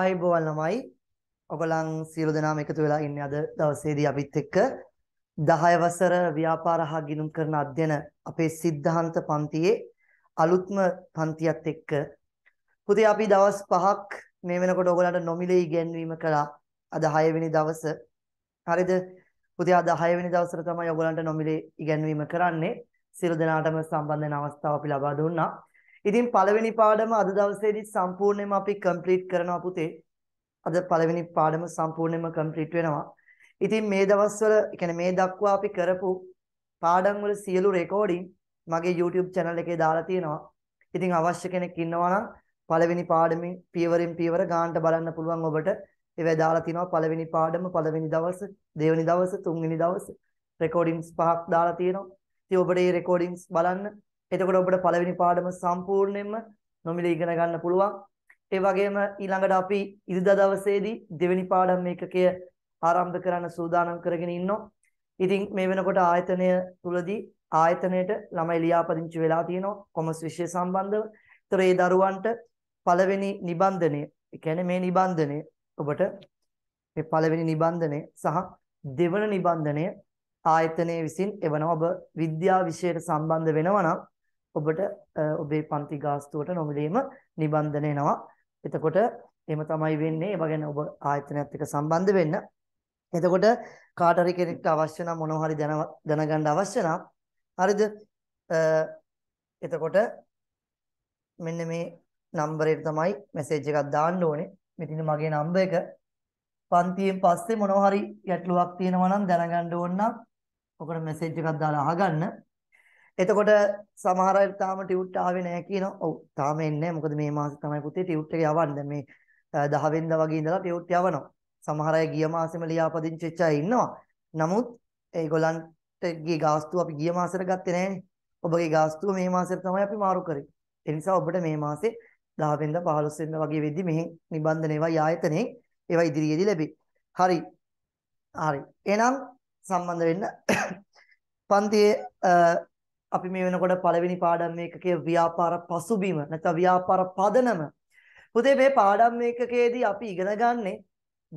ආයුබෝවන් ළමයි. ඔගලන් සියලු දෙනාම එකතු වෙලා ඉන්නේ අද දවසේදී අපිත් එක්ක 10 වසර ව්‍යාපාර හා ගිණුම් කරන අධ්‍යයන අපේ සිද්ධාන්ත පන්තියේ අලුත්ම පන්තියත් එක්ක පුතේ අපි දවස් 5ක් මේ වෙනකොට ඔයගලන්ට නොමිලේ ඉගැන්වීම කළා අද 6 වෙනි දවස. හරිද? පුතේ අද 6 වෙනි දවසට තමයි ඔයගලන්ට නොමිලේ ඉගැන්වීම කරන්නේ. සියලු දෙනාටම සම්බන්ධ වෙන අවස්ථාව අපි ලබා දුන්නා. ඉතින් පළවෙනි පාඩම අද දවසේදී සම්පූර්ණයෙන්ම අපි කම්ප්ලීට් කරනවා පුතේ. අද පළවෙනි පාඩම සම්පූර්ණයෙන්ම කම්ප්ලීට් වෙනවා. ඉතින් මේ දවස්වල يعني මේ දක්වා අපි කරපු පාඩම් වල සියලු රෙකෝඩින් මගේ YouTube channel එකේ දාලා තියෙනවා. ඉතින් අවශ්‍ය කෙනෙක් ඉන්නවා නම් පළවෙනි පාඩමේ පියවරෙන් පියවර ගානට බලන්න පුළුවන් ඔබට. ඒවා දාලා තිනවා පළවෙනි පාඩම පළවෙනි දවස, දෙවෙනි දවස, තුන්වෙනි දවස රෙකෝඩින්ස් පහක් දාලා තියෙනවා. ඉතින් ඔබට මේ රෙකෝඩින්ස් බලන්න එතකොට ඔබට පළවෙනි පාඩම සම්පූර්ණයෙන්ම නොමිලේ ඉගෙන ගන්න පුළුවන්. ඒ වගේම ඊළඟට අපි ඉරිදා දවසේදී දෙවෙනි පාඩම් මේකකය ආරම්භ කරන්න සූදානම් කරගෙන ඉන්නවා. ඉතින් මේ වෙනකොට ආයතනය තුලදී ආයතනයට ළමයි ලියාපදිංචි වෙලා තියෙනවා කොමර්ස් විෂය සම්බන්ධව. ඒතර ඒ දරුවන්ට පළවෙනි නිබන්ධනය, ඒ කියන්නේ මේ නිබන්ධනය ඔබට මේ පළවෙනි නිබන්ධනය සහ දෙවන නිබන්ධනය ආයතනය විසින් එවන ඔබ විද්‍යා විෂයට සම්බන්ධ වෙනවා නම් ඔබට ඔබේ පන්ති ගාස්තුවට නොමිලේම නිබන්ධන එනවා. එතකොට එහෙම තමයි වෙන්නේ. ඒ වගේන ඔබ ආයතනයත් එක්ක සම්බන්ධ වෙන්න. එතකොට කාට හරි කෙනෙක්ට අවශ්‍ය නම් මොනවා හරි දැනගන්න අවශ්‍ය නම් හරිද? එතකොට මෙන්න මේ නම්බරේට තමයි මැසේජ් එකක් දාන්න ඕනේ. මෙතන මගේ නම්බර එක පන්තියෙන් පස්සේ මොනවා හරි ගැටලුවක් තියෙනවා නම් දැනගන්න ඕන නම් ඔකට මැසේජ් එකක් දාලා අහගන්න. එතකොට සමහර අය තාම ටියුට් ආවේ නැහැ කියනවා. ඔව් තාම එන්නේ නැහැ. මොකද මේ මාසෙ තමයි පුතේ ටියුට් එක යවන්නේ. දැන් මේ 10 වෙනිදා වගේ ඉඳලා ටියුට් යවනවා. සමහර අය ගිය මාසෙම ලියාපදිංචි වෙච්ච අය ඉන්නවා. නමුත් ඒගොල්ලන්ටගේ ගාස්තුව අපි ගිය මාසෙට ගත්තේ නැහැනේ. ඔබගේ ගාස්තුව මේ මාසෙට තමයි අපි මාරු කරේ. ඒ නිසා ඔබට මේ මාසේ 10 වෙනිදා 15 වෙනිදා වගේ වෙද්දි මෙහි නිබන්ධන ඒවා ආයතනේ ඒවා ඉදිරියේදී ලැබේ. හරි. හරි. එහෙනම් සම්බන්ධ වෙන්න පන්තියේ අපි මේ වෙනකොට පළවෙනි පාඩම් මේකකයේ ව්‍යාපාර පසුබිම නැත්නම් ව්‍යාපාර පදනම. පුතේ මේ පාඩම් මේකකයේදී අපි ඉගෙන ගන්නේ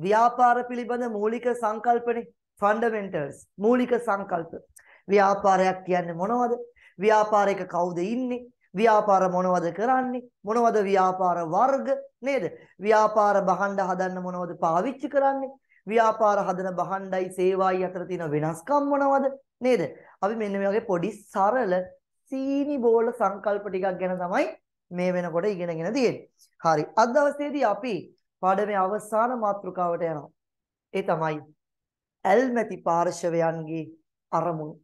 ව්‍යාපාර පිළිබඳ මූලික සංකල්පනේ ෆන්ඩමෙන්ටල්ස් මූලික සංකල්ප. ව්‍යාපාරයක් කියන්නේ මොනවද? ව්‍යාපාරයක කවුද ඉන්නේ? ව්‍යාපාර මොනවද කරන්නේ? මොනවද ව්‍යාපාර වර්ග නේද? ව්‍යාපාර බහණ්ඩ හදන්න මොනවද පාවිච්චි කරන්නේ? ව්‍යාපාර හදන බහණ්ඩයි සේවයි අතර තියෙන වෙනස්කම් මොනවද? නේද? අපි මෙන්න මේ වගේ පොඩි සරල සීනි බෝල සංකල්ප ටිකක් ගැන තමයි මේ වෙනකොට ඉගෙනගෙන තියෙන්නේ. හරි. අද දවසේදී අපි පාඩමේ අවසාන මාතෘකාවට යනවා. ඒ තමයි ඇල්මැති පාර්ශවයන්ගේ අරමුණු.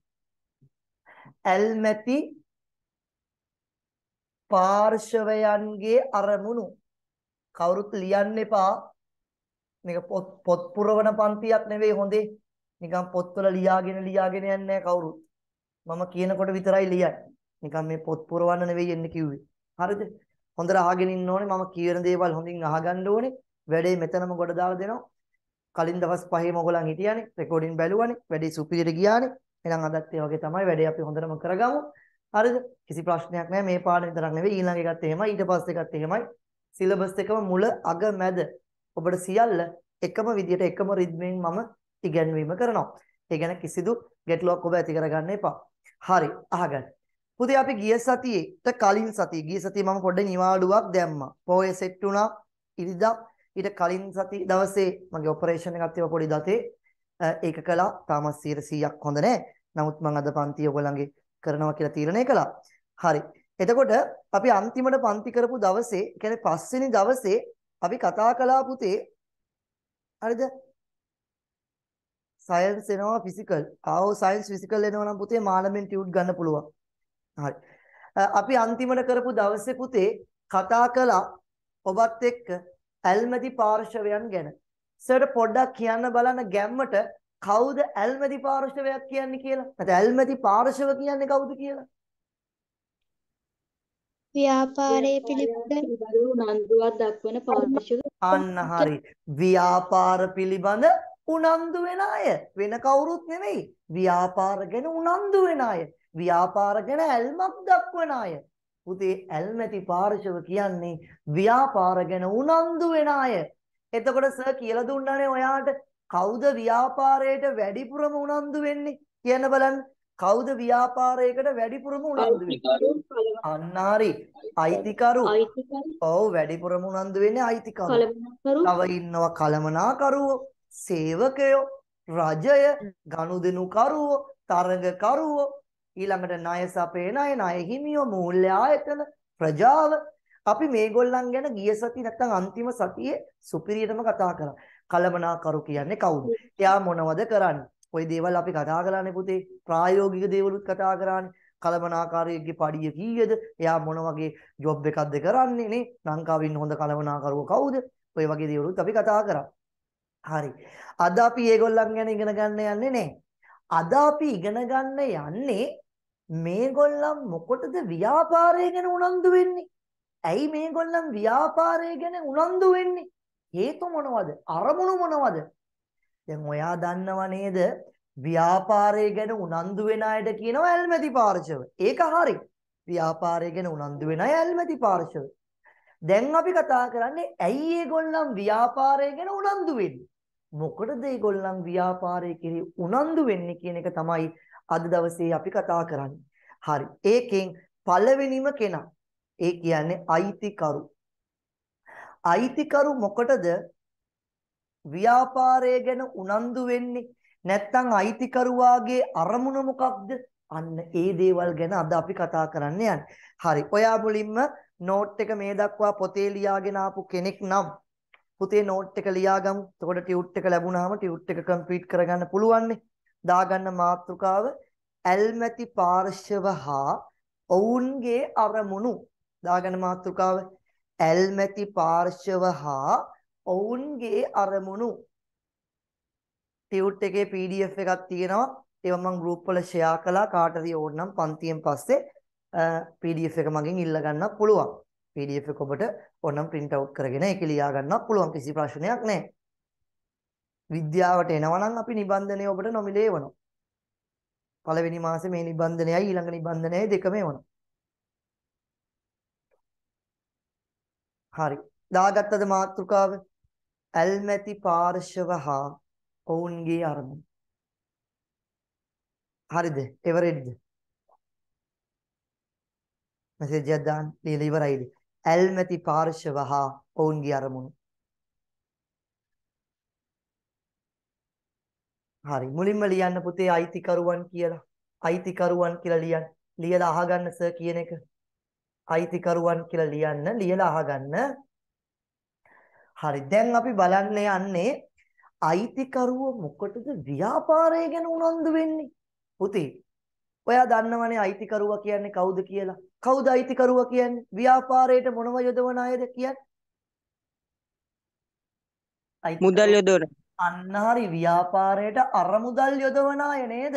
ඇල්මැති පාර්ශවයන්ගේ අරමුණු කවුරුත් ලියන්න එපා මේක පොත් පොත් පුරවන පන්තියක් නෙවෙයි හොඳේ නිකන් පොත්වල ලියාගෙන ලියාගෙන යන්නේ කවුරුත් මම කියනකොට විතරයි ලියන්නේ. නිකන් මේ පොත් පුරවන්න නෙවෙයි එන්න කිව්වේ. හරිද? හොඳට අහගෙන ඉන්න ඕනේ. මම කියන දේවල් හොඳින් අහගන්න ඕනේ. වැඩේ මෙතනම ගොඩ දාලා දෙනවා. කලින් දවස් පහේම ඔයගොල්ලන් හිටියානේ. රෙකෝඩින් බැලුවානේ. වැඩේ සුපිරියට ගියානේ. එහෙනම් අදත් ඒ වගේ තමයි වැඩේ අපි හොඳටම කරගමු. හරිද? කිසි ප්‍රශ්නයක් නැහැ. මේ පාඩේ විතරක් නෙවෙයි ඊළඟ එකත් එහෙමයි. ඊට පස්සේ එකත් එහෙමයි. සිලබස් එකම මුල අග මැද ඔබට සියල්ල එකම විදියට එකම රිද්මෙන් මම ඉගැන්වීම කරනවා. ඒ ගැන කිසිදු ගැටලුවක් ඔබ ඇති කරගන්න එපා. හරි අහගන්න. පුතේ අපි ගිය සතියේට කලින් සතියේ ගිය සතියේ මම පොඩ්ඩක් නිවාඩුවක් දැම්මා. පොය සෙට් වුණා. ඉරිදා ඊට කලින් සති දවසේ මගේ ඔපරේෂන් එකක් තිබ්බ පොඩි දතේ. ඒක කළා. තාම 100ක් හොඳ නැහැ. නමුත් මම අද පන්ති ඔයගොල්ලන්ගේ කරනවා කියලා තීරණය කළා. හරි. එතකොට අපි අන්තිමට පන්ති කරපු දවසේ, කියන්නේ පස්වෙනි දවසේ අපි කතා කළා පුතේ. හරිද? සයන්ස් එනවා ෆිසිකල්. ආවෝ සයන්ස් ෆිසිකල් එනවා නම් පුතේ මාළමෙන් ටියුට් ගන්න පුළුවන්. හරි. අපි අන්තිමට කරපු දවසේ පුතේ කතා කළා ඔබත් එක්ක ඇල්මදි පාර්ශවයන් ගැන. සර්ට පොඩ්ඩක් කියන්න බලන්න ගැම්මට කවුද ඇල්මදි පාර්ශවයක් කියන්නේ කියලා? නැත්නම් ඇල්මදි පාර්ශව කියන්නේ කවුද කියලා? ව්‍යාපාරයේ පිළිබඳ උනන්දුවක් දක්වන පාර්ශව අන්න හරි. ව්‍යාපාර පිළිබඳ උනන්දු වෙන අය වෙන කවුරුත් නෙමෙයි ව්‍යාපාර ගැන උනන්දු වෙන අය ව්‍යාපාර ගැන ඇල්මක් දක්වන අය පුතේ ඇල්මැති පාර්ශව කියන්නේ ව්‍යාපාර ගැන උනන්දු වෙන අය එතකොට සර් කියලා දුන්නානේ ඔයාට කවුද ව්‍යාපාරයට වැඩිපුරම උනන්දු වෙන්නේ කියන බලන්න කවුද ව්‍යාපාරයකට වැඩිපුරම උනන්දු වෙන්නේ අන්න හරි අයිතිකරු ඔව් වැඩිපුරම උනන්දු වෙන්නේ අයිතිකරු තව ඉන්නවා කලමනාකරුවෝ සේවකයෝ රජය ගනුදෙනු කරුවෝ තරඟ කරුවෝ ඊළඟට ණය සපේන අය ණය හිමියෝ මූල්‍ය ආයතන ප්‍රජාව අපි මේගොල්ලන් ගැන ගිය සති නැත්නම් අන්තිම සතියේ සුපිරියටම කතා කරා කලමනාකරු කියන්නේ කවුද එයා මොනවද කරන්නේ ওই දේවල් අපි කතා කරානේ පුතේ ප්‍රායෝගික දේවලුත් කතා කරානේ කලමනාකාරයෙක්ගේ පඩිය කීයද? එයා මොන වගේ ජොබ් එකක්ද කරන්නේ නේ? ලංකාවින් හොඳ කලමනාකරුවෝ කවුද? ඔය වගේ දේවලුත් අපි කතා කරා. හරි. අද අපි මේගොල්ලන් ගැන ඉගෙන ගන්න යන්නේ නේ. අද අපි ඉගෙන ගන්න යන්නේ මේගොල්ලන් මොකටද ව්‍යාපාරය ගැන උනන්දු වෙන්නේ? ඇයි මේගොල්ලන් ව්‍යාපාරය ගැන උනන්දු වෙන්නේ? හේතු මොනවද? අරමුණු මොනවද? දැන් ඔයා දන්නව නේද? ව්‍යාපාරය ගැන උනන්දු වෙන අයට කියනවා ඇල්මැති පාර්ශව. ඒක හරි. ව්‍යාපාරය ගැන උනන්දු වෙන අය ඇල්මැති පාර්ශව. දැන් අපි කතා කරන්නේ ඇයි ඒගොල්ලන් ව්‍යාපාරය ගැන උනන්දු වෙන්නේ? මොකටද ඒගොල්ලන් ව්‍යාපාරයේ කෙරේ උනන්දු වෙන්නේ කියන එක තමයි අද දවසේ අපි කතා කරන්නේ. හරි. ඒකෙන් පළවෙනිම කෙනා ඒ කියන්නේ අයිතිකරු. අයිතිකරු මොකටද ව්‍යාපාරය ගැන උනන්දු වෙන්නේ? නැත්තම් අයිතිකරුවාගේ අරමුණ මොකක්ද? අන්න ඒ දේවල් ගැන අද අපි කතා කරන්න යන්නේ. හරි. ඔයා මුලින්ම නෝට් එක මේ දක්වා පොතේ ලියාගෙන ආපු කෙනෙක් නම් පුතේ නෝට් එක ලියාගමු. එතකොට ටියුට් එක ලැබුණාම ටියුට් එක කම්ප්ලීට් කරගන්න පුළුවන්නේ. දාගන්න මාතෘකාව ඇල්මැති පාර්ශව හා ඔවුන්ගේ අරමුණු දාගන්න මාතෘකාව ඇල්මැති පාර්ශව හා ඔවුන්ගේ අරමුණු ටියුට් එකේ PDF එකක් තියෙනවා. ඒවා මම group වල share කළා කාටද ඕන නම් පන්තියෙන් පස්සේ PDF එක මගෙන් ඉල්ල ගන්න පුළුවන්. PDF එක ඔබට ඕනම් print out කරගෙන ඒක ලියා ගන්නත් පුළුවන් කිසි ප්‍රශ්නයක් නැහැ. විද්‍යාවට එනවා නම් අපි නිබන්ධනය ඔබට නොමිලේ එවනවා. පළවෙනි මාසේ මේ නිබන්ධනයයි ඊළඟ නිබන්ධනයයි දෙකම එවනවා. හරි. දාගත්තද මාතෘකාව? ඇල්මැති පාර්ශව හා ඔවුන්ගේ අරමුණ. හරිද? එවරෙඩ්ද? මෙසේජ් එකක් දාන්න. ලියලා ඉවරයිද? ඇල්මැති පාර්ශව හා ඔවුන්ගේ අරමුණු. හරි මුලින්ම ලියන්න පුතේ අයිතිකරුවන් කියලා. අයිතිකරුවන් කියලා ලියන්න. ලියලා අහගන්න සර් කියන එක. අයිතිකරුවන් කියලා ලියන්න. ලියලා අහගන්න. හරි දැන් අපි බලන්න යන්නේ අයිතිකරුව මොකටද ව්‍යාපාරය ගැන උනන්දු වෙන්නේ? පුතේ ඔයා දන්නවනේ අයිතිකරුවා කියන්නේ කවුද කියලා. කවුද අයිතිකරුවා කියන්නේ? ව්‍යාපාරයට මොනව යොදවන අයද කියන්නේ? මුදල් යොදවන. අන්න හරි ව්‍යාපාරයට අර මුදල් යොදවන අය නේද?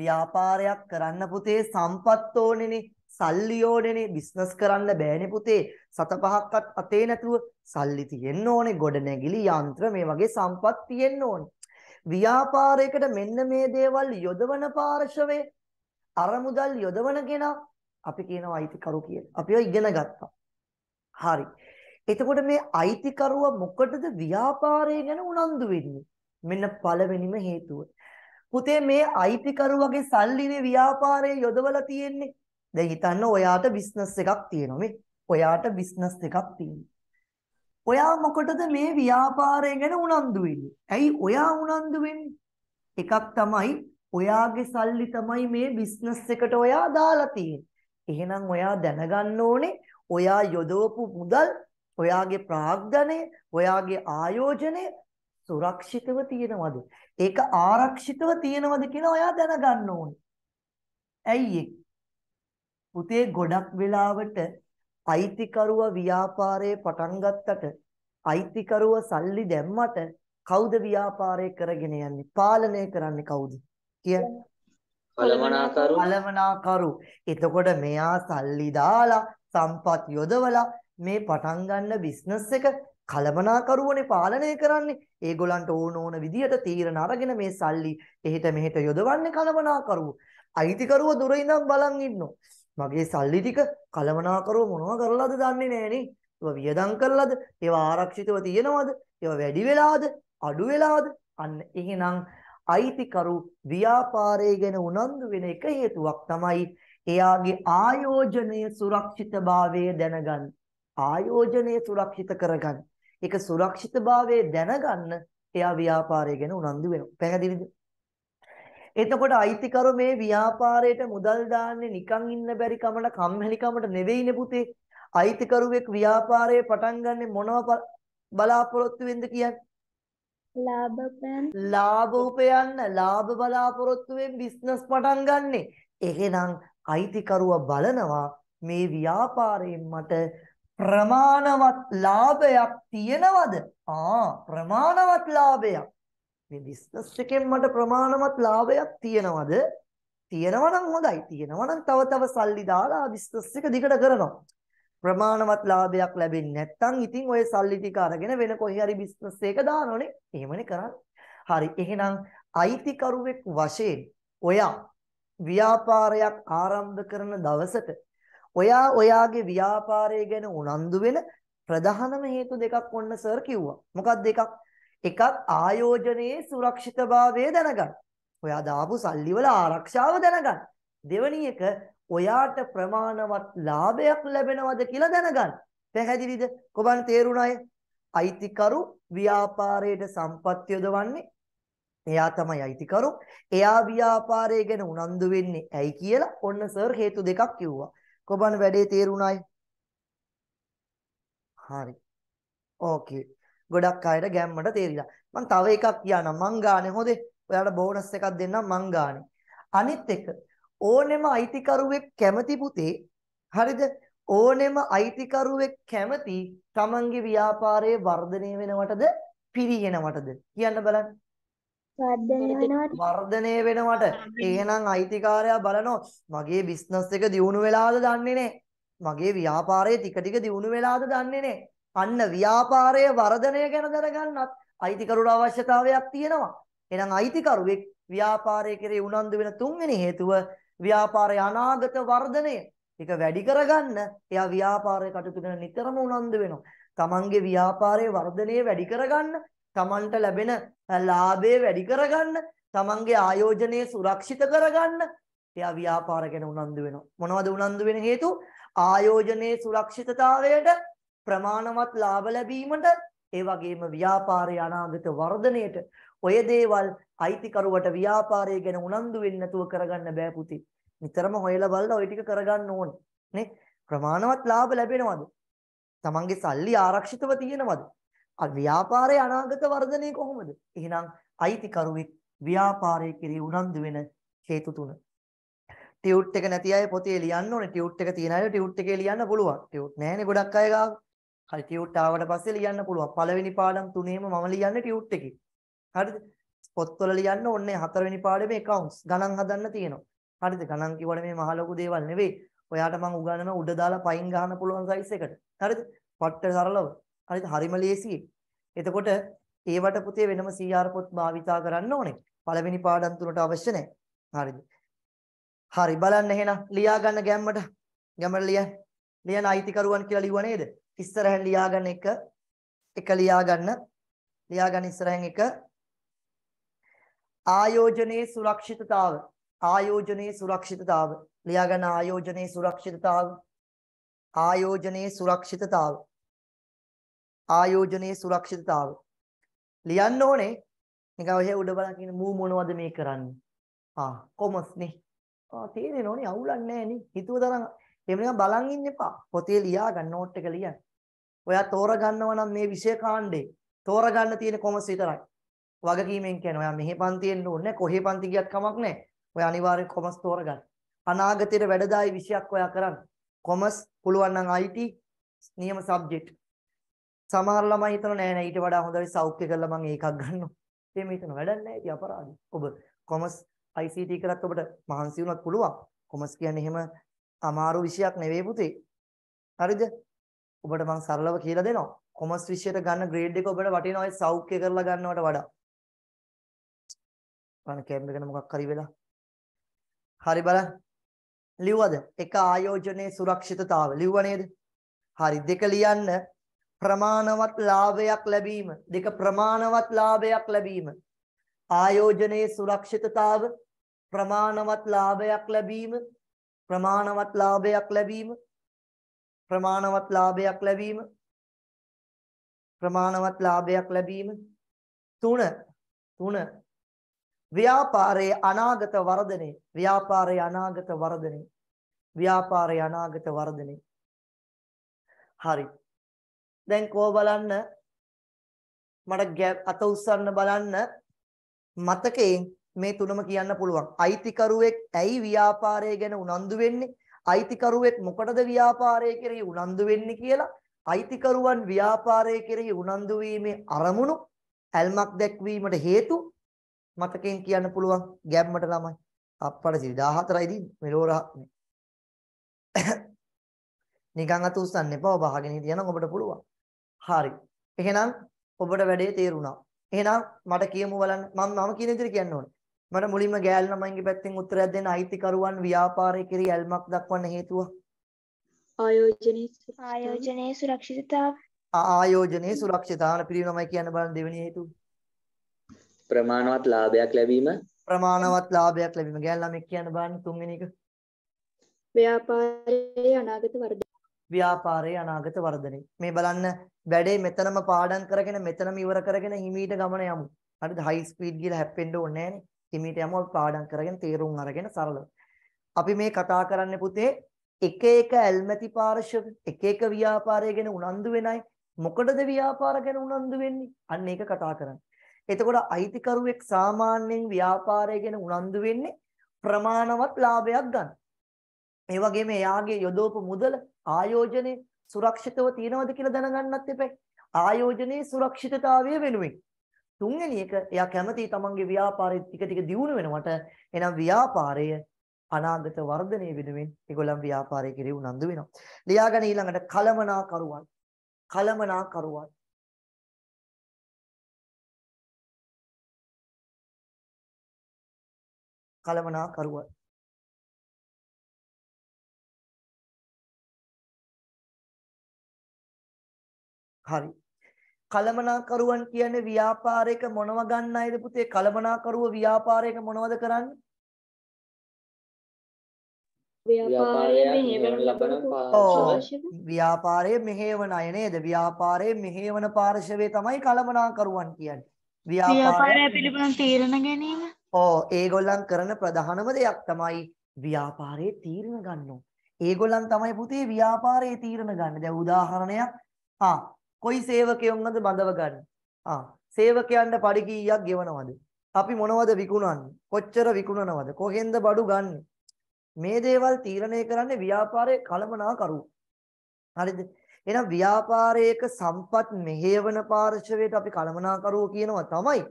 ව්‍යාපාරයක් කරන්න පුතේ සම්පත් ඕනේනේ. සල්ලි ඕනේනේ බිස්නස් කරන්න බෑනේ පුතේ සත පහක්වත් අතේ නැතුව සල්ලි තියෙන්න ඕනේ ගොඩනැගිලි යන්ත්‍ර මේ වගේ සම්පත් තියෙන්න ඕනේ ව්‍යාපාරයකට මෙන්න මේ දේවල් යොදවන පාර්ශවයේ අරමුදල් යොදවන කෙනා අපි කියනවා අයිතිකරු කියලා. අපි ඒවා ඉගෙන ගත්තා. හරි. එතකොට මේ අයිතිකරුව මොකටද ව්‍යාපාරය ගැන උනන්දු වෙන්නේ? මෙන්න පළවෙනිම හේතුව. පුතේ මේ අයිතිකරුවගේ සල්ලිනේ ව්‍යාපාරයේ යොදවලා තියෙන්නේ. දැන් හිතන්න ඔයාට බිස්නස් එකක් තියෙනවා මේ. ඔයාට බිස්නස් එකක් තියෙනවා. ඔයා මොකටද මේ ව්‍යාපාරය ගැන උනන්දු වෙන්නේ? ඇයි ඔයා උනන්දු වෙන්නේ? එකක් තමයි ඔයාගේ සල්ලි තමයි මේ බිස්නස් එකට ඔයා දාලා තියෙන්නේ. එහෙනම් ඔයා දැනගන්න ඕනේ ඔයා යොදවපු මුදල් ඔයාගේ ප්‍රාග්ධනය ඔයාගේ ආයෝජනය සුරක්ෂිතව තියෙනවද ඒක ආරක්ෂිතව තියෙනවද කියලා ඔයා දැනගන්න ඕනේ ඇයි පුතේ ගොඩක් වෙලාවට අයිතිකරුව ව්‍යාපාරයේ පටන් ගත්තට අයිතිකරුව සල්ලි දැම්මට කවුද ව්‍යාපාරය කරගෙන යන්නේ පාලනය කරන්නේ කවුද කියන්නේ කළමනාකරු කළමනාකරු. එතකොට මෙයා සල්ලි දාලා සම්පත් යොදවලා මේ පටන් ගන්න බිස්නස් එක කලමනාකරුවනේ පාලනය කරන්නේ. ඒගොල්ලන්ට ඕන ඕන විදියට තීරණ අරගෙන මේ සල්ලි එහෙට මෙහෙට යොදවන්නේ කලමනාකරුවෝ. අයිතිකරුවෝ දුර ඉඳන් බලන් ඉන්නෝ. මගේ සල්ලි ටික කලමනාකරුවෝ මොනවා කරලාද දන්නේ නෑනේ. ඒවා වියදම් කරලාද? ඒවා ආරක්ෂිතව තියෙනවද? ඒවා වැඩි වෙලාද? අඩු වෙලාද? අන්න එහෙනම් අයිතිකරු ව්‍යාපාරයේ ගැන උනන්දු වෙන එක හේතුවක් තමයි එයාගේ ආයෝජනයේ සුරක්ෂිතභාවය දැනගන්න. ආයෝජනය සුරක්ෂිත කරගන්න. ඒක සුරක්ෂිතභාවය දැනගන්න එයා ව්‍යාපාරය ගැන උනන්දු වෙනවා. පැහැදිලිද? එතකොට අයිතිකරු මේ ව්‍යාපාරයට මුදල් දාන්නේ නිකන් ඉන්න බැරි කමකට කම්මැලි කමකට නෙවෙයිනේ පුතේ. අයිතිකරුවෙක් ව්‍යාපාරයේ පටන් ගන්න මොනව බලාපොරොත්තු වෙන්ද කියන්නේ? ලාභපයන් ලාභ උපයන්න ලාභ බලාපොරොත්තුවෙන් බිස්නස් පටන් ගන්නෙ. එහෙනම් අයිතිකරුවා බලනවා මේ ව්‍යාපාරයෙන් මට ප්‍රමාණවත් ලාභයක් තියෙනවද? ආ ප්‍රමාණවත් ලාභයක්. මේ බිස්නස් එකෙන් මට ප්‍රමාණවත් ලාභයක් තියෙනවද? තියෙනවා නම් හොඳයි. තියෙනවා නම් තව තව සල්ලි දාලා බිස්නස් එක දිගට කරනවා. ප්‍රමාණවත් ලාභයක් ලැබෙන්නේ නැත්නම් ඉතින් ඔය සල්ලි ටික අරගෙන වෙන කොහේ හරි බිස්නස් එකක දානෝනේ. එහෙමනේ කරන්නේ. හරි. එහෙනම් අයිතිකරුවෙක් වශයෙන් ඔයා ව්‍යාපාරයක් ආරම්භ කරන දවසට ඔයා ඔයාගේ ව්‍යාපාරය ගැන උනන්දු වෙන ප්‍රධානම හේතු දෙකක් ඔන්න සර් කිව්වා. මොකක්ද එකක්? එකක් ආයෝජනයේ සුරක්ෂිතභාවය දැනගන්න. ඔයා දාපු සල්ලි වල ආරක්ෂාව දැනගන්න. දෙවැනි එක ඔයාට ප්‍රමාණවත් ලාභයක් ලැබෙනවද කියලා දැනගන්න. පැහැදිලිද? කොබන් තේරුණාය? අයිතිකරු ව්‍යාපාරයේ සම්පත් යොදවන්නේ එයා තමයි අයිතිකරු. එයා ව්‍යාපාරය ගැන උනන්දු වෙන්නේ ඇයි කියලා ඔන්න සර් හේතු දෙකක් කිව්වා. කොබන් වැඩේ තේරුණාය? හරි. ඕකේ. ගොඩක් අයට ගැම්මට තේරිලා. මම තව එකක් කියන්නම්. මං ගානේ හොදේ. ඔයාලට බෝනස් එකක් දෙන්නම් මං ගානේ. අනිත් එක ඕනෙම අයිතිකරුවෙක් කැමති පුතේ හරිද ඕනෙම අයිතිකරුවෙක් කැමති තමන්ගේ ව්‍යාපාරයේ වර්ධනය වෙනවටද පිරියනවටද කියන්න බලන්න වර්ධනය වෙනවට එහෙනම් අයිතිකාරයා බලනවා මගේ බිස්නස් එක දියුණු වෙලාද දන්නේ නැහැ මගේ ව්‍යාපාරයේ ටික ටික දියුණු වෙලාද දන්නේ නැහැ අන්න ව්‍යාපාරයේ වර්ධනය ගැන දැනගන්නත් අයිතිකරුට අවශ්‍යතාවයක් තියෙනවා එහෙනම් අයිතිකරුවෙක් ව්‍යාපාරය කෙරේ උනන්දු වෙන තුන්වෙනි හේතුව ව්‍යාපාරයේ අනාගත වර්ධනය ඒක වැඩි කරගන්න එයා ව්‍යාපාරයේ කටයුතු කරන නිතරම උනන්දු වෙනවා. තමන්ගේ ව්‍යාපාරයේ වර්ධනය වැඩි කරගන්න, තමන්ට ලැබෙන ලාභය වැඩි කරගන්න, තමන්ගේ ආයෝජනය සුරක්ෂිත කරගන්න එයා ව්‍යාපාර ගැන උනන්දු වෙනවා. මොනවද උනන්දු වෙන හේතු? ආයෝජනයේ සුරක්ෂිතතාවයට ප්‍රමාණවත් ලාභ ලැබීමට ඒ වගේම ව්‍යාපාරයේ අනාගත වර්ධනයට ඔය දේවල් අයිතිකරුවට ව්‍යාපාරය ගැන උනන්දු වෙන්නේ නැතුව කරගන්න බෑ පුතේ. නිතරම හොයලා බලලා ওই ටික කරගන්න ඕනේ. නේ? ප්‍රමාණවත් ලාභ ලැබෙනවද? තමන්ගේ සල්ලි ආරක්ෂිතව තියෙනවද? ව්‍යාපාරයේ අනාගත වර්ධනය කොහොමද? එහෙනම් අයිතිකරුවෙක් ව්‍යාපාරයේ කෙරෙහි උනන්දු වෙන හේතු තුන. ටියුට් එක නැති අය පොතේ ලියන්න ඕනේ. ටියුට් එක තියන අය ටියුට් එකේ ලියන්න පුළුවන්. ටියුට් නැහැනේ ගොඩක් අය ගාව. හරි ටියුට් ආවට පස්සේ ලියන්න පුළුවන්. පළවෙනි පාඩම් තුනේම මම ලියන්නේ ටියුට් එකේ. හරිද? පොත්වල ලියන්න ඕනේ හතරවෙනි පාඩමේ accounts ගණන් හදන්න තියෙනවා. හරිද? ගණන් කිව්වට මේ මහ ලොකු දේවල් නෙවෙයි. ඔයාට මම උගන්වන උඩ දාලා පයින් ගන්න පුළුවන් size එකට. හරිද? පට්ට සරලව. හරිද? හරිම ලේසියි. එතකොට ඒවට පුතේ වෙනම CR පොත් භාවිතා කරන්න ඕනේ. පළවෙනි පාඩම් තුනට අවශ්‍ය නැහැ. හරිද? හරි බලන්න එහෙනම් ලියා ගන්න ගැම්මට. ගැම්මට ලියන්න. ලියන අයිතිකරුවන් කියලා ලිව්ව නේද? ඉස්සරහෙන් ලියා ගන්න එක එක ලියා ගන්න. ලියා ගන්න ඉස්සරහෙන් එක ආයෝජනයේ සුරක්ෂිතතාව ආයෝජනයේ සුරක්ෂිතතාව ලියාගන්න ආයෝජනයේ සුරක්ෂිතතාව ආයෝජනයේ සුරක්ෂිතතාව ආයෝජනයේ සුරක්ෂිතතාව ලියන්න ඕනේ නිකන් ඔය උඩ බලන් කියන මූ මොනවද මේ කරන්නේ ආ කොමස් නේ ආ තේරෙනෝනේ අවුලක් නැහැ නේ හිතුව තරම් එහෙම නිකන් බලන් ඉන්න එපා පොතේ ලියා ගන්න නෝට් එක ලියන්න ඔයා තෝරගන්නව නම් මේ විෂය කාණ්ඩේ තෝරගන්න තියෙන කොමස් විතරයි වගකීමෙන් කියන්නේ ඔයා මෙහි පන්තියෙන් ඕනේ කොහේ පන්ති ගියත් කමක් නැහැ. ඔයා අනිවාර්යෙන් කොමර්ස් තෝරගන්න. අනාගතයේ වැඩදායි විෂයක් ඔයා කරන්න. කොමර්ස් පුළුවන් නම් IT නියම සබ්ජෙක්ට්. සමහර ළමයි හිතනවා නෑ නෑ ඊට වඩා හොඳයි සෞඛ්‍ය කරලා මම ඒකක් ගන්නවා. එහෙම හිතන වැඩක් නෑ ඉතින් අපරාධයි. ඔබ කොමර්ස් ICT කරත් ඔබට මහන්සි වුණත් පුළුවන්. කොමර්ස් කියන්නේ එහෙම අමාරු විෂයක් නෙවෙයි පුතේ. හරිද? ඔබට මම සරලව කියලා දෙනවා. කොමර්ස් විෂයට ගන්න ග්‍රේඩ් එක ඔබට වටිනවා ඒ සෞඛ්‍ය කරලා ගන්නවට වඩා. අනේ කැමරේ ගැන මොකක් හරි වෙලා. හරි බලන්න. ලිව්වද? එක ආයෝජනයේ සුරක්ෂිතතාවය. ලිව්ව නේද? හරි දෙක ලියන්න ප්‍රමාණවත් ලාභයක් ලැබීම. දෙක ප්‍රමාණවත් ලාභයක් ලැබීම. ආයෝජනයේ සුරක්ෂිතතාව ප්‍රමාණවත් ලාභයක් ලැබීම ප්‍රමාණවත් ලාභයක් ලැබීම ප්‍රමාණවත් ලාභයක් ලැබීම ප්‍රමාණවත් ලාභයක් ලැබීම තුන තුන ව්‍යාපාරයේ අනාගත වර්ධනය ව්‍යාපාරයේ අනාගත වර්ධනය ව්‍යාපාරයේ අනාගත වර්ධනය හරි දැන් කෝ බලන්න මට අත උස්සන්න බලන්න මතකයෙන් මේ තුනම කියන්න පුළුවන් අයිතිකරුවෙක් ඇයි ව්‍යාපාරය ගැන උනන්දු වෙන්නේ අයිතිකරුවෙක් මොකටද ව්‍යාපාරය කෙරෙහි උනන්දු වෙන්නේ කියලා අයිතිකරුවන් ව්‍යාපාරය කෙරෙහි උනන්දු වීමේ අරමුණු ඇල්මක් දැක්වීමට හේතු මතකෙන් කියන්න පුළුවන් ගැම්මට ළමයි. අප්පට සිල් 14යි දින්නේ. මෙලෝර නිකන් අත උස්සන්න එපා. ඔබ අහගෙන හිටියනම් ඔබට පුළුවන්. හරි. එහෙනම් ඔබට වැඩේ තේරුණා. එහෙනම් මට කියමු බලන්න. මම මම කියන විදිහට කියන්න ඕනේ. මට මුලින්ම ගෑල් ළමයින්ගේ පැත්තෙන් උත්තරයක් දෙන්න අයිතිකරුවන් ව්‍යාපාරයේ කෙරෙහි ඇල්මක් දක්වන්න හේතුව ආයෝජනයේ ආයෝජනයේ සුරක්ෂිතතාව ආයෝජනයේ සුරක්ෂිතතාවන පිළිවෙලමයි කියන්න බලන්න දෙවෙනි හේතුව ප්‍රමාණවත් ලාභයක් ලැබීම ප්‍රමාණවත් ලාභයක් ලැබීම ගෑන් ළමෙක් කියන්න බලන්න තුන්වෙනි එක ව්‍යාපාරයේ අනාගත වර්ධනය ව්‍යාපාරයේ අනාගත වර්ධනය මේ බලන්න වැඩේ මෙතනම පාඩම් කරගෙන මෙතනම ඉවර කරගෙන හිමීට ගමන යමු හරිද හයි ස්පීඩ් ගිහලා හැප්පෙන්න ඕනේ නැහනේ හිමීට යමු අපි පාඩම් කරගෙන තීරුම් අරගෙන සරලව අපි මේ කතා කරන්නේ පුතේ එක එක ඇල්මැති පාර්ශව එක එක ව්‍යාපාරය ගැන උනන්දු වෙනයි මොකටද ව්‍යාපාර ගැන උනන්දු වෙන්නේ අන්න ඒක කතා කරන්නේ එතකොට අයිතිකරුවෙක් සාමාන්‍යයෙන් ව්‍යාපාරය ගැන උනන්දු වෙන්නේ ප්‍රමාණවත් ලාභයක් ගන්න. ඒ වගේම එයාගේ යොදවපු මුදල ආයෝජනයේ සුරක්ෂිතව තියනවද කියලා දැනගන්නත් එපයි. ආයෝජනයේ සුරක්ෂිතතාවය වෙනුවෙන්. තුන්වෙනි එක එයා කැමති තමන්ගේ ව්‍යාපාරය ටික ටික දියුණු වෙනවට එහෙනම් ව්‍යාපාරය අනාගත වර්ධනය වෙනුවෙන් ඒගොල්ලන් ව්‍යාපාරය කෙරේ උනන්දු වෙනවා. ලියාගන්න ඊළඟට කලමනාකරුවන් කලමනාකරුවන් කළමනාකරුවා හරි කළමනාකරුවන් කියන්නේ ව්‍යාපාරයක මොනව ගන්න අයද පුතේ කළමනාකරුව ව්‍යාපාරයක මොනවද කරන්නේ ව්‍යාපාරයේ මෙහෙවන අය නේද ව්‍යාපාරයේ මෙහෙවන පාර්ශවයේ තමයි කළමනාකරුවන් කියන්නේ ව්‍යාපාරය පිළිබඳ තීරණ ගැනීම ඕ ඒගොල්ලන් කරන ප්‍රධානම දෙයක් තමයි ව්‍යාපාරයේ තීරණ ගන්න ඒගොල්ලන් තමයි පුතේ ව්‍යාපාරයේ තීරණ ගන්න. දැන් උදාහරණයක් ආ කොයි සේවකයොන්ගද බඳව ගන්න. ආ සේවකයන්ට පඩි කීයක් ගෙවනවද? අපි මොනවද විකුණන්නේ? කොච්චර විකුණනවද? කොහෙන්ද බඩු ගන්නෙ? මේ දේවල් තීරණය කරන්නේ ව්‍යාපාරයේ කළමනාකරුවෝ. හරිද? එහෙනම් ව්‍යාපාරයක සම්පත් මෙහෙවන පාර්ශවයට අපි කළමනාකරුවෝ කියනවා තමයි.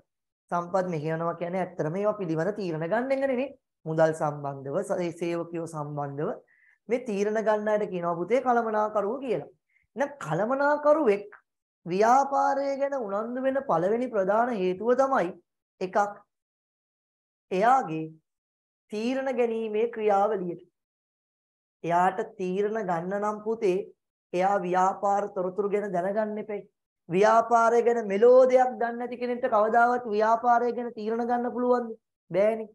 සම්පත් මෙහෙයනවා කියන්නේ ඇත්තටම ඒවා පිළිබඳ තීරණ ගන්න එක නෙනේ. මුදල් සම්බන්ධව, සේවකයෝ සම්බන්ධව මේ තීරණ ගන්න අයට කියනවා පුතේ කලමනාකරුව කියලා. එහෙනම් කලමනාකරුවෙක් ව්‍යාපාරය ගැන උනන්දු වෙන පළවෙනි ප්‍රධාන හේතුව තමයි එකක් එයාගේ තීරණ ගැනීමේ ක්‍රියාවලියට. එයාට තීරණ ගන්න නම් පුතේ එයා ව්‍යාපාර තොරතුරු ගැන දැනගන්න එපේ. ව්‍යාපාරය ගැන මෙලෝ දෙයක් දන්නේ නැති කෙනෙක්ට කවදාවත් ව්‍යාපාරය ගැන තීරණ ගන්න පුළුවන්ද? බෑනේ.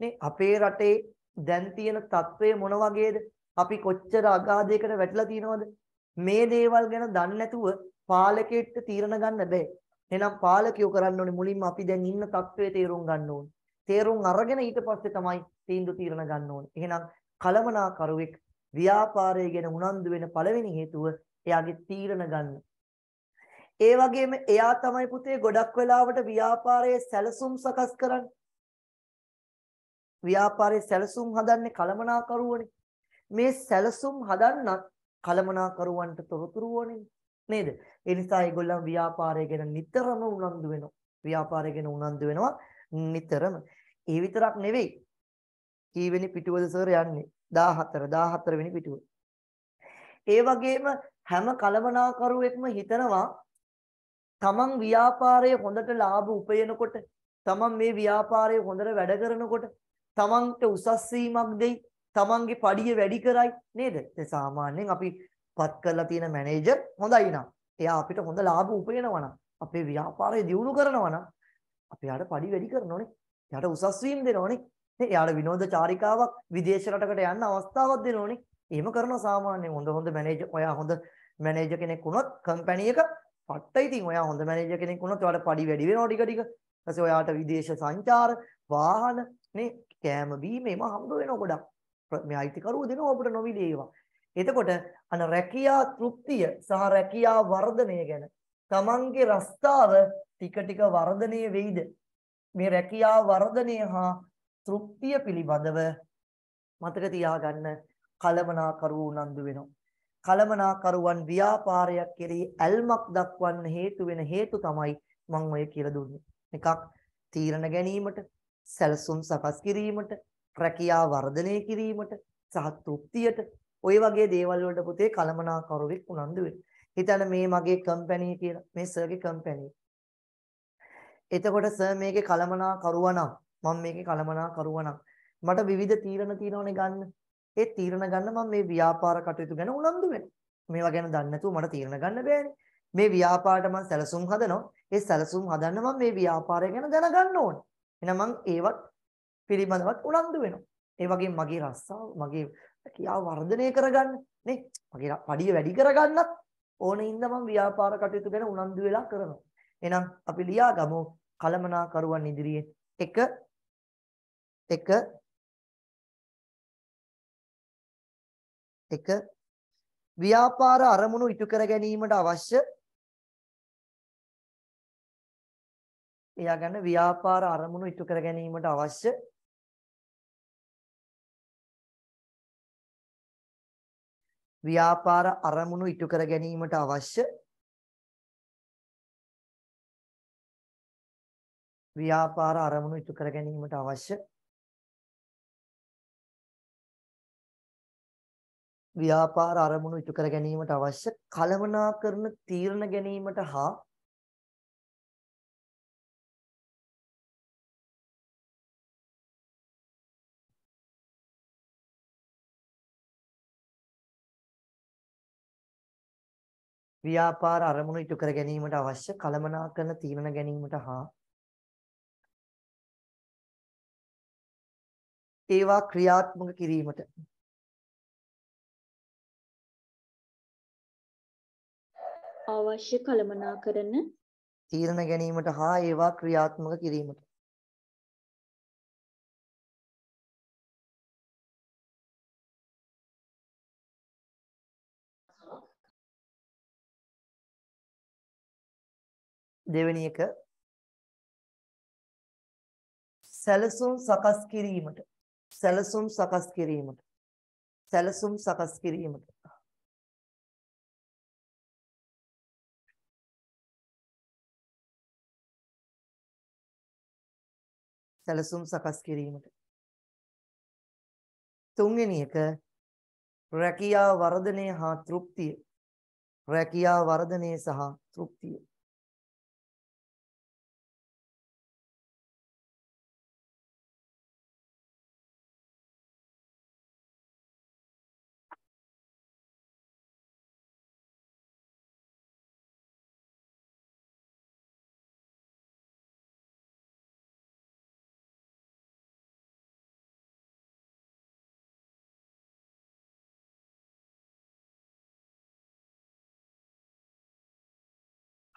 නේ අපේ රටේ දැන් තියෙන తත්වය මොන වගේද? අපි කොච්චර අගාධයකට වැටලා තියෙනවද? මේ දේවල් ගැන දන්නේ නැතුව පාලකෙට තීරණ ගන්න බෑ. එහෙනම් පාලකයෝ කරන්න ඕනේ මුලින්ම අපි දැන් ඉන්න తත්වයේ තීරුම් ගන්න ඕනේ. තීරුම් අරගෙන ඊට පස්සේ තමයි තීන්දුව තීරණ ගන්න ඕනේ. එහෙනම් කලමනාකරුවෙක් ව්‍යාපාරය ගැන උනන්දු වෙන පළවෙනි හේතුව එයාගේ තීරණ ගන්න ඒ වගේම එයා තමයි පුතේ ගොඩක් වෙලාවට ව්‍යාපාරයේ සැලසුම් සකස් කරන්නේ. ව්‍යාපාරයේ සැලසුම් හදන්නේ කලමනාකරුවනේ. මේ සැලසුම් හදන්නත් කලමනාකරුවන්ට තොරතුරු ඕනේ නේද? ඒ නිසා ඒගොල්ලන් ව්‍යාපාරය ගැන නිතරම උනන්දු වෙනවා. ව්‍යාපාරය ගැන උනන්දු වෙනවා නිතරම. ඒ විතරක් නෙවෙයි. කීවෙනි පිටුවද සර් යන්නේ? 14 14 වෙනි පිටුව. ඒ වගේම හැම කලමනාකරුවෙක්ම හිතනවා තමන් ව්‍යාපාරයේ හොඳට ලාභ උපයනකොට තමන් මේ ව්‍යාපාරයේ හොඳට වැඩ කරනකොට තමන්ට උසස් වීමක් දෙයි තමන්ගේ පඩිය වැඩි කරයි නේද දැන් සාමාන්‍යයෙන් අපි පත් කරලා තියෙන මැනේජර් හොඳයි නම් එයා අපිට හොඳ ලාභ උපයනවා නම් අපේ ව්‍යාපාරය දියුණු කරනවා නම් අපි යාට පඩි වැඩි කරනෝනේ එයාට උසස් වීම දෙනෝනේ එයාට විනෝද චාරිකාවක් විදේශ රටකට යන්න අවස්ථාවක් දෙනෝනේ එහෙම කරන සාමාන්‍යයෙන් හොඳ හොඳ මැනේජර් ඔයා හොඳ මැනේජර් කෙනෙක් වුණොත් කම්පැනි එක පට්ට ඉතින් ඔයා හොඳ මැනේජර් කෙනෙක් වුණොත් ඔයාට පඩි වැඩි වෙනවා ටික ටික. ඊපස්සේ ඔයාට විදේශ සංචාර, වාහන, නේ කෑම බීම ඒවා හම්බ වෙනවා ගොඩක්. මේ අයිතිකරුව දෙනවා අපිට නොමිලේ ඒවා. එතකොට අන රැකියා තෘප්තිය සහ රැකියා වර්ධනය ගැන තමන්ගේ රස්තාව ටික ටික වර්ධනය වෙයිද? මේ රැකියා වර්ධනය හා තෘප්තිය පිළිබඳව මතක තියාගන්න කලමනාකරුව උනන්දු වෙනවා. කලමනාකරුවන් ව්‍යාපාරයක් කෙරෙහි ඇල්මක් දක්වන්න හේතු වෙන හේතු තමයි මම ඔය කියලා දුන්නේ. එකක් තීරණ ගැනීමට, සැලසුම් සකස් කිරීමට, රැකියා වර්ධනය කිරීමට, සහ තෘප්තියට ඔය වගේ දේවල් වලට පුතේ කලමනාකරුවෙක් උනන්දු වෙන්න. හිතන්න මේ මගේ කම්පැනි කියලා, මේ සර්ගේ කම්පැනි. එතකොට සර් මේකේ කලමනාකරුවා නම්, මම මේකේ කලමනාකරුවා නම් මට විවිධ තීරණ තියෙනවනේ ගන්න. ඒ තීරණ ගන්න මම මේ ව්‍යාපාර කටයුතු ගැන උනන්දු වෙනවා. මේවා ගැන දන්නේ නැතුව මට තීරණ ගන්න බෑනේ. මේ ව්‍යාපාරට මම සැලසුම් හදනවා. ඒ සැලසුම් හදන්න මම මේ ව්‍යාපාරය ගැන දැනගන්න ඕනේ. එහෙනම් මම ඒවත් පිළිබඳවත් උනන්දු වෙනවා. ඒ වගේම මගේ රස්සාව, මගේ කියාව වර්ධනය කරගන්න නේ. මගේ පඩිය වැඩි කරගන්නත් ඕනින්ද මම ව්‍යාපාර කටයුතු ගැන උනන්දු වෙලා කරනවා. එහෙනම් අපි ලියාගමු කලමනාකරුවන් ඉදිරියේ එක එක 1 ව්‍යාපාර අරමුණු ඉටු කර ගැනීමට අවශ්‍ය එයා ගන්න ව්‍යාපාර අරමුණු ඉටු කර ගැනීමට අවශ්‍ය ව්‍යාපාර අරමුණු ඉටු කර ගැනීමට අවශ්‍ය ව්‍යාපාර අරමුණු ඉටු කර ගැනීමට අවශ්‍ය ව්‍යාපාර අරමුණු ඉටු කර ගැනීමට අවශ්‍ය කලමනාකරන තීරණ ගැනීමට හා ව්‍යාපාර අරමුණු ඉටු කර ගැනීමට අවශ්‍ය කලමනාකරන තීරණ ගැනීමට හා ඒවා ක්‍රියාත්මක කිරීමට අවශ්‍ය කළමනාකරන තීරණ ගැනීමට හා ඒවා ක්‍රියාත්මක කිරීමට දෙවෙනි එක සැලසුම් සකස් කිරීමට සැලසුම් සකස් කිරීමට සැලසුම් සකස් කිරීමට සැලසුම් සකස් කිරීමට. තුන්වෙනි එක රැකියා වර්ධනය හා තෘප්තිය. රැකියා වර්ධනය සහ තෘප්තිය.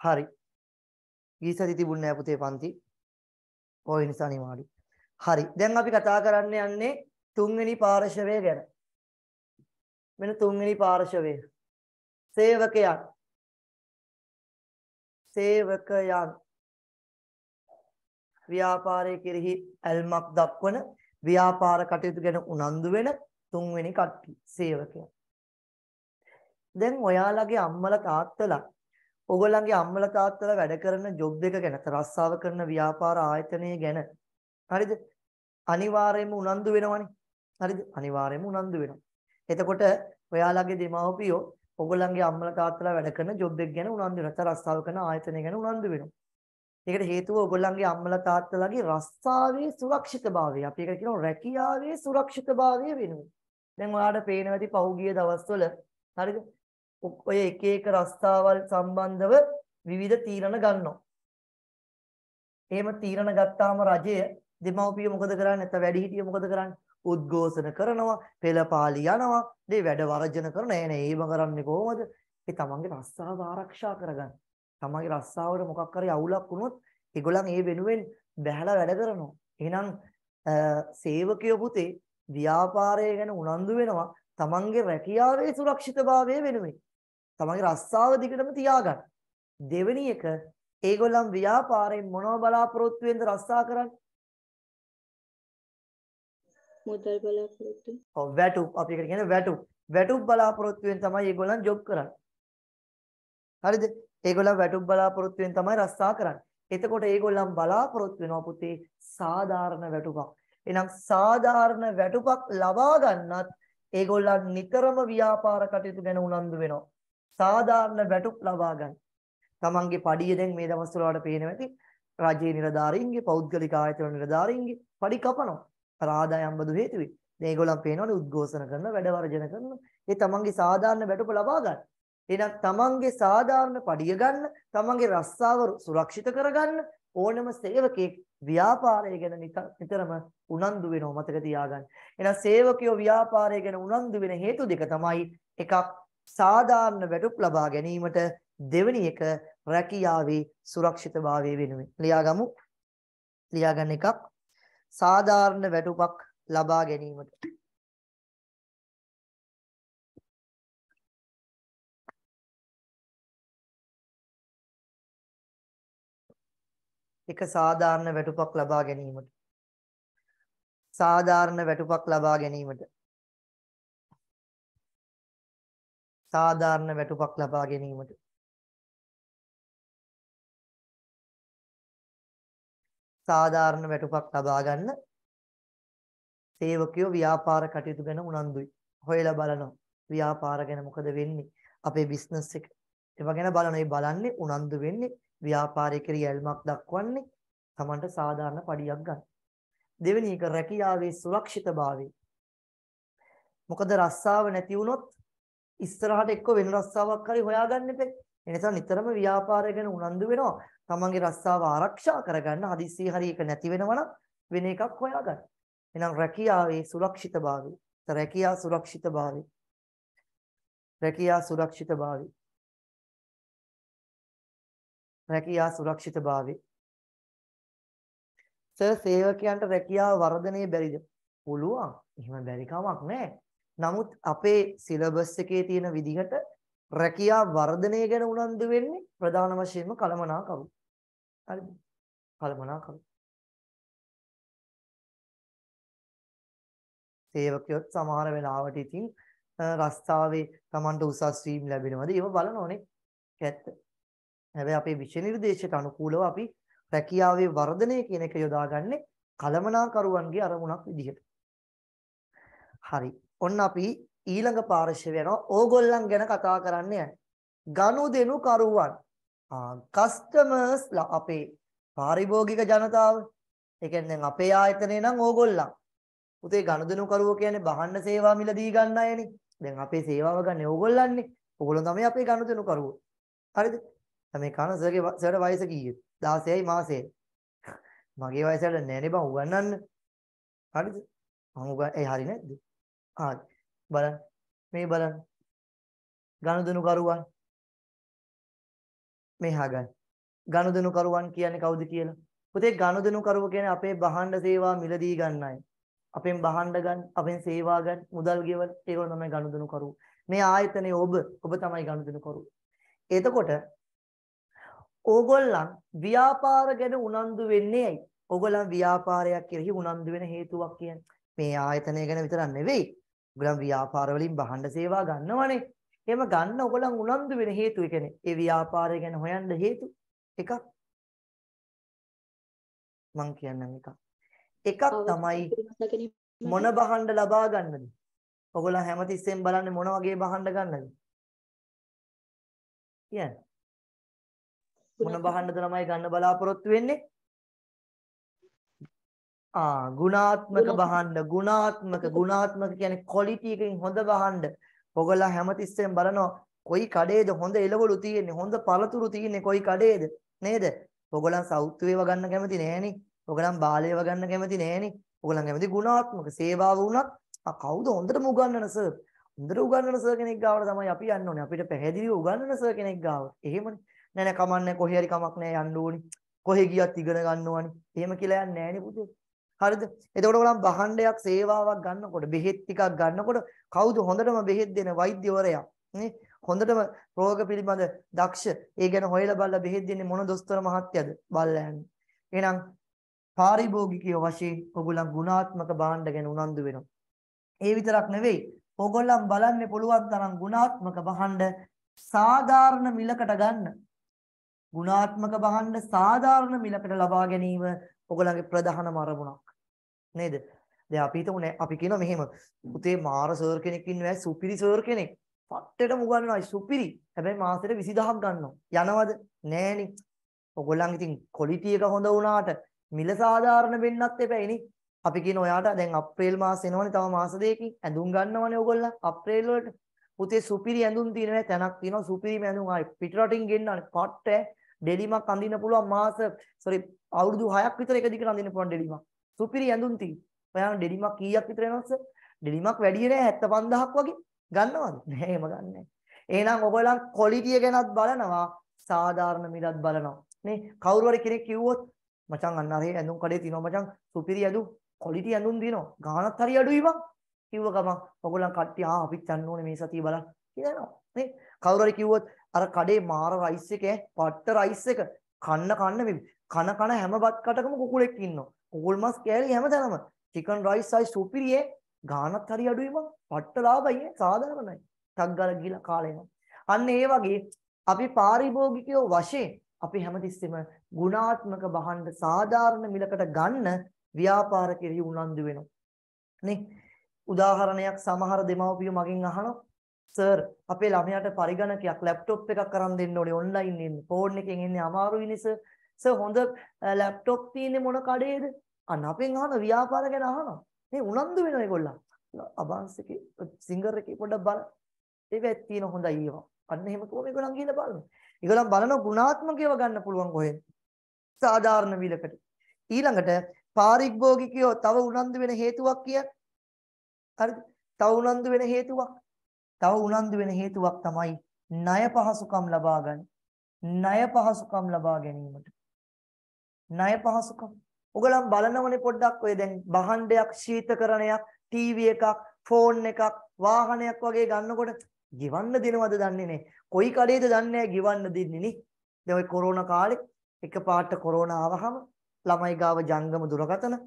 හරි. ගීසති තිබුණ නෑ පුතේ පන්ති. ඔය නිසා නිවාඩි. හරි. දැන් අපි කතා කරන්න යන්නේ තුන්වෙනි පාර්ශවය ගැන. මෙන්න තුන්වෙනි පාර්ශවය. සේවකයන්. සේවකයන්. ව්‍යාපාරයේ කෙරෙහි ඇල්මක් දක්වන ව්‍යාපාර කටයුතු ගැන උනන්දු වෙන තුන්වෙනි කට්ටිය සේවකයන්. දැන් ඔයාලගේ අම්මලා තාත්තලා ඕගොල්ලන්ගේ අම්මලා තාත්තලා වැඩ කරන ජොබ් එක ගැන, රස්සාව කරන ව්‍යාපාර ආයතනය ගැන. හරිද? අනිවාර්යයෙන්ම උනන්දු වෙනවනේ. හරිද? අනිවාර්යයෙන්ම උනන්දු වෙනවා. එතකොට ඔයාලගේ දෙමව්පියෝ ඔගොල්ලන්ගේ අම්මලා තාත්තලා වැඩ කරන ජොබ් එක ගැන උනන්දු වෙනවා. රස්සාව කරන ආයතනය ගැන උනන්දු වෙනවා. ඒකට හේතුව ඔයගොල්ලන්ගේ අම්මලා තාත්තලාගේ රස්සාවේ සුරක්ෂිතභාවය. අපි ඒක කියනවා රැකියාවේ සුරක්ෂිතභාවය වෙනුවෙන්. දැන් ඔයාලට පේන ඇති පහුගිය දවස්වල හරිද? ඔය එක එක රස්තාවල් සම්බන්ධව විවිධ තීරණ ගන්නවා. එහෙම තීරණ ගත්තාම රජය දෙමව්පිය මොකද කරන්නේ? නැත්නම් වැඩිහිටිය මොකද කරන්නේ? උද්ඝෝෂණ කරනවා, පෙළපාලි යනවා, මේ වැඩ වර්ජන කරන නෑ නෑ එහෙම කරන්නේ කොහොමද? ඒ තමන්ගේ රස්සාව ආරක්ෂා කරගන්න. තමන්ගේ රස්සාවට මොකක් හරි අවුලක් වුණොත් ඒගොල්ලන් ඒ වෙනුවෙන් බැහැලා වැඩ කරනවා. එහෙනම් සේවකයෝ පුතේ ව්‍යාපාරය ගැන උනන්දු වෙනවා තමන්ගේ රැකියාවේ සුරක්ෂිතභාවය වෙනුවෙන්. තමන්ගේ රස්සාව දිගටම තියාගන්න. දෙවෙනි එක ඒගොල්ලන් ව්‍යාපාරයෙන් මොනව බලාපොරොත්තු වෙනද රස්සා කරන්නේ? මුදල් බලාපොරොත්තු. ඔව් වැටුප් අපි ඒකට කියන්නේ වැටුප්. වැටුප් බලාපොරොත්තු වෙන තමයි ඒගොල්ලන් ජොබ් කරන්නේ. හරිද? ඒගොල්ලන් වැටුප් බලාපොරොත්තු වෙන තමයි රස්සා කරන්නේ. එතකොට ඒගොල්ලන් බලාපොරොත්තු වෙනවා පුතේ සාධාරණ වැටුපක්. එහෙනම් සාධාරණ වැටුපක් ලබා ගන්නත් ඒගොල්ලන් නිතරම ව්‍යාපාර කටයුතු ගැන උනන්දු වෙනවා. සාධාරණ වැටුප් ලබා ගන්න. තමන්ගේ පඩිය දැන් මේ දවස්වල වලට පේනවා ඇති රජයේ නිලධාරීන්ගේ පෞද්ගලික ආයතන නිලධාරීන්ගේ පඩි කපනවා. අර ආදායම් බදු හේතුවෙන්. දැන් ඒගොල්ලන් පේනවනේ උද්ඝෝෂණ කරන, වැඩ වර්ජන කරන. ඒ තමන්ගේ සාධාරණ වැටුප ලබා ගන්න. එහෙනම් තමන්ගේ සාධාරණ පඩිය ගන්න, තමන්ගේ රස්සාව සුරක්ෂිත කරගන්න ඕනම සේවකයෙක් ව්‍යාපාරය ගැන නිතරම උනන්දු වෙනව මතක තියාගන්න. එහෙනම් සේවකයෝ ව්‍යාපාරය ගැන උනන්දු වෙන හේතු දෙක තමයි එකක් සාධාරණ වැටුප් ලබා ගැනීමට දෙවැනි එක රැකියාවේ සුරක්ෂිතභාවය වෙනුවෙන් ලියාගමු ලියාගන්න එකක් සාධාරණ වැටුපක් ලබා ගැනීමට එක සාධාරණ වැටුපක් ලබා ගැනීමට සාධාරණ වැටුපක් ලබා ගැනීමට සාධාරණ වැටුපක් ලබා ගැනීමට සාධාරණ වැටුපක් ලබා ගන්න සේවකයෝ ව්‍යාපාර කටයුතු ගැන උනන්දුයි. හොයලා බලනවා ව්‍යාපාර ගැන මොකද වෙන්නේ අපේ බිස්නස් එක. ඒවා ගැන බලන ඒ බලන්නේ උනන්දු වෙන්නේ ව්‍යාපාරයේ ක්‍රියාවලියක් දක්වන්නේ Tamanට සාධාරණ පඩියක් ගන්න. දෙවෙනි එක රැකියාවේ සුරක්ෂිතභාවය. මොකද රස්සාව නැති වුණොත් ඉස්සරහට එක්ක වෙන රස්සාවක් හරි හොයාගන්න එපේ. ඒ නිසා නිතරම ව්‍යාපාරය ගැන උනන්දු වෙනවා. තමන්ගේ රස්සාව ආරක්ෂා කරගන්න හදිස්සිය හරි එක නැති වෙනවනම් වෙන එකක් හොයාගන්න. එහෙනම් රැකියාවේ සුරක්ෂිතභාවය. රැකියා සුරක්ෂිතභාවය. රැකියා සුරක්ෂිතභාවය. රැකියා සුරක්ෂිතභාවය. සර් සේවකයන්ට රැකියාව වර්ධනය බැරිද? පුළුවන්. එහෙම බැරි කමක් නැහැ. නමුත් අපේ සිලබස් එකේ තියෙන විදිහට රැකියා වර්ධනය ගැන උනන්දු වෙන්නේ ප්‍රධාන වශයෙන්ම කළමනාකරු. හරිද? කළමනාකරු. සේවකයොත් සමහර වෙලාවට ඉතින් රස්තාවේ Tamanට උසස් වීම් ලැබෙනවද? ඒව බලනෝනේ. ඇත්ත. හැබැයි අපේ විෂය නිර්දේශයට අනුකූලව අපි රැකියාවේ වර්ධනය කියන එක යොදාගන්නේ කළමනාකරුවන්ගේ අරමුණක් විදිහට. හරි. ඔන්න අපි ඊළඟ පාර්ශ්වය යනවා ඕගොල්ලන් ගැන කතා කරන්න යන්නේ. ගනුදෙනු කරුවන්. කස්ටමර්ස්ලා අපේ පාරිභෝගික ජනතාව. ඒ කියන්නේ අපේ ආයතනය නම් ඕගොල්ලන්. උතේ ගනුදෙනු කරුවෝ කියන්නේ බහන්න සේවා මිල දී ගන්න අයනේ. දැන් අපේ සේවාව ගන්න ඕගොල්ලන්නේ. ඕගොල්ලෝ තමයි අපේ ගනුදෙනු කරුවෝ. හරිද? මේ කන සර්ගේ සර් වයස කීයද? 16යි මාසේ. මගේ වයසට නෑනේ බං උගන්නන්න. හරිද? මම උග ඒ හරි නැද්ද? ආදි. බලන්න. මේ බලන්න. ගනුදෙනු කරුවන්. මෙහා ගන්න. ගනුදෙනු කරුවන් කියන්නේ කවුද කියලා? පුතේ ගනුදෙනු කරුව කියන්නේ අපේ බහණ්ඩ සේවා මිලදී ගන්න අය. අපෙන් බහණ්ඩ ගන්න, අපෙන් සේවා ගන්න, මුදල් ගෙවන ඒගොල්ලෝ තමයි ගනුදෙනු කරුව. මේ ආයතනයේ ඔබ ඔබ තමයි ගනුදෙනු කරුව. එතකොට ඕගොල්ලන් ව්‍යාපාර ගැන උනන්දු වෙන්නේ ඇයි? ඕගොල්ලන් ව්‍යාපාරයක් කෙරෙහි උනන්දු වෙන හේතුවක් කියන්නේ මේ ආයතනය ගැන විතරක් නෙවෙයි ඔයගොල්ලන් ව්‍යාපාර වලින් භාණ්ඩ සේවා ගන්නවනේ. එහෙම ගන්න ඔයගොල්ලන් උනන්දු වෙන හේතුව කියන්නේ ඒ ව්‍යාපාරය ගැන හොයන්න හේතු එකක්. මං කියන්නම් එකක්. එකක් තමයි මොන භාණ්ඩ ලබා ගන්නද? ඔයගොල්ලන් හැමතිස්සෙම බලන්නේ මොන වගේ භාණ්ඩ ගන්නද? කියන්නේ මොන භාණ්ඩද ළමයි ගන්න බලාපොරොත්තු වෙන්නේ? ආ ගුණාත්මක බහන්න ගුණාත්මක ගුණාත්මක කියන්නේ ක්වොලිටි එකකින් හොඳ බහන්න ඔගලා හැමතිස්සෙම බලනවා කොයි කඩේද හොඳ එළවලු තියෙන්නේ හොඳ පළතුරු තියෙන්නේ කොයි කඩේද නේද ඔගලන් සෞත්වේව ගන්න කැමති නෑනේ ඔගලන් බාලේව ගන්න කැමති නෑනේ ඔගලන් කැමති ගුණාත්මක සේවාව වුණත් ආ කවුද හොඳටම උගන්වන සර් හොඳට උගන්වන සර් කෙනෙක් ගාවට තමයි අපි යන්න ඕනේ අපිට පැහැදිලිව උගන්වන සර් කෙනෙක් ගාවට එහෙමනේ නෑ නෑ කමන්නේ කොහේ හරි කමක් නෑ යන්න ඕනේ කොහේ ගියත් ඉගෙන ගන්න ඕනේ එහෙම කියලා යන්නේ නෑනේ පුතේ හරිද? එතකොට ඔයගොල්ලන් වහණ්ඩයක් සේවාවක් ගන්නකොට බෙහෙත් ටිකක් ගන්නකොට කවුද හොඳටම බෙහෙත් දෙන වෛද්‍යවරයා? නේ? හොඳටම රෝග පිළිබඳ දක්ෂ ඒ ගැන හොයලා බලලා බෙහෙත් දෙන්නේ මොන දොස්තර මහත්තයද? බලයන්. එහෙනම් පාරිභෝගිකයෝ වශයෙන් ඔයගොල්ලන් ගුණාත්මක භාණ්ඩ ගැන උනන්දු වෙනවා. ඒ විතරක් නෙවෙයි. ඔයගොල්ලන් බලන්නේ පුළුවන් තරම් ගුණාත්මක භාණ්ඩ සාධාරණ මිලකට ගන්න. ගුණාත්මක භාණ්ඩ සාධාරණ මිලකට ලබා ගැනීම ඔයගොල්ලන්ගේ ප්‍රධානම අරමුණක්. නේද? දැන් අපි හිතමු නෑ අපි කියනවා මෙහෙම පුතේ මාර සර් කෙනෙක් ඉන්නවා සුපිරි සර් කෙනෙක්. පට්ටටම උගන්වනවා සුපිරි. හැබැයි මාසෙට 20000ක් ගන්නවා. යනවද? නෑනේ. ඔගොල්ලන් ඉතින් ක්වොලිටි එක හොඳ වුණාට මිල සාධාරණ වෙන්නත් එපැයිනේ. අපි කියන ඔයාට දැන් අප්‍රේල් මාසෙ එනවනේ තව මාස දෙකකින් ඇඳුම් ගන්නවනේ ඔයගොල්ලෝ අප්‍රේල් වලට. පුතේ සුපිරි ඇඳුම් තියෙනවා තැනක් තියෙනවා සුපිරි ඇඳුම් ආයි පිටරටින් ගෙන්නන්නේ. පට්ට ඩෙලිමක් අඳින්න පුළුවන් මාස සෝරි අවුරුදු 6ක් විතර එක දිගට අඳින්න පුළුවන් ඩෙලිමක්. සුපිරි ඇඳුම් තියෙන. ඔයාලා ඩෙනිමක් කීයක් විතර එනවද සර්? ඩෙනිමක් වැඩි නෑ 75000ක් වගේ. ගන්නවද? නෑ එහෙම ගන්නෑ. එහෙනම් ඔයගොල්ලන් ක්වොලිටිය ගැනත් බලනවා, සාධාරණ මිලත් බලනවා. නේ කවුරු හරි කෙනෙක් කිව්වොත් මචං අන්න අර ඇඳුම් කඩේ තියෙනවා මචං සුපිරි ඇඳුම්, ක්වොලිටි ඇඳුම් දිනවා. ගාණත් හරි අඩුයි බං. කිව්ව ගමන් ඔයගොල්ලන් කට්ටිය ආ අපිත් යන්න ඕනේ මේ සතිය බලන්න කියලා යනවා. නේ කවුරු හරි කිව්වොත් අර කඩේ මාර රයිස් එක, පට්ට රයිස් එක කන්න කන්න කන කන හැම බත් කටකම කුකුලෙක් ඉන්නවා. කෝල් මස් කෑලි හැමතැනම චිකන් රයිස් සයි සුපිරියේ ගානත් හරි අඩුයි මං පට්ට ලාභයි සාධාරණයි ටක් ගාලා ගිහලා කාලා එනවා අන්න ඒ වගේ අපි පාරිභෝගිකයෝ වශයෙන් අපි හැමතිස්සෙම ගුණාත්මක බහන්න සාධාරණ මිලකට ගන්න ව්‍යාපාර කෙරෙහි උනන්දු වෙනවා නේ උදාහරණයක් සමහර දෙමව්පියෝ මගෙන් අහනවා සර් අපේ ළමයාට පරිගණකයක් ලැප්ටොප් එකක් අරන් දෙන්න ඕනේ ඔන්ලයින් එන්න ෆෝන් එකෙන් එන්නේ අමාරුයි නේ සර් සර් හොඳ ලැප්ටොප් තියෙන්නේ මොන කඩේද? අන්න අපෙන් අහන ව්‍යාපාර ගැන අහනවා. මේ උනන්දු වෙනවා ඒගොල්ලෝ. අබාන්ස් එකේ සිංගර් එකේ පොඩ්ඩක් බලන්න. ඒකත් තියෙන හොඳයි ඒවා. අන්න එහෙම කොහොම ඒගොල්ලන් ගිහින් බලනවා. ඒගොල්ලන් බලන ගුණාත්මකව ගන්න පුළුවන් කොහෙද? සාධාරණ විලකට. ඊළඟට පාරිභෝගිකයෝ තව උනන්දු වෙන හේතුවක් කියන්නේ හරිද? තව උනන්දු වෙන හේතුවක්. තව උනන්දු වෙන හේතුවක් තමයි ණය පහසුකම් ලබා ගන්න. ණය පහසුකම් ලබා ගැනීමට. ණය පහසුකම්. ඔගලන් බලනවනේ පොඩ්ඩක් ඔය දැන් භාණ්ඩයක් ශීතකරණයක් ටීවී එකක් ෆෝන් එකක් වාහනයක් වගේ ගන්නකොට ගිවන්න දෙනවද දන්නේ නැහැ. කොයි කඩේද දන්නේ ගිවන්න දෙන්නේ නේ. දැන් ওই කොරෝනා කාලේ එකපාරට කොරෝනා ආවහම ළමයි ගාව ජංගම දුරකථන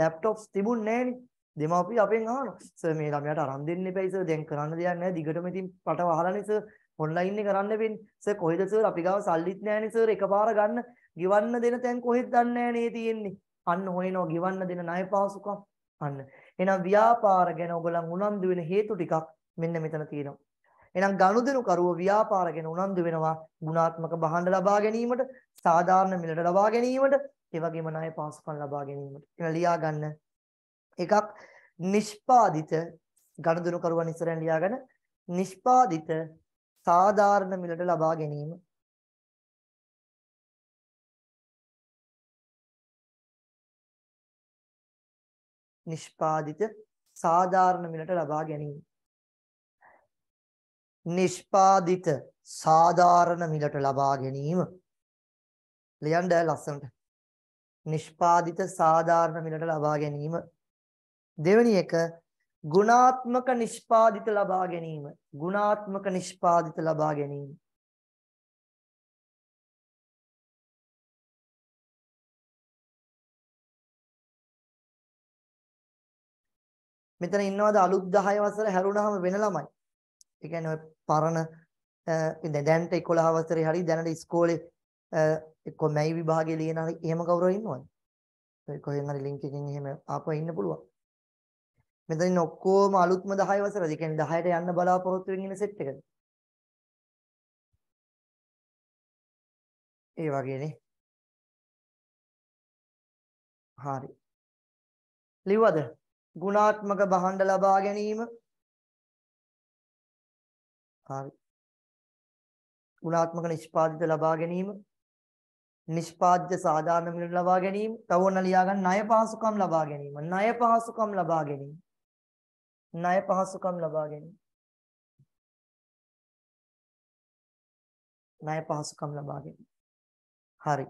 ලැප්ටොප්ස් තිබුණේ නැහනේ. දෙමාපිය අපෙන් අහනවා. සර් මේ ළමයාට අරන් දෙන්න එපයි සර්. දැන් කරන්න දෙයක් නැහැ. දිගටම ඉතින් රට වහලානේ සර්. ඔන්ලයින් එක කරන්න වෙන්නේ. සර් කොහෙද සර් අපි ගාව සල්ලිත් නැහනේ සර්. එකපාර ගන්න. ගෙවන්න දෙන තැන් කොහෙද දන්නේ නේ තියෙන්නේ. අන්න හොයනවා ගෙවන්න දෙන ණය පහසුකම්. අන්න. එහෙනම් ව්‍යාපාර ගැන ඔයගලන් උනන්දු වෙන හේතු ටිකක් මෙන්න මෙතන තියෙනවා. එහෙනම් ගනුදෙනු කරුව ව්‍යාපාර ගැන උනන්දු වෙනවා ගුණාත්මක භාණ්ඩ ලබා ගැනීමට, සාධාරණ මිලට ලබා ගැනීමට, ඒ වගේම ණය පහසුකම් ලබා ගැනීමට. එහෙනම් ලියා ගන්න. එකක් නිෂ්පාදිත ගනුදෙනු කරුවන් ඉස්සරහින් ලියාගෙන නිෂ්පාදිත සාධාරණ මිලට ලබා ගැනීම නිෂ්පාදිත සාධාරණ මිලට ලබා ගැනීම. නිෂ්පාදිත සාධාරණ මිලට ලබා ගැනීම. ලියන්න ලස්සනට. නිෂ්පාදිත සාධාරණ මිලට ලබා ගැනීම. දෙවෙනි එක ගුණාත්මක නිෂ්පාදිත ලබා ගැනීම. ගුණාත්මක නිෂ්පාදිත ලබා ගැනීම. මෙතන ඉන්නවද අලුත් 10 වසර හැරුණාම වෙන ළමයි. ඒ කියන්නේ ඔය පරණ දැනට 11 වසරේ හරි දැනට ඉස්කෝලේ එක්ක මැයි විභාගේ ලියන හරි එහෙම කවුරු හරි ඉන්නවද? කොහෙන් හරි ලින්ක් එකකින් එහෙම ආපහු ඉන්න පුළුවන්. මෙතන ඉන්න ඔක්කොම අලුත්ම 10 වසරද? ඒ කියන්නේ 10ට යන්න බලාපොරොත්තු වෙන ඉන්න සෙට් එකද? ඒ වගේනේ. හරි. ලිව්වද? ගුණාත්මක භාණ්ඩ ලබා ගැනීම හරි ගුණාත්මක නිෂ්පාදිත ලබා ගැනීම නිෂ්පාද්‍ය සාධාරණ මිල ලබා ගැනීම තවෝන ලියා ගන්න ණය පහසුකම් ලබා ගැනීම ණය පහසුකම් ලබා ගැනීම ණය පහසුකම් ලබා ගැනීම ණය පහසුකම් ලබා ගැනීම හරි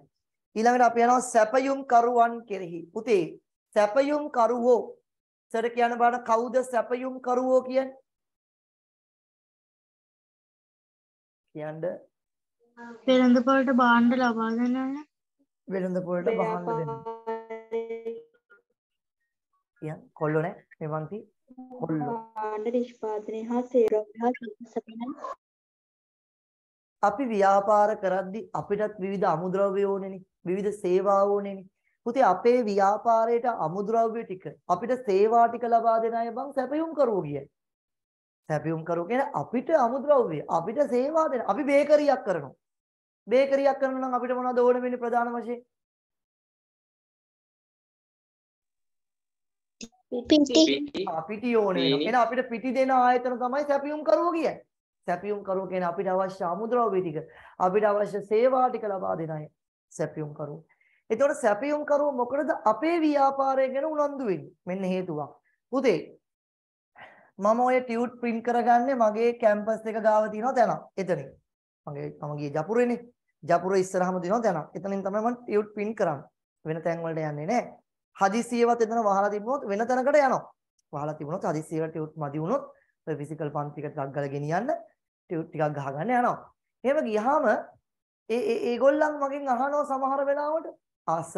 ඊළඟට අපි යනවා සැපයුම් කරුවන් කෙරෙහි පුතේ සැපයුම් කරුවෝ ඉස්සර කියන බාන කවුද සැපයුම් කරවෝ කියන්නේ? කියන්න වෙළඳ පොළට බාණ්ඩ ලබා දෙනවනේ වෙළඳ පොළට බාණ්ඩ දෙන්න යන් කොල්ලෝ නේ මේ වන්ති කොල්ලෝ බාණ්ඩ නිෂ්පාදනය හා සේවන හා සම්සපන අපි ව්‍යාපාර කරද්දී අපිටත් විවිධ අමුද්‍රව්‍ය ඕනේනේ විවිධ සේවා ඕනේනේ පුතේ අපේ ව්‍යාපාරයට අමුද්‍රව්‍ය ටික අපිට සේවා ටික ලබා දෙන අය බං සැපයුම් කරෝ කියන්නේ. සැපයුම් කරෝ කියන්නේ අපිට අමුද්‍රව්‍ය අපිට සේවා දෙන අපි බේකරියක් කරනවා. බේකරියක් කරනවා නම් අපිට මොනවද ඕන වෙන්නේ ප්‍රධාන වශයෙන්? පිටි පිටි ඕනේ නේද? එහෙනම් අපිට පිටි දෙන ආයතන තමයි සැපයුම් කරෝ කියන්නේ. සැපියුම් කරෝ කියන අපිට අවශ්‍ය අමුද්‍රව්‍ය ටික අපිට අවශ්‍ය සේවා ටික ලබා දෙන අය සැපියුම් කරෝ එතකොට සැපියුම් කරුව මොකටද අපේ ව්‍යාපාරය ගැන උනන්දු වෙන්නේ? මෙන්න හේතුවක්. පුතේ මම ඔය ටියුට් print කරගන්නේ මගේ කැම්පස් එක ගාව තියෙන තැන. එතනින්. මගේ මම ගියේ ජපුරේනේ. ජපුරේ ඉස්සරහම තියෙන තැන. එතනින් තමයි මම ටියුට් print කරන්නේ. වෙන තැන් වලට යන්නේ නැහැ. හදිසියවත් එතන වහලා තිබුණොත් වෙන තැනකට යනවා. වහලා තිබුණොත් හදිසියට ටියුට් මදි වුණොත් ඔය ෆිසිකල් පන්ති ටික ටක් ගාලා ගෙනියන්න ටියුට් ටිකක් ගහගන්න යනවා. එහෙම ගියාම ඒ ඒගොල්ලන් මගෙන් අහනවා සමහර වෙලාවට ආස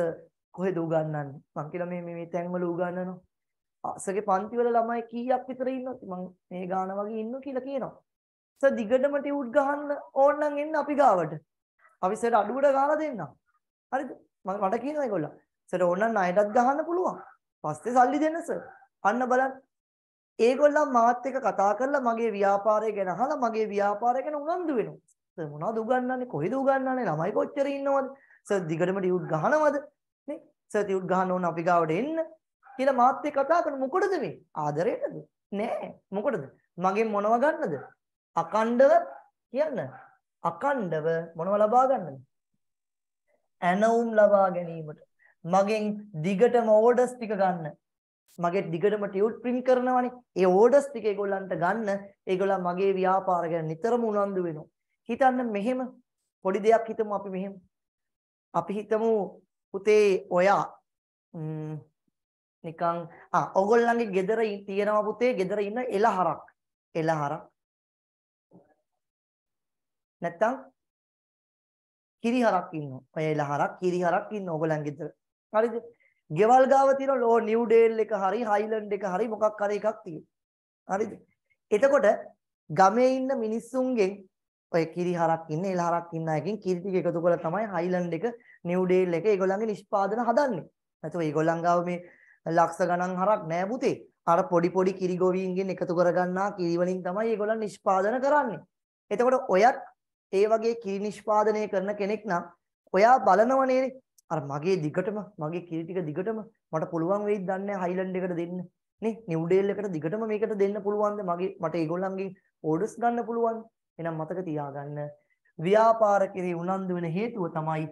කොහෙද උගන්වන්නේ මං කියලා මේ මේ තැන්වල උගන්වනවා ආසගේ පන්තිවල ළමයි කීයක් විතර ඉන්නවද මං මේ ගාන වගේ ඉන්නු කියලා කියනවා සර් දිගටම ටියුට් ගහන්න ඕන නම් එන්න අපි ගාවට අපි සර් අඩුවට ගාලා දෙන්නම් හරිද මම මට කියනවා ඒගොල්ලෝ සර් ඕන නම් ණයටත් ගහන්න පුළුවන් පස්සේ සල්ලි දෙන්න සර් අන්න බලන්න ඒගොල්ලන් මාත් එක්ක කතා කරලා මගේ ව්‍යාපාරය ගැන අහලා මගේ ව්‍යාපාරය ගැන උනන්දු වෙනවා. මොනවද උගන්වන්නේ? කොහෙද උගන්වන්නේ? ළමයි කොච්චර ඉන්නවද? සර් දිගටම ටියුට් ගහනවද? නේ? සර් ටියුට් ගහන්න ඕන අපි ගාවට එන්න කියලා මාත් එක්ක කතා කරන මොකටද මේ? ආදරයටද? නෑ. මොකටද? මගෙන් මොනව ගන්නද? අකණ්ඩව කියන්න. අකණ්ඩව මොනව ලබා ගන්නද? ඇනවුම් ලබා ගැනීමට. මගෙන් දිගටම ඕඩර්ස් ටික ගන්න. මගේ දිගටම ටියුට් print කරනවනේ. ඒ ඕඩර්ස් ටික ඒගොල්ලන්ට ගන්න. ඒගොල්ලන් මගේ ව්‍යාපාර ගැන නිතරම උනන්දු වෙනවා. හිතන්න මෙහෙම පොඩි දෙයක් හිතමු අපි මෙහෙම. අපි හිතමු පුතේ ඔයා නිකන් ආ ඔයගොල්ලන්ගේ ගෙදර තියෙනවා පුතේ ගෙදර ඉන්න එළහරක් එළහරක් නැත්තම් කිරිහරක් ඉන්නවා ඔය එළහරක් කිරිහරක් ඉන්න ඔයගොල්ලන් ගෙදර හරිද ගෙවල් ගාව තියෙන ලෝ නිව් ඩේල් එක හරි හයිලන්ඩ් එක හරි මොකක් හරි එකක් තියෙනවා හරිද එතකොට ගමේ ඉන්න මිනිස්සුන්ගෙන් ඔය කිරි හරක් ඉන්න එළ හරක් ඉන්න අයකින් කිරි ටික එකතු කරලා තමයි හයිලන්ඩ් එක නිව් ඩේල් එක ඒගොල්ලන්ගේ නිෂ්පාදන හදන්නේ. නැතුව ඒගොල්ලන් ගාව මේ ලක්ෂ ගණන් හරක් නෑ පුතේ. අර පොඩි පොඩි කිරි ගොවීන්ගෙන් එකතු කරගන්නා කිරි වලින් තමයි ඒගොල්ලන් නිෂ්පාදන කරන්නේ. එතකොට ඔයත් ඒ වගේ කිරි නිෂ්පාදනය කරන කෙනෙක් නම් ඔයා බලනව නේද? අර මගේ දිගටම මගේ කිරි ටික දිගටම මට පුළුවන් වෙයිද දන්නේ හයිලන්ඩ් එකට දෙන්න. නේ නිව් ඩේල් එකට දිගටම මේකට දෙන්න පුළුවන්ද? මගේ මට ඒගොල්ලන්ගෙන් ඕඩර්ස් ගන්න පුළුවන්ද? එහෙනම් මතක තියාගන්න ව්‍යාපාර කෙරේ උනන්දු වෙන හේතුව තමයි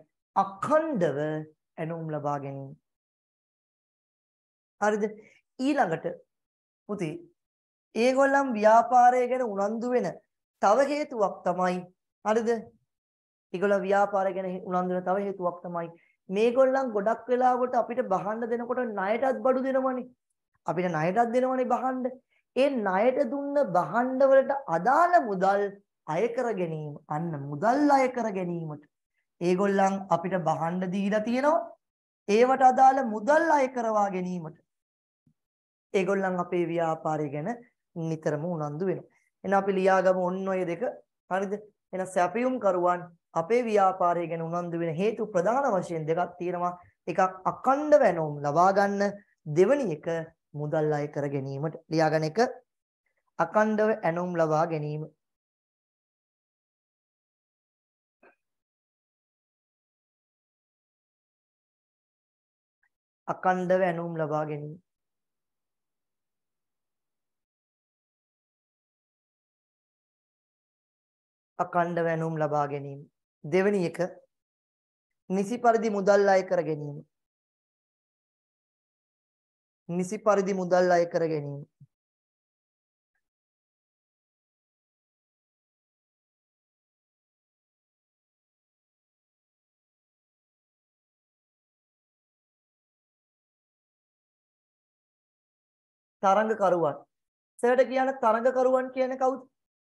අඛණ්ඩව ඇනුම් ලබා ගැනීම. හරිද? ඊළඟට පුතේ ඒගොල්ලන් ව්‍යාපාරය ගැන උනන්දු වෙන තව හේතුවක් තමයි හරිද? ඒගොල්ලෝ ව්‍යාපාරය ගැන උනන්දු වෙන තව හේතුවක් තමයි මේගොල්ලන් ගොඩක් වෙලාවට අපිට බහන්න දෙනකොට ණයටත් බඩු දෙනවනේ. අපිට ණයටත් දෙනවනේ බහන්න. ඒ ණයට දුන්න බහන්න වලට අදාළ මුදල් අය කර ගැනීම අන්න මුදල් අය කර ගැනීමට ඒගොල්ලන් අපිට බහන්න දීලා තියෙනවා ඒවට අදාළ මුදල් අය කරවා ගැනීමට ඒගොල්ලන් අපේ ව්‍යාපාරය ගැන නිතරම උනන්දු වෙනවා එහෙනම් අපි ලියාගමු ඔන්න ඔය දෙක හරිද එහෙනම් සැපියුම් කරුවන් අපේ ව්‍යාපාරය ගැන උනන්දු වෙන හේතු ප්‍රධාන වශයෙන් දෙකක් තියෙනවා එකක් අකණ්ඩ වෙනෝම් ලබා ගන්න දෙවනි එක මුදල් අය කර ගැනීමට ලියාගන්න එක අකණ්ඩව ඇනුම් ලබා ගැනීම අකණ්ඩව ඇනුම් ලබා ගැනීම අකණ්ඩව ඇනුම් ලබා ගැනීම දෙවෙනි එක නිසි පරිදි මුදල් අය කර ගැනීම නිසි පරිදි මුදල් අය කර ගැනීම තරංගකරුවන්. සර්ට කියන තරංගකරුවන් කියන්නේ කවුද?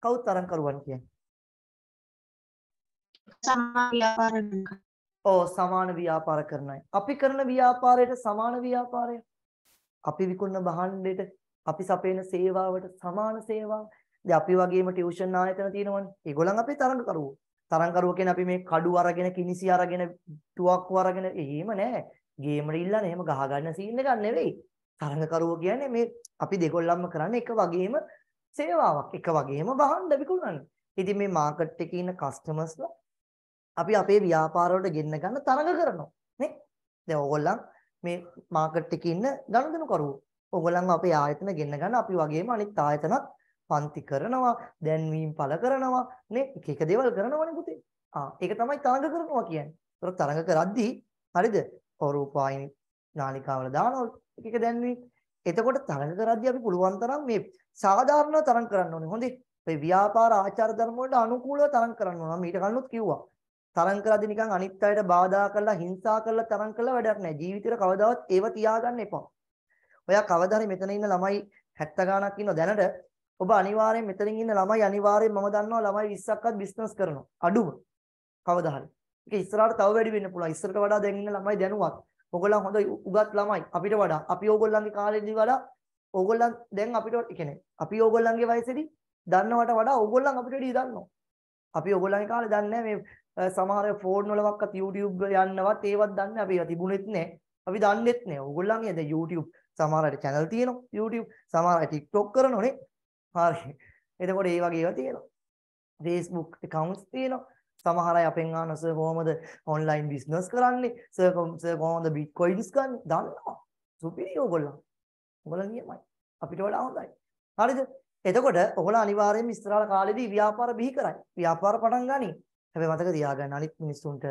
කවුද තරංගකරුවන් කියන්නේ? සමාන ව්‍යාපාර ඔව් සමාන ව්‍යාපාර කරන අය. අපි කරන ව්‍යාපාරයට සමාන ව්‍යාපාරය. අපි විකුණන භාණ්ඩයට, අපි සපයන සේවාවට සමාන සේවාව. දැන් අපි වගේම ටියුෂන් නායකන තියෙනවනේ. ඒගොල්ලන් අපේ තරංගකරුවෝ. තරංගකරුව කියන්නේ අපි මේ කඩු අරගෙන, කිනිසි අරගෙන, තුවක්කු අරගෙන එහෙම නෑ. ගේමර ඉල්ලන එහෙම ගහගන්න සීන් එකක් නෙවෙයි. තරඟකරුවෝ කියන්නේ මේ අපි දෙගොල්ලන්ම කරන්නේ එක වගේම සේවාවක් එක වගේම වහන්න විකුණන්නේ. ඉතින් මේ මාකට් එකේ ඉන්න කස්ටමර්ස්ලා අපි අපේ ව්‍යාපාරවලට ගෙන්න ගන්න තරඟ කරනවා නේ. දැන් ඕගොල්ලන් මේ මාකට් එකේ ඉන්න ගනුදෙනු කරුවෝ. ඕගොල්ලන් අපේ ආයතන ගෙන්න ගන්න අපි වගේම අනිත් ආයතනත් පන්ති කරනවා, දැන්වීම් පළ කරනවා නේ. එක එක දේවල් කරනවනේ පුතේ. ආ ඒක තමයි තරඟ කරනවා කියන්නේ. ඒතර තරඟ කරද්දී හරිද? රූපවාහිනී නාලිකාවල දානවා එක එක දැන්වීම්. එතකොට තරඟ කරද්දී අපි පුළුවන් තරම් මේ සාධාරණ තරඟ කරන්න ඕනේ. හොඳේ. මේ ව්‍යාපාර ආචාර ධර්ම වලට අනුකූලව තරඟ කරන්න ඕන. මම ඊට කලිනුත් කිව්වා. තරඟ කරද්දී නිකන් අනිත් අයට බාධා කරලා හිංසා කරලා තරඟ කළා වැඩක් නැහැ. ජීවිතේට කවදාවත් ඒව තියාගන්න එපා. ඔයා කවදා හරි මෙතන ඉන්න ළමයි 70 ගාණක් ඉන්නවා දැනට. ඔබ අනිවාර්යෙන් මෙතනින් ඉන්න ළමයි අනිවාර්යෙන් මම දන්නවා ළමයි 20ක්වත් බිස්නස් කරනවා. අඩුම. කවදා හරි. ඒක ඉස්සරහට තව වැඩි වෙන්න පුළුවන්. ඉස්සරට වඩා දැන් ඉන්න ළමයි දැනුවත්. ඕගොල්ලන් හොඳ උගත් ළමයි අපිට වඩා. අපි ඕගොල්ලන්ගේ කාලෙදී වඩා ඕගොල්ලන් දැන් අපිට කියන්නේ අපි ඕගොල්ලන්ගේ වයසේදී දන්නවට වඩා ඕගොල්ලන් අපිට වැඩි දන්නවා. අපි ඕගොල්ලන්ගේ කාලේ දන්නේ මේ සමහර ෆෝන් වලවත් YouTube යන්නවත් ඒවත් දන්නේ අපි ඒවා තිබුණෙත් නැහැ. අපි දන්නෙත් නැහැ. ඕගොල්ලන්ගේ දැන් YouTube සමහර අය channel තියෙනවා. YouTube සමහර අය TikTok කරනෝනේ. හරි. එතකොට ඒ වගේ ඒවා තියෙනවා. Facebook accounts තියෙනවා. සමහර අය අපෙන් අහන සර් කොහොමද ඔන්ලයින් බිස්නස් කරන්නේ? සර් කොහොමද බිට්කොයින්ස් ගන්න? දන්නවා. සුපිරි ඕගොල්ලෝ. ඔයාලා නියමයි. අපිට වඩා හොඳයි. හරිද? එතකොට ඔයාලා අනිවාර්යයෙන්ම ඉස්සරහා කාලෙදී ව්‍යාපාර බිහි කරයි. ව්‍යාපාර පටන් ගනි. හැබැයි මතක තියාගන්න අනිත් මිනිස්සුන්ට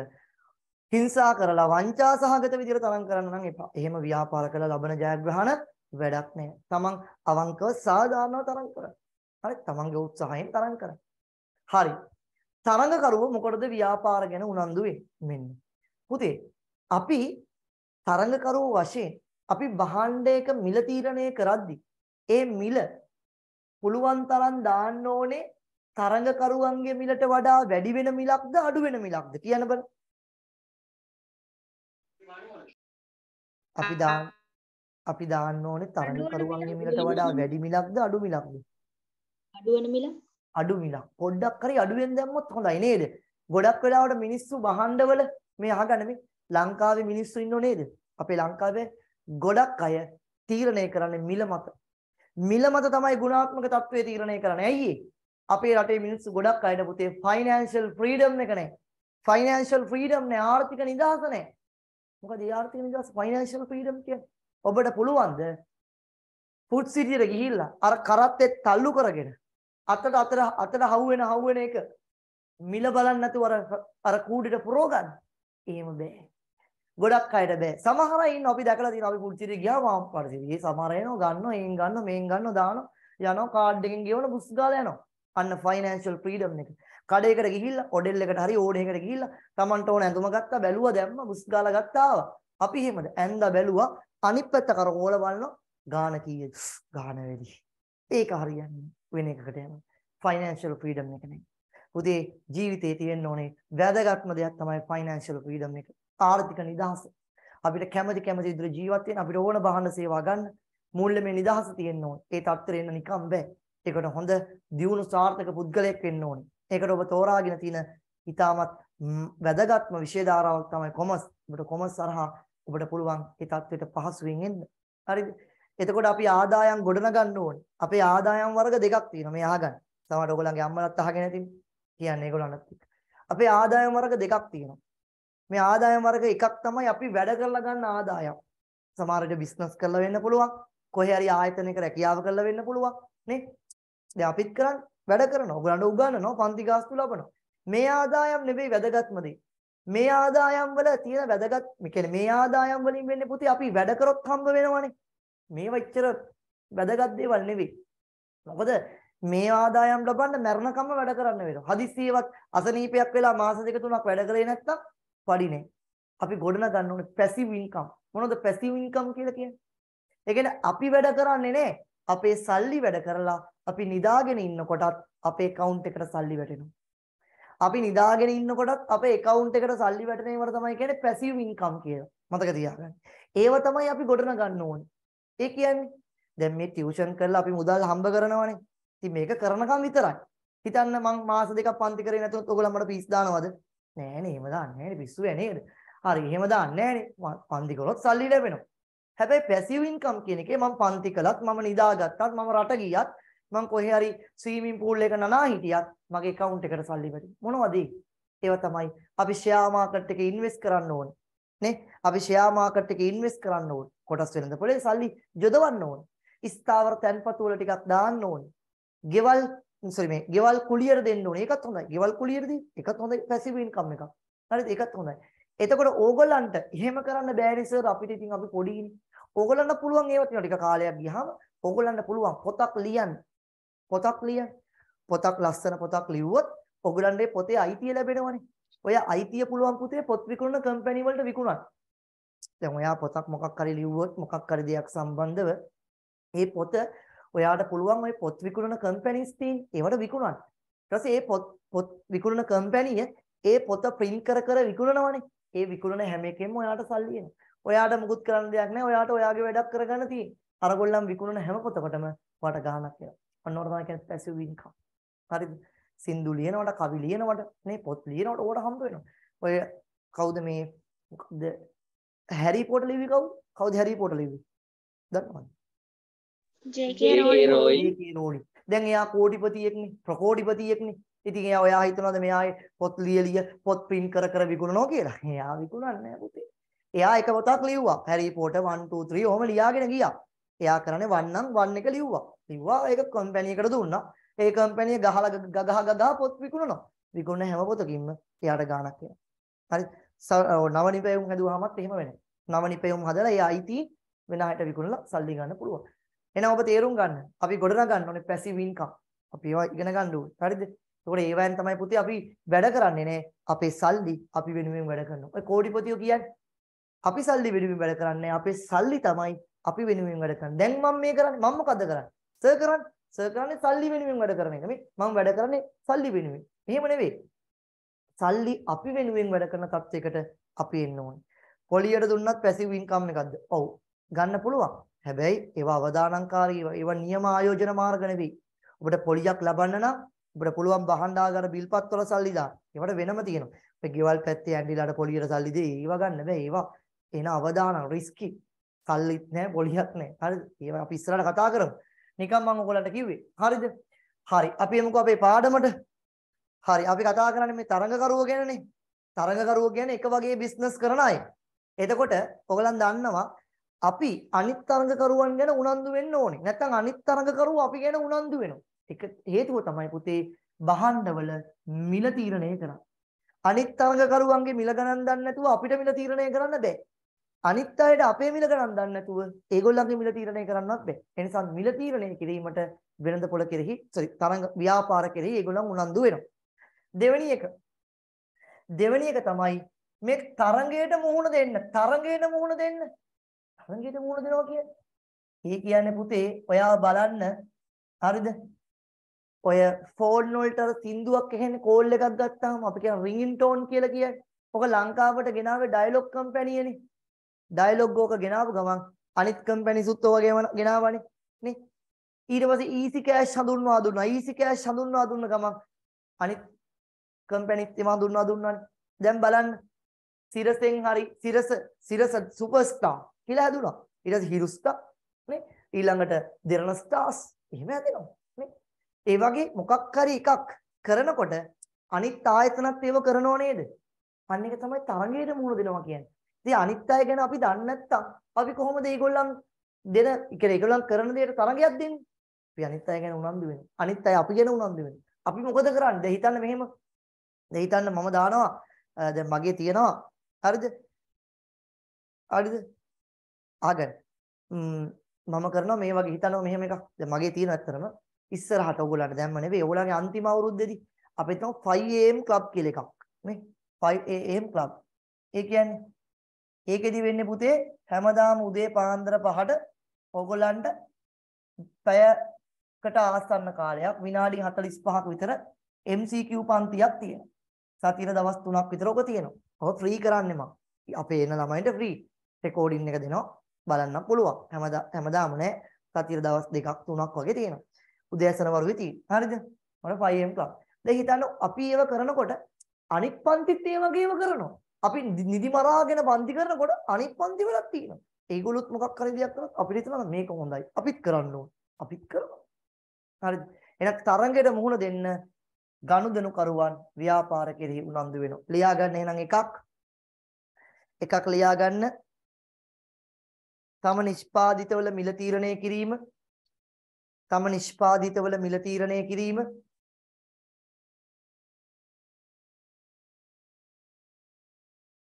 හිංසා කරලා වංචා සහගත විදිහට තරම් කරන්න නම් එපා. එහෙම ව්‍යාපාර කරලා ලබන ජයග්‍රහණ වැඩක් නෑ. තමන් අවංකව සාධාරණව තරම් කරන්න. හරි? තමන්ගේ උත්සාහයෙන් තරම් කරන්න. හරි. තරඟකරුවෝ මොකටද ව්‍යාපාර ගැන උනන්දු වෙන්නේ? පුතේ අපි තරඟකරුවෝ වශයෙන් අපි බහණ්ඩයක මිල තීරණය කරද්දී ඒ මිල පුළුවන් තරම් දාන්න ඕනේ තරඟකරුවන්ගේ මිලට වඩා වැඩි වෙන මිලක්ද අඩු වෙන මිලක්ද කියන බල. අපි දාන්න අපි දාන්න ඕනේ තරඟකරුවන්ගේ මිලට වඩා වැඩි මිලක්ද අඩු මිලක්ද? අඩු වෙන මිලක්. අඩු මිලක්. පොඩ්ඩක් හරි අඩුවෙන් දැම්මොත් හොඳයි නේද? ගොඩක් වෙලාවට මිනිස්සු වහණ්ඩවල මේ අහගන්න මේ ලංකාවේ මිනිස්සු ඉන්නෝ නේද? අපේ ලංකාවේ ගොඩක් අය තීරණය කරන්නේ මිල මත. මිල මත තමයි ගුණාත්මක තත්ත්වයේ තීරණය කරන්නේ. ඇයි අපේ රටේ මිනිස්සු ගොඩක් අයට පුතේ ෆයිනෑන්ෂල් ෆ්‍රීඩම් එක නැහැ. ෆයිනෑන්ෂල් ෆ්‍රීඩම් නැහැ ආර්ථික නිදහස නැහැ. මොකද ඒ ආර්ථික නිදහස ෆයිනෑන්ෂල් ෆ්‍රීඩම් කියන්නේ ඔබට පුළුවන්ද ෆුඩ් සිටියට ගිහිල්ලා අර කරත්තෙත් තල්ලු කරගෙන අතට අතට අතට හවු වෙන හවු වෙන එක මිල බලන්න නැතුව අර අර කූඩේට පුරව ගන්න. එහෙම බෑ. ගොඩක් අයට බෑ. සමහර අය ඉන්න අපි දැකලා තියෙනවා අපි පුල්චිරේ ගියා වාම් පාරසිරියේ සමහර එනවා ගන්නවා, එයින් ගන්නවා, මෙයින් ගන්නවා, දානවා, යනවා කාඩ් එකෙන් ගෙවන බුස් ගාලා යනවා. අන්න ෆයිනෑන්ෂල් ෆ්‍රීඩම් එක. කඩේකට ගිහිල්ලා, ඔඩෙල් එකට හරි ඕඩ් එකකට ගිහිල්ලා, Tamanට ඕන ඇඳුම ගත්තා, බැලුවා දැම්ම, බුස් ගාලා ගත්තා ආවා. අපි එහෙමද ඇඳා බැලුවා, අනිත් පැත්ත කර ඕල බලනවා, ගාන කීයද? ගාන වෙලී. ඒක හරියන්නේ වෙන එකකට යනවා. ෆයිනෑන්ෂල් ෆ්‍රීඩම් එක නෙමෙයි. පුතේ ජීවිතේ තියෙන්න ඕනේ වැදගත්ම දෙයක් තමයි ෆයිනෑන්ෂල් ෆ්‍රීඩම් එක. ආර්ථික නිදහස. අපිට කැමති කැමති විදිහට ජීවත් වෙන්න අපිට ඕන බහන සේවා ගන්න මුල්ල මේ නිදහස තියෙන්න ඕනේ. ඒ තත්ත්වෙට එන්න නිකම් බෑ. ඒකට හොඳ දියුණු සාර්ථක පුද්ගලයෙක් වෙන්න ඕනේ. ඒකට ඔබ තෝරාගෙන තියෙන ඊටමත් වැදගත්ම විෂය ධාරාවක් තමයි කොමර්ස්. ඔබට කොමර්ස් හරහා ඔබට පුළුවන් ඒ තත්ත්වයට පහසුවෙන් එන්න. හරිද? එතකොට අපි ආදායම් ගොඩනගන්න ඕනේ. අපේ ආදායම් වර්ග දෙකක් තියෙනවා මේ අහගන්න. සමහර ඔයගොල්ලන්ගේ අම්මලාත් අහගෙන ඇතිනේ. කියන්නේ ඒගොල්ලන්ට. අපේ ආදායම් වර්ග දෙකක් තියෙනවා. මේ ආදායම් වර්ග එකක් තමයි අපි වැඩ කරලා ගන්න ආදායම්. සමහරට බිස්නස් කරලා වෙන්න පුළුවන්. කොහේ හරි ආයතනයක රැකියාව කරලා වෙන්න පුළුවන්. නේ? දැන් අපිත් කරන්නේ වැඩ කරනවා. ඔයගොල්ලන්ට උගන්වනවා, පන්ති ගාස්තු ලබනවා. මේ ආදායම් නෙවෙයි වැදගත්ම දේ. මේ ආදායම් වල තියෙන වැදගත් මේ කියන්නේ මේ ආදායම් වලින් වෙන්නේ පුතේ අපි වැඩ කරොත් හම්බ වෙනවනේ. මේවා ඉච්චර වැදගත් දේවල් නෙවෙයි. මොකද මේ ආදායම් ලබන්න මරණකම වැඩ කරන්න වෙනවා. හදිස්සියවත් අසනීපයක් වෙලා මාස දෙක තුනක් වැඩ කරේ නැත්නම් පඩිනේ. අපි ගොඩනගන්න ඕනේ පැසිව් ඉන්කම්. මොනවද පැසිව් ඉන්කම් කියලා කියන්නේ? ඒ කියන්නේ අපි වැඩ කරන්නේ නේ අපේ සල්ලි වැඩ කරලා අපි නිදාගෙන ඉන්නකොටත් අපේ account එකට සල්ලි වැටෙනවා. අපි නිදාගෙන ඉන්නකොටත් අපේ account එකට සල්ලි වැටෙන ඒවට තමයි කියන්නේ පැසිව් ඉන්කම් කියලා. මතක තියාගන්න. ඒව තමයි අපි ගොඩනගන්න ඕනේ. ඒ කියන්නේ දැන් මේ ටියුෂන් කරලා අපි මුදල් හම්බ කරනවානේ. ඉතින් මේක කරනකම් විතරයි. හිතන්න මං මාස දෙකක් පන්ති කරේ නැතුනොත් ඔයගොල්ලෝ මට ෆීස් දානවද? නෑනේ එහෙම දාන්නේ නෑනේ පිස්සු වේ නේද? හරි එහෙම දාන්නේ නෑනේ. පන්ති කරොත් සල්ලි ලැබෙනවා. හැබැයි පැසිව් ඉන්කම් කියන එකේ මම පන්ති කළත් මම නිදාගත්තත් මම රට ගියත් මං කොහේ හරි ස්විමින් pool එක නනා හිටියත් මගේ account එකට සල්ලි වැඩි. මොනවද ඒ? ඒවා තමයි අපි ෂෙයා මාකට් එකේ ඉන්වෙස්ට් කරන්න ඕනේ. නේ අපි ෂෙයා මාකට් එකේ ඉන්වෙස්ට් කරන්න ඕන කොටස් වෙනද පොලේ සල්ලි යොදවන්න ඕන ස්ථාවර තැන්පතු වල ටිකක් දාන්න ඕන ගෙවල් සෝරි මේ ගෙවල් කුලියට දෙන්න ඕන ඒකත් හොඳයි ගෙවල් කුලියට දෙන්න ඒකත් හොඳයි පැසිව් ඉන්කම් එකක් හරිද ඒකත් හොඳයි එතකොට ඕගොල්ලන්ට එහෙම කරන්න බෑනේ සර් අපිට ඉතින් අපි පොඩිනේ ඕගොල්ලන්ට පුළුවන් ඒවා ටික ටික කාලයක් ගියාම ඕගොල්ලන්ට පුළුවන් පොතක් ලියන්න පොතක් ලියන්න පොතක් ලස්සන පොතක් ලිව්වොත් ඔගලන්ගේ පොතේ අයිතිය ලැබෙනවනේ. ඔය අයිතිය පුළුවන් පුතේ පොත් විකුණන කම්පැනි වලට විකුණන්න. දැන් ඔයා පොතක් මොකක් හරි ලිව්වොත් මොකක් හරි දෙයක් සම්බන්ධව ඒ පොත ඔයාට පුළුවන් ওই පොත් විකුණන කම්පැනිස් තියෙන ඒවට විකුණන්න. ඊට පස්සේ ඒ පොත් පොත් විකුණන කම්පැනිය ඒ පොත print කර කර විකුණනවනේ. ඒ විකුණන හැම එකෙම ඔයාට සල්ලි එනවා. ඔයාට මුකුත් කරන්න දෙයක් නැහැ. ඔයාට ඔයාගේ වැඩක් කරගන්න තියෙන්නේ. අරගොල්ලන් විකුණන හැම පොතකටම වට ගහනක් එනවා. අන්න ඕකට තමයි කියන්නේ passive income. හරිද? සින්දු ලියනවට කවි ලියනවට නේ පොත් ලියනවට ඕකට හම්බ වෙනවා. ඔය කවුද මේ මොකද හැරි පොටර් ලිව්වේ කවුද? කවුද හැරි පොටර් ලිව්වේ? දන්නවද? ජේ.කේ. රෝලින්. ජේ.කේ. රෝලින්. දැන් එයා කෝටිපතියෙක්නේ, ප්‍රකෝටිපතියෙක්නේ. ඉතින් එයා ඔයා හිතනවාද මෙයා පොත් ලියලිය පොත් print කර කර විකුණනවා කියලා. එයා විකුණන්නේ නැහැ පුතේ. එයා එක පොතක් ලිව්වා. හැරි පොටර් 1 2 3 ඔහොම ලියාගෙන ගියා. එයා කරන්නේ 1 නම් 1 එක ලිව්වා. ලිව්වා ඒක කම්පැනි එකට දුන්නා. ඒ කම්පැනි එක ගහලා ගගහ ගගහ පොත් විකුණනවා. විකුණන හැම පොතකින්ම එයාට ගාණක් එනවා. හරි. නවනිපැයුම් හැදුවාමත් එහෙම වෙනවා. නවනිපැයුම් හදලා ඒ අයිති වෙන අයට විකුණලා සල්ලි ගන්න පුළුවන්. එහෙනම් ඔබ තේරුම් ගන්න. අපි ගොඩනගා ගන්න ඕනේ පැසිව් ඉන්කම්. අපි ඒවා ඉගෙන ගන්න ඕනේ. හරිද? ඒකට ඒවෙන් තමයි පුතේ අපි වැඩ කරන්නේ නේ. අපේ සල්ලි අපි වෙනුවෙන් වැඩ කරනවා. ඔය කෝටිපතියෝ කියන්නේ අපි සල්ලි වෙනුවෙන් වැඩ කරන්නේ. අපේ සල්ලි තමයි අපි වෙනුවෙන් වැඩ කරන්නේ. දැන් මම මේ කරන්නේ මම මොකද්ද කරන්නේ? සර් කරන්නේ. සර් කරන්නේ සල්ලි වෙනුවෙන් වැඩ කරන එක මේ. මම වැඩ කරන්නේ සල්ලි වෙනුවෙන්. එහෙම නෙවෙයි. සල්ලි අපි වෙනුවෙන් වැඩ කරන තත්යකට අපි එන්න ඕනේ. පොලියට දුන්නත් පැසිව් ඉන්කම් එකක්ද? ඔව්. ගන්න පුළුවන්. හැබැයි ඒවා අවදානංකාරී ඒවා නියම ආයෝජන මාර්ග නෙවෙයි. ඔබට පොලියක් ලබන්න නම් ඔබට පුළුවන් බහන්ඩාගාර බිල්පත් වල සල්ලි දාන්න. ඒවට වෙනම තියෙනවා. ඔය ගෙවල් පැත්තේ ඇන්ඩිලාට පොලියට සල්ලි දෙයි. ඒවා ගන්න බෑ. ඒවා එන අවදානම් රිස්කි. සල්ලිත් නැහැ, පොලියක් නැහැ. හරිද? ඒවා අපි ඉස්සරහට කතා කරමු. නිකන් මම ඔයගලන්ට කිව්වේ. හරිද? හරි. අපි එමුකෝ අපේ පාඩමට. හරි. අපි කතා කරන්නේ මේ තරඟකරුවෝ ගැනනේ. තරඟකරුවෝ කියන්නේ එක වගේ බිස්නස් කරන අය. එතකොට ඔයගලන් දන්නවා අපි අනිත් තරඟකරුවන් ගැන උනන්දු වෙන්න ඕනේ. නැත්නම් අනිත් තරඟකරුවෝ අපි ගැන උනන්දු වෙනවා. ඒක හේතුව තමයි පුතේ බහණ්ඩවල මිල තීරණය කරන්නේ. අනිත් තරඟකරුවන්ගේ මිල ගණන් දන්නේ නැතුව අපිට මිල තීරණය කරන්න බෑ. අනිත් අයට අපේ මිල ගණන් දන්නේ නැතුව ඒගොල්ලන්ගේ මිල තීරණය කරන්නවත් බෑ. ඒ නිසා මිල තීරණය කිරීමට වෙළඳ පොළ කෙරෙහි sorry තරඟ ව්‍යාපාර කෙරෙහි ඒගොල්ලන් උනන්දු වෙනවා. දෙවෙනි එක දෙවෙනි එක තමයි මේ තරඟයට මුහුණ දෙන්න තරඟයට මුහුණ දෙන්න තරඟයට මුහුණ දෙනවා කියන්නේ ඒ කියන්නේ පුතේ ඔයා බලන්න හරිද ඔය ෆෝන් වලට අර සින්දුවක් එහෙන කෝල් එකක් ගත්තාම අපි කියන රින්ග්ටෝන් කියලා කියන්නේ. ඔක ලංකාවට ගෙනාවේ ඩයලොග් කම්පැනි එනේ. ඩයලොග් ඕක ගෙනාපු ගමන් අනිත් කම්පැනිසුත් ඔය වගේම ගෙනාවනේ නේ ඊට පස්සේ ඊසි කෑෂ් හඳුන්වා දුන්නා ඊසි කෑෂ් හඳුන්වා දුන්න ගමන් අනිත් කම්පැනිත් එම හඳුන්වා දුන්නානේ දැන් බලන්න සිරසෙන් හරි සිරස සිරස සුපර්ස්ටාර් කියලා හඳුනා ඊට පස්සේ හිරුස්ටා නේ ඊළඟට දෙරණ ස්ටාර්ස් එහෙම හදෙනවා නේ ඒ වගේ මොකක් හරි එකක් කරනකොට අනිත් ආයතනත් ඒව කරනව නේද අන්න එක තමයි තරගයට මුහුණ දෙනවා කියන්නේ ඉතින් අනිත් අය ගැන අපි දන්නේ නැත්තම් අපි කොහොමද ඒගොල්ලන් දෙන කියන්නේ ඒගොල්ලන් කරන දෙයට තරඟයක් දෙන්නේ? අපි අනිත් අය ගැන උනන්දු වෙනවා. අනිත් අය අපි ගැන උනන්දු වෙනවා. අපි මොකද කරන්නේ? දැන් හිතන්න මෙහෙම. දැන් හිතන්න මම දානවා දැන් මගේ තියනවා. හරිද? හරිද? ආගන්. මම කරනවා මේ වගේ හිතනවා මෙහෙම එකක්. දැන් මගේ තියෙන ඇත්තරම ඉස්සරහට ඕගොල්ලන්ට දැම්ම නෙවෙයි. ඕගොල්ලන්ගේ අන්තිම අවුරුද්දේදී අපි තම 5am club කියලා එකක්. නේ? 5am club. ඒ කියන්නේ ඒකෙදි වෙන්නේ පුතේ හැමදාම උදේ පාන්දර පහට ඕගොල්ලන්ට පැයකට ආසන්න කාලයක් විනාඩි 45ක් විතර MCQ පන්තියක් තියෙනවා. සතියේ දවස් 3ක් විතර ඔක තියෙනවා. ඔක ෆ්‍රී කරන්නේ මම. අපේ එන ළමයින්ට ෆ්‍රී රෙකෝඩින් එක දෙනවා. බලන්න පුළුවන්. හැමදා හැමදාම නෑ. සතියේ දවස් දෙකක් තුනක් වගේ තියෙනවා. උදෑසන වරුවේ තියෙනවා. හරිද? මට 5am club. දැන් හිතන්න අපි ඒව කරනකොට අනිත් පන්තිත් ඒ වගේම කරනවා. අපි නිදි මරාගෙන පන්ති කරනකොට අනිත් පන්ති වලක් තියෙනවා. ඒගොල්ලොත් මොකක් හරි දෙයක් කරොත් අපිට හිතනවා මේක හොඳයි. අපිත් කරන්න ඕන. අපිත් කරනවා. හරිද? එහෙනම් තරඟයට මුහුණ දෙන්න ගනුදෙනු කරුවන් ව්‍යාපාර කෙරෙහි උනන්දු වෙනවා. ලියා ගන්න එහෙනම් එකක් එකක් ලියා ගන්න. තම නිෂ්පාදිතවල මිල තීරණය කිරීම. තම නිෂ්පාදිතවල මිල තීරණය කිරීම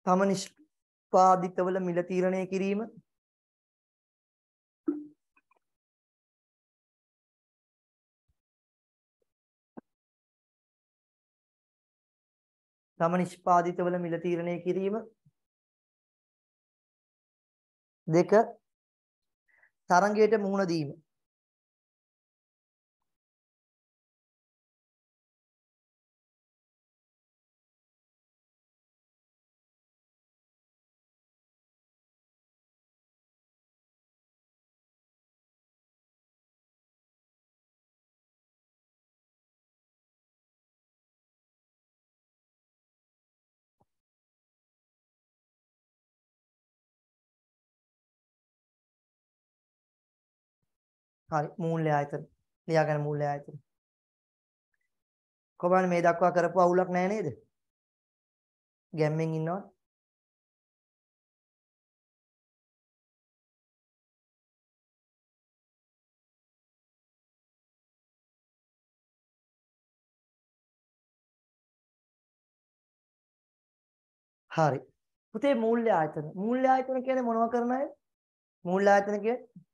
තම නිෂ්පාදිතවල මිල තීරණය කිරීම තම නිෂ්පාදිතවල මිල තීරණය කිරීම දෙක තරංගයට මුහුණ දීම හරි මූල්‍ය ආයතන. ලියාගන්න මූල්‍ය ආයතන. කොහොමද මේ දක්වා කරපු අවුලක් නෑ නේද? ගැම්මෙන් ඉන්නවද? හරි. පුතේ මූල්‍ය ආයතන. මූල්‍ය ආයතන කියන්නේ මොනව කරන අය? මූල්‍ය ආයතන කියන්නේ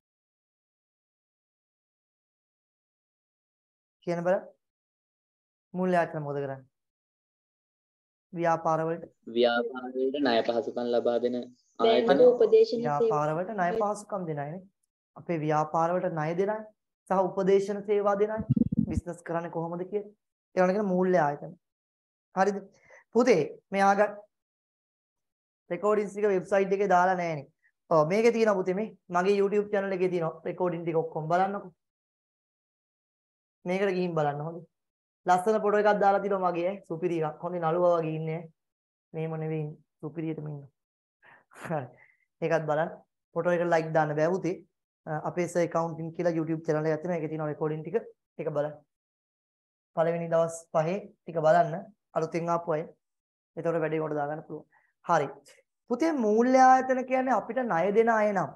කියන බල මුල් යාචන මොකද කරන්නේ? ව්‍යාපාරවලට ව්‍යාපාරවලට ණය පහසුකම් ලබා දෙන ආයතන උපදේශන ව්‍යාපාරවලට ණය පහසුකම් දෙන අයනේ. අපේ ව්‍යාපාරවලට ණය දෙන අය සහ උපදේශන සේවා දෙන අය බිස්නස් කරන්නේ කොහොමද කියලා. ඒවන කියන මූල්‍ය ආයතන. හරිද? පුතේ මෙයාග රෙකෝඩින්ස් එක වෙබ්සයිට් එකේ දාලා නැහැනේ. ඔව් මේකේ තියෙනවා පුතේ මේ මගේ YouTube channel එකේ තියෙනවා රෙකෝඩින් ටික ඔක්කොම බලන්නකෝ. මේකට ගිහින් බලන්න හොඳයි. ලස්සන ෆොටෝ එකක් දාලා තිනවා මගේ සුපිරි එකක්. හොඳේ නළුවා වගේ ඉන්නේ. මේම නෙවෙයි සුපිරියටම ඉන්නවා. ඒකත් බලන්න. ෆොටෝ එකට ලයික් දාන්න බෑ උතේ. අපේ සර් account කියලා YouTube channel එකක් තියෙනවා. ඒකේ තියෙනවා recording ටික. ඒක බලන්න. පළවෙනි දවස් පහේ ටික බලන්න. අලුතෙන් ආපු අය. එතකොට වැඩේ කොට දාගන්න පුළුවන්. හරි. පුතේ මූල්‍ය ආයතන කියන්නේ අපිට ණය දෙන අය නම්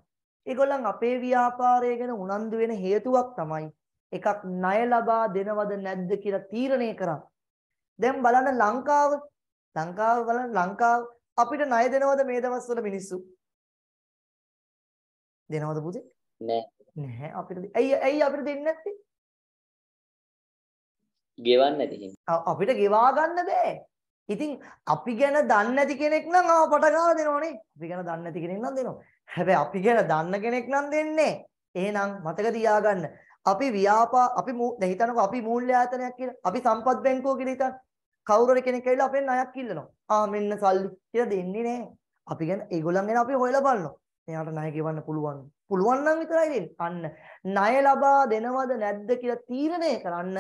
ඒගොල්ලන් අපේ ව්‍යාපාරය ගැන උනන්දු වෙන හේතුවක් තමයි එකක් ණය ලබා දෙනවද නැද්ද කියලා තීරණය කරා. දැන් බලන්න ලංකාව ලංකාව බලන්න ලංකාව අපිට ණය දෙනවද මේ දවස්වල මිනිස්සු? දෙනවද පුතේ? නෑ. නෑ අපිට ඇයි ඇයි අපිට දෙන්නේ නැත්තේ? ගෙවන්න නැති අපිට ගෙවා ගන්න බෑ. ඉතින් අපි ගැන දන්නේ නැති කෙනෙක් නම් ආව පටගාලා දෙනවනේ. අපි ගැන දන්නේ නැති කෙනෙක් නම් දෙනවා. හැබැයි අපි ගැන දන්න කෙනෙක් නම් දෙන්නේ. එහෙනම් මතක තියාගන්න. අපි ව්‍යාපා අපි හිතනකො අපි මූල්‍ය ආයතනයක් කියලා. අපි සම්පත් බැංකුව කියලා හිතන. කවුරු කෙනෙක් ඇවිල්ලා අපෙන් ණයක් ඉල්ලනවා. ආ මෙන්න සල්ලි කියලා දෙන්නේ නැහැ. අපි ගැන ඒගොල්ලන් ගැන අපි හොයලා බලනවා. මෙයාට ණය ගෙවන්න පුළුවන්. පුළුවන් නම් විතරයි දෙන්නේ. අන්න ණය ලබා දෙනවද නැද්ද කියලා තීරණය කරන්න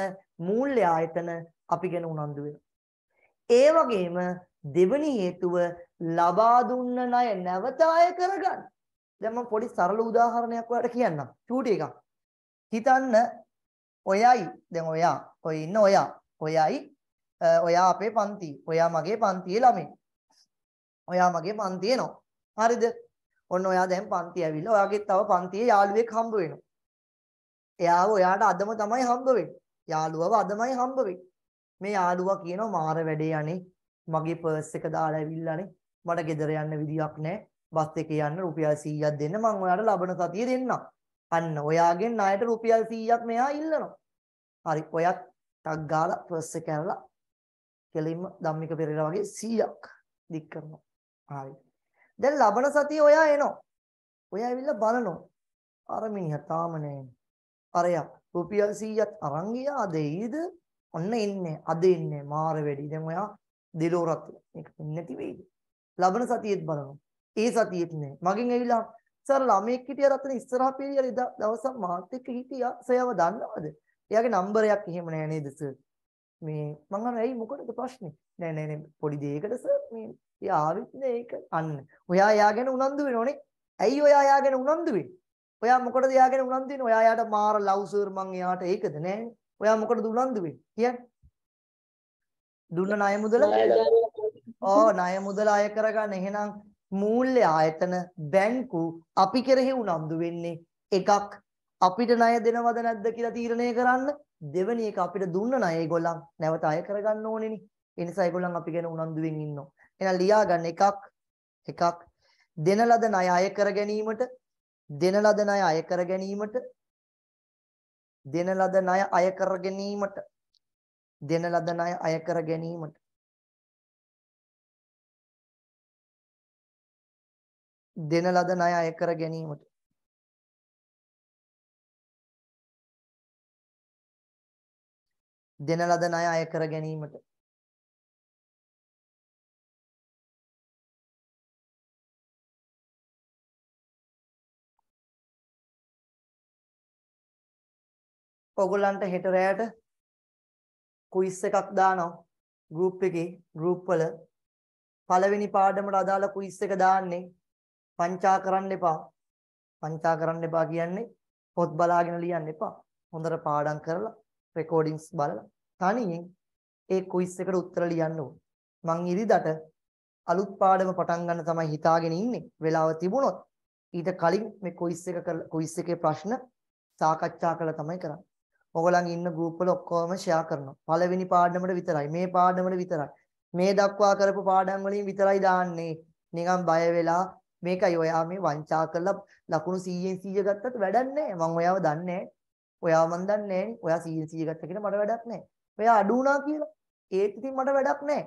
මූල්‍ය ආයතන අපි ගැන උනන්දු ඒ වගේම දෙවනි හේතුව ලබා දුන්න ණය නැවත අය කරගන්න. දැන් මම පොඩි සරල උදාහරණයක් ඔයාලට කියන්නම්. චූටි එකක්. හිතන්න ඔයයි දැන් ඔයා ඔය ඉන්න ඔයා ඔයයි ඔයා අපේ පන්ති ඔයා මගේ පන්තියේ ළමයි ඔයා මගේ පන්තියේ නෝ හරිද ඔන්න ඔයා දැන් පන්ති ඇවිල්ලා ඔයාගේ තව පන්තියේ යාළුවෙක් හම්බ වෙනවා එයාව ඔයාට අදම තමයි හම්බ වෙන්නේ යාළුවව අදමයි හම්බ වෙන්නේ මේ යාළුවා කියනවා මාර වැඩේ අනේ මගේ පර්ස් එක දාලා ඇවිල්ලානේ මට ගෙදර යන්න විදියක් නැහැ බස් එකේ යන්න රුපියල් 100ක් දෙන්න මම ඔයාට ලබන සතියේ දෙන්නම් අන්න ඔයාගෙන් ණයට රුපියල් 100ක් මෙයා ඉල්ලනවා. හරි ඔයත් ටක් ගාලා පර්ස් එක ඇරලා කෙලින්ම ධම්මික පෙරේරා වගේ 100ක් දික් කරනවා. හරි. දැන් ලබන සතිය ඔයා එනවා. ඔයා ඇවිල්ලා බලනවා. අර මිනිහා තාම නෑනේ. අරයා රුපියල් 100ක් අරන් ගියා දෙයිද? ඔන්න එන්නේ. අද එන්නේ මාර වැඩි. දැන් ඔයා දෙලෝරත් මේක නැති වෙයිද? ලබන සතියෙත් බලනවා. ඒ සතියෙත් නෑ. මගෙන් ඇවිල්ලා සර ළමෙක් හිටියා රතන ඉස්සරහ පීරිය දවසක් මාත් එක්ක හිටියා. සයව දන්නවද? එයාගේ නම්බරයක් එහෙම නෑ නේද සර්? මේ මං අර ඇයි මොකටද ප්‍රශ්නේ? නෑ නෑ නෑ පොඩි දෙයකට සර් මේ එයා ආවිත් නෑ ඒක අන්න. ඔයා එයා ගැන උනන්දු වෙනෝනේ. ඇයි ඔයා එයා ගැන උනන්දු වෙන්නේ? ඔයා මොකටද එයා ගැන උනන්දු වෙන්නේ? ඔයා එයාට මාර ලව් සර් මං එයාට ඒකද නෑනේ. ඔයා මොකටද උනන්දු වෙන්නේ? කියන්නේ. දුන්න ණය මුදල? ඕ ණය මුදල අය කරගන්න. එහෙනම් මූල්‍ය ආයතන බැංකු අපි කෙරෙහි උනන්දු වෙන්නේ එකක් අපිට ණය දෙනවද නැද්ද කියලා තීරණය කරන්න දෙවෙනි එක අපිට දුන්න ණය ඒගොල්ලන් නැවත අය කරගන්න ඕනේනි. ඒ නිසා ඒගොල්ලන් අපි ගැන උනන්දුවෙන් ඉන්නවා. එහෙනම් ලියා ගන්න එකක් එකක් දෙන ලද ණය අය කර ගැනීමට දෙන ලද ණය අය කර ගැනීමට දෙන ලද ණය අය කර ගැනීමට දෙන ලද ණය අය කර ගැනීමට දෙන ලද ණය අය කර ගැනීමට දෙන ලද ණය අය කර ගැනීමට ඔගොල්ලන්ට හෙට රැයට quiz එකක් දානවා group එකේ group වල පළවෙනි පාඩමට අදාළ quiz එක දාන්නේ පංචා කරන්න එපා. පංචා කරන්න එපා කියන්නේ පොත් බලාගෙන ලියන්න එපා. හොඳට පාඩම් කරලා රෙකෝඩින්ග්ස් බලලා තනියෙන් ඒ කුයිස් එකට උත්තර ලියන්න ඕන. මං ඉරිදට අලුත් පාඩම පටන් ගන්න තමයි හිතාගෙන ඉන්නේ. වෙලාව තිබුණොත් ඊට කලින් මේ කුයිස් එක කුයිස් එකේ ප්‍රශ්න සාකච්ඡා කරලා තමයි කරන්නේ. ඔයගොල්ලන් ඉන්න ගෲප් වල ඔක්කොම ෂෙයා කරනවා. පළවෙනි පාඩමට විතරයි, මේ පාඩමට විතරයි. මේ දක්වා කරපු පාඩම් වලින් විතරයි දාන්නේ. නිකන් බය වෙලා මේකයි ඔයා මේ වංචා කරලා ලකුණු 100න් 100 ගත්තත් වැඩක් නැහැ. මම ඔයාව දන්නේ නැහැ. ඔයාව මන් දන්නේ නැහැ. ඔයා 100න් 100 ගත්ත කියලා මට වැඩක් නැහැ. ඔයා අඩු වුණා කියලා ඒත් ඉතින් මට වැඩක් නැහැ.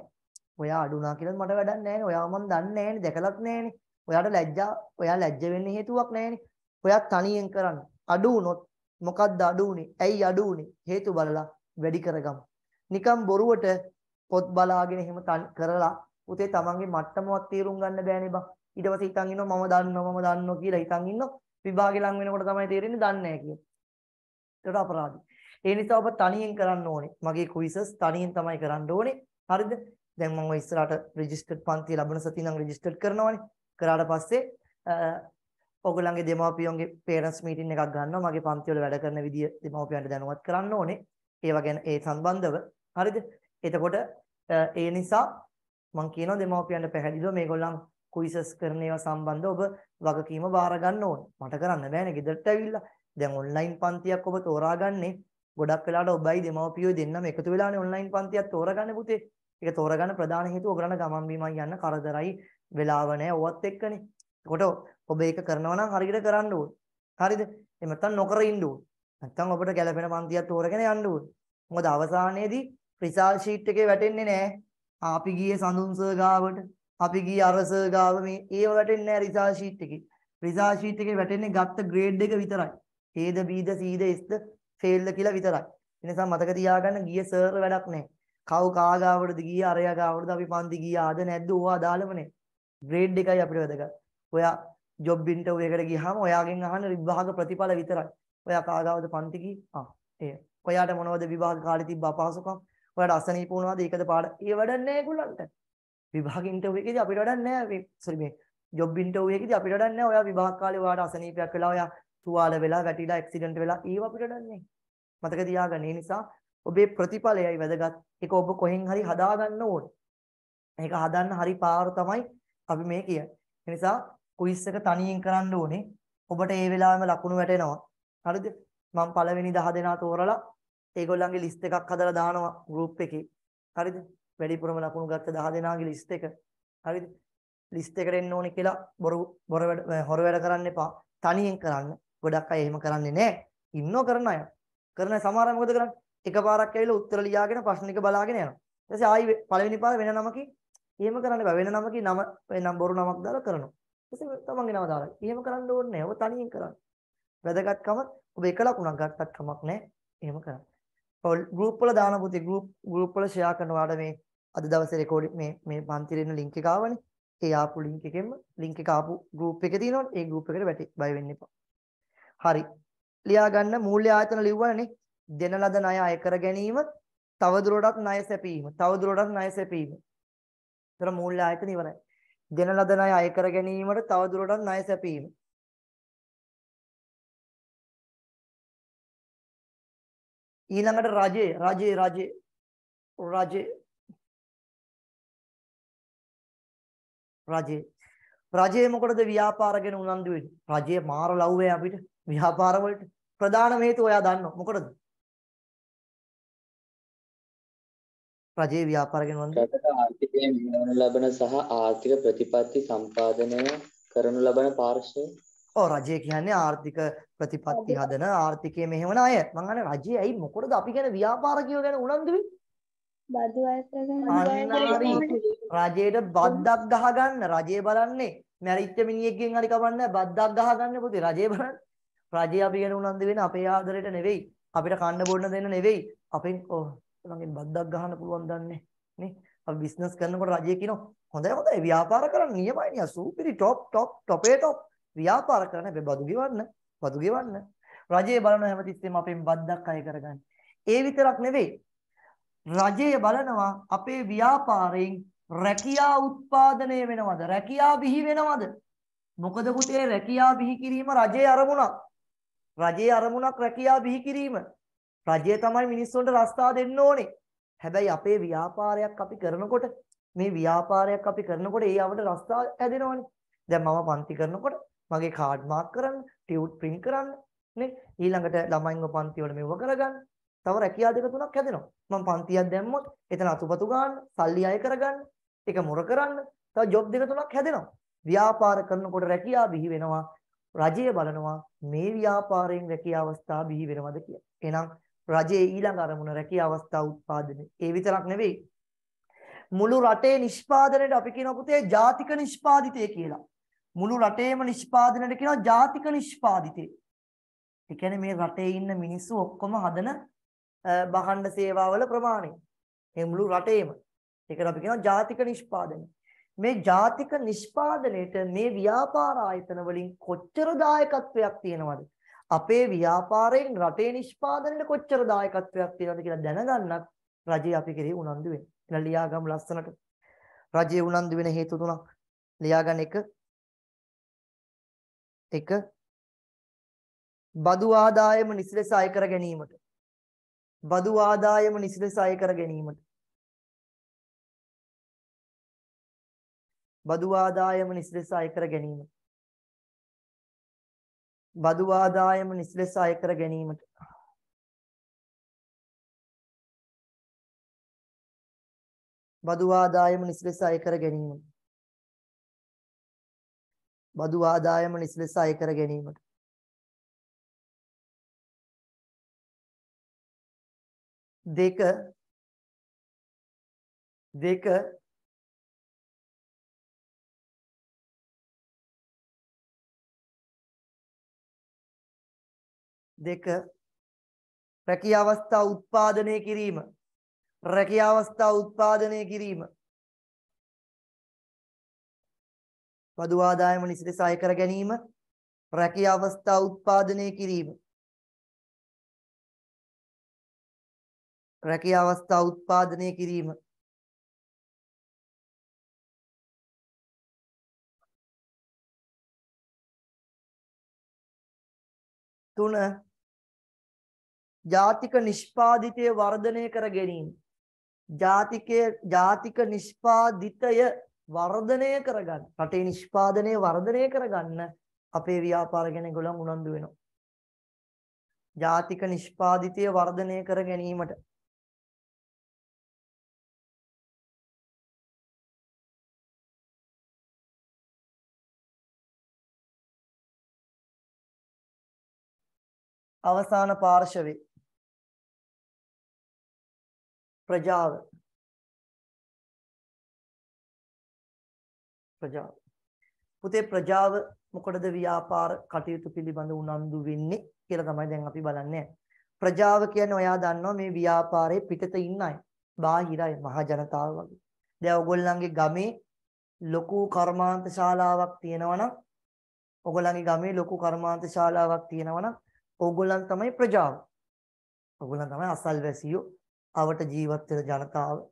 ඔයා අඩු වුණා කියලා මට වැඩක් නැහැ නේ. ඔයාව මන් දන්නේ නැහැ නේ. දැකලත් නැහැ නේ. ඔයාට ලැජ්ජා ඔයා ලැජ්ජ වෙන්න හේතුවක් නැහැ නේ. ඔයා තනියෙන් කරන්න. අඩු වුණොත් මොකද්ද අඩු වුනේ? ඇයි අඩු වුනේ? හේතු බලලා වැඩි කරගමු. නිකම් බොරුවට පොත් බලාගෙන එහෙම කරලා උතේ තමන්ගේ මට්ටමවත් තීරුම් ගන්න බෑනේ බං. ඊට පස්සේ හිතන් ඉන්නවා මම දන්නවා මම දන්නවා කියලා හිතන් ඉන්නවා විභාගේ ලඟ වෙනකොට තමයි තේරෙන්නේ දන්නේ නැහැ කියලා. ඒකට අපරාධයි. ඒ නිසා ඔබ තනියෙන් කරන්න ඕනේ. මගේ කුයිසස් තනියෙන් තමයි කරන්න ඕනේ. හරිද? දැන් මම ඔය ඉස්සරහට රෙජිස්ටර්ඩ් පන්තිය ලැබුණ සතිය නම් රෙජිස්ටර්ඩ් කරනවානේ. කරාට පස්සේ ඔගොල්ලන්ගේ දෙමාපියන්ගේ පේරන්ට්ස් මීටින් එකක් ගන්නවා. මගේ පන්තිවල වැඩ කරන විදිය දෙමාපියන්ට දැනුවත් කරන්න ඕනේ. ඒව ගැන ඒ සම්බන්ධව. හරිද? එතකොට ඒ නිසා මම කියනවා දෙමාපියන්ට පැහැදිලිව මේගොල්ලන් කුයිසස් කරන ඒවා සම්බන්ධව ඔබ වගකීම බාර ගන්න ඕනේ. මට කරන්න බෑනේ ගෙදරට ඇවිල්ලා. දැන් ඔන්ලයින් පන්තියක් ඔබ තෝරාගන්නේ ගොඩක් වෙලාට ඔබයි දෙමව්පියෝයි දෙන්නම එකතු වෙලානේ ඔන්ලයින් පන්තියක් තෝරගන්නේ පුතේ. ඒක තෝරගන්න ප්‍රධාන හේතුව ඔයගලන ගමන් බිමන් යන්න කරදරයි වෙලාව නැහැ ඔවත් එක්කනේ. එතකොට ඔබ ඒක කරනවා නම් හරියට කරන්න ඕනේ. හරිද? එහෙම නැත්නම් නොකර ඉන්න ඕනේ. නැත්නම් ඔබට ගැළපෙන පන්තියක් තෝරගෙන යන්න ඕනේ. මොකද අවසානයේදී රිසල්ට් ෂීට් එකේ වැටෙන්නේ නැහැ. අපි ගියේ සඳුන් සර් ගාවට. අපි ගිය අර සර් ගාව මේ ඒව වැටෙන්නේ නැහැ රිසර්ච් ෂීට් එකේ. රිසර්ච් ෂීට් එකේ වැටෙන්නේ ගත්ත ග්‍රේඩ් එක විතරයි. A the B the C the S ද ෆේල්ද කියලා විතරයි. ඒ නිසා මතක තියාගන්න ගිය සර් වැඩක් නැහැ. කව් කා ගාවටද ගියේ අරයා ගාවටද අපි පන්ති ගියාද නැද්ද ඕවා අදාළම නැහැ. ග්‍රේඩ් එකයි අපිට වැදගත්. ඔයා ජොබ් ඉන්ටර්විව් එකට ගියාම ඔයාගෙන් අහන විභාග ප්‍රතිඵල විතරයි. ඔයා කා ගාවද පන්ති ගියේ? ආ ඒ. ඔයාට මොනවද විභාග කාලේ තිබ්බ අපහසුකම්? ඔයාට අසනීප වුණාද? ඒකද පාඩ? ඒ වැඩක් නැහැ ඒගොල්ලන්ට. විභාග ඉන්ටර්විව් එකේදී අපිට වැඩක් නැහැ මේ සෝරි මේ ජොබ් ඉන්ටර්විව් එකේදී අපිට වැඩක් නැහැ. ඔයා විභාග කාලේ ඔයාට අසනීපයක් වෙලා ඔයා තුවාල වෙලා වැටිලා ඇක්සිඩන්ට් වෙලා ඒව අපිට වැඩක් නැහැ. මතක තියාගන්න. ඒ නිසා ඔබේ ප්‍රතිඵලයයි වැදගත්. ඒක ඔබ කොහෙන් හරි හදාගන්න ඕනේ. ඒක හදන්න හරි පාර තමයි අපි මේ කියන්නේ. ඒ නිසා කුයිස් එක තනියෙන් කරන්න ඕනේ. ඔබට ඒ වෙලාවෙම ලකුණු වැටෙනවා. හරිද? මම පළවෙනි 10 දෙනා තෝරලා ඒගොල්ලන්ගේ ලිස්ට් එකක් හදලා දානවා ගෲප් එකේ. හරිද? වැඩිපුරම ලකුණු ගත්ත 10 දෙනාගේ ලිස්ට් එක. හරිද? ලිස්ට් එකට එන්න ඕනේ කියලා බොරු බොර වැඩ හොර වැඩ කරන්න එපා. තනියෙන් කරන්න. ගොඩක් අය එහෙම කරන්නේ නැහැ. ඉන්නෝ කරන අය. කරන අය සමහර අය මොකද කරන්නේ? එකපාරක් ඇවිල්ලා උත්තර ලියාගෙන ප්‍රශ්න ටික බලාගෙන යනවා. ඊට පස්සේ ආයි පළවෙනි පාර වෙන නමකින් එහෙම කරන්න බෑ. වෙන නමකින් නම වෙනම් බොරු නමක් දාලා කරනවා. ඊට පස්සේ තමන්ගේ නම දාලා. එහෙම කරන්න ඕනේ නැහැ. ඔබ තනියෙන් කරන්න. වැදගත්කම ඔබ එක ලකුණක් ගත්තත් කමක් නැහැ. එහෙම කරන්න. ඔය ගෲප් වල දාන පුතේ ගෲප් ගෲප් වල ෂෙයා කරනවාට මේ අද දවසේ රෙකෝඩින් මේ මේ පන්තිරෙන ලින්ක් එක ආවනේ. ඒ ආපු ලින්ක් එකෙන්ම ලින්ක් එක ආපු ගෲප් එකේ තියෙනවනේ ඒ ගෲප් එකට වැටි බය වෙන්න එපා. හරි. ලියා ගන්න මූල්‍ය ආයතන ලිව්වනේ. දෙන ලද ණය අය කර ගැනීම, තවදුරටත් ණය සැපීම, තවදුරටත් ණය සැපීම. ඒතර මූල්‍ය ආයතන ඉවරයි. දෙන ලද ණය අය කර ගැනීමට තවදුරටත් ණය සැපීම. ඊළඟට රජේ රජේ රජේ රජේ රජේ. රජේ මොකටද ව්‍යාපාර ගැන උනන්දු වෙන්නේ? රජේ මාර ලව්වේ අපිට ව්‍යාපාර වලට ප්‍රධානම හේතුව ඔයා දන්නවා. මොකටද? රජයේ ව්‍යාපාර ගැන වන්ද රටට ආර්ථිකයෙන් විඳවන ලබන සහ ආර්ථික ප්‍රතිපත්ති සම්පාදනය කරනු ලබන පාර්ශ්වය ඔව් රජය කියන්නේ ආර්ථික ප්‍රතිපත්ති හදන ආර්ථිකයේ මෙහෙවන අය මං අහන්නේ රජය ඇයි මොකටද අපි ගැන ව්‍යාපාර කියව ගැන උනන්දු වෙන්නේ බදු රජයට බද්දක් ගහගන්න රජය බලන්නේ මැරිච්ච මිනිහෙක්ගෙන් හරි කවන්නේ බද්දක් ගහගන්න පුතේ රජය බලන්න රජය අපි ගැන උනන්දු වෙන අපේ ආදරයට නෙවෙයි අපිට කන්න බොන්න දෙන්න නෙවෙයි අපෙන් ඔව් මගෙන් බද්දක් ගහන්න පුළුවන් දන්නේ නේ අපි බිස්නස් කරනකොට රජය කියනවා හොඳයි හොඳයි ව්‍යාපාර කරන්න නියමයි නිය සුපිරි টপ টপ টপේ টপ ව්‍යාපාර කරන්න හැබැයි බදු ගෙවන්න බදු ගෙවන්න රජය බලන හැමතිස්සෙම අපෙන් බද්දක් අය කරගන්න ඒ විතරක් නෙවෙයි රජය බලනවා අපේ ව්‍යාපාරයෙන් රැකියා උත්පාදනය වෙනවද? රැකියා බිහි වෙනවද? මොකද පුතේ රැකියා බිහි කිරීම රජයේ අරමුණක්. රජයේ අරමුණක් රැකියා බිහි කිරීම. රජය තමයි මිනිස්සුන්ට රස්තා දෙන්න ඕනේ. හැබැයි අපේ ව්‍යාපාරයක් අපි කරනකොට මේ ව්‍යාපාරයක් අපි කරනකොට ඒ අපට රස්තා හැදෙනවනේ. දැන් මම පන්ති කරනකොට මගේ කාඩ් මාක් කරන්න, ටියුට් print කරන්න නේ. ඊළඟට ළමයින්ව පන්ති වල මෙව කරගන්න. තව රැකියා දෙක තුනක් හැදෙනවා. මම පන්තියක් දැම්මොත් එතන අතුපතු ගන්න, සල්ලි අය කරගන්න, ඒක මුර කරන්න, තව ජොබ් දෙක තුනක් හැදෙනවා. ව්‍යාපාර කරනකොට රැකියා බිහි වෙනවා. රජය බලනවා මේ ව්‍යාපාරයෙන් රැකියා අවස්ථා බිහි වෙනවද කියලා. එහෙනම් රජයේ ඊළඟ අරමුණ රැකියා අවස්ථා උත්පාදනය. ඒ විතරක් නෙවෙයි. මුළු රටේ නිෂ්පාදනයට අපි කියන පුතේ ජාතික නිෂ්පාදිතය කියලා. මුළු රටේම නිෂ්පාදනයට කියනවා ජාතික නිෂ්පාදිතය. ඒ කියන්නේ මේ රටේ ඉන්න මිනිස්සු ඔක්කොම හදන භාණ්ඩ සේවාවල ප්‍රමාණය. මේ මුළු රටේම. ඒකට අපි කියනවා ජාතික නිෂ්පාදනය. මේ ජාතික නිෂ්පාදනයේට මේ ව්‍යාපාර ආයතන වලින් කොච්චර දායකත්වයක් තියෙනවද? අපේ ව්‍යාපාරයෙන් රටේ නිෂ්පාදනයේ කොච්චර දායකත්වයක් තියෙනවද කියලා දැනගන්නත් රජය අපි කෙරෙහි උනන්දු වෙනවා. එහෙනම් ලියාගමු ලස්සනට. රජය උනන්දු වෙන හේතු තුනක් ලියාගන්න එක එක බදු ආදායම නිසි ලෙස අය කර ගැනීමට බදු ආදායම නිසිලස අය කර ගැනීමට බදු ආදායම නිසිලස අය කර ගැනීමට බදු ආදායම නිසිලස අය කර ගැනීමට බදු ආදායම නිසිලස අය කර ගැනීමට බදු ආදායම නිසිලස අය කර ගැනීමට දෙක දෙක දෙක රැකියා අවස්ථා උත්පාදනය කිරීම රැකියා අවස්ථා උත්පාදනය කිරීම බදු ආදායම නිසි ලෙස අය කර ගැනීම රැකියා අවස්ථා උත්පාදනය කිරීම රැකියා අවස්ථා උත්පාදනය කිරීම තුන ජාතික නිෂ්පාදිතය වර්ධනය කර ගැනීම ජාතිකයේ ජාතික නිෂ්පාදිතය වර්ධනය කරගන්න රටේ නිෂ්පාදනය වර්ධනය කරගන්න අපේ ව්‍යාපාර ගැන ගොලන් උනන්දු වෙනවා ජාතික නිෂ්පාදිතය වර්ධනය කර ගැනීමට අවසාන පාර්ශවේ ප්‍රජාව ප්‍රජාව පුතේ ප්‍රජාව මොකටද ව්‍යාපාර කටයුතු පිළිබඳ උනන්දු වෙන්නේ කියලා තමයි දැන් අපි බලන්නේ. ප්‍රජාව කියන්නේ ඔයා දන්නවා මේ ව්‍යාපාරේ පිටත ඉන්න අය. බාහිර අය මහ ජනතාව වගේ. දැන් ඔයගොල්ලන්ගේ ගමේ ලොකු කර්මාන්ත ශාලාවක් තියෙනවනම් ඔයගොල්ලන්ගේ ගමේ ලොකු කර්මාන්ත ශාලාවක් තියෙනවනම් ඕගොල්ලන් තමයි ප්‍රජාව. ඕගොල්ලන් තමයි අසල්වැසියෝ, අවට ජීවත් වෙන ජනතාව,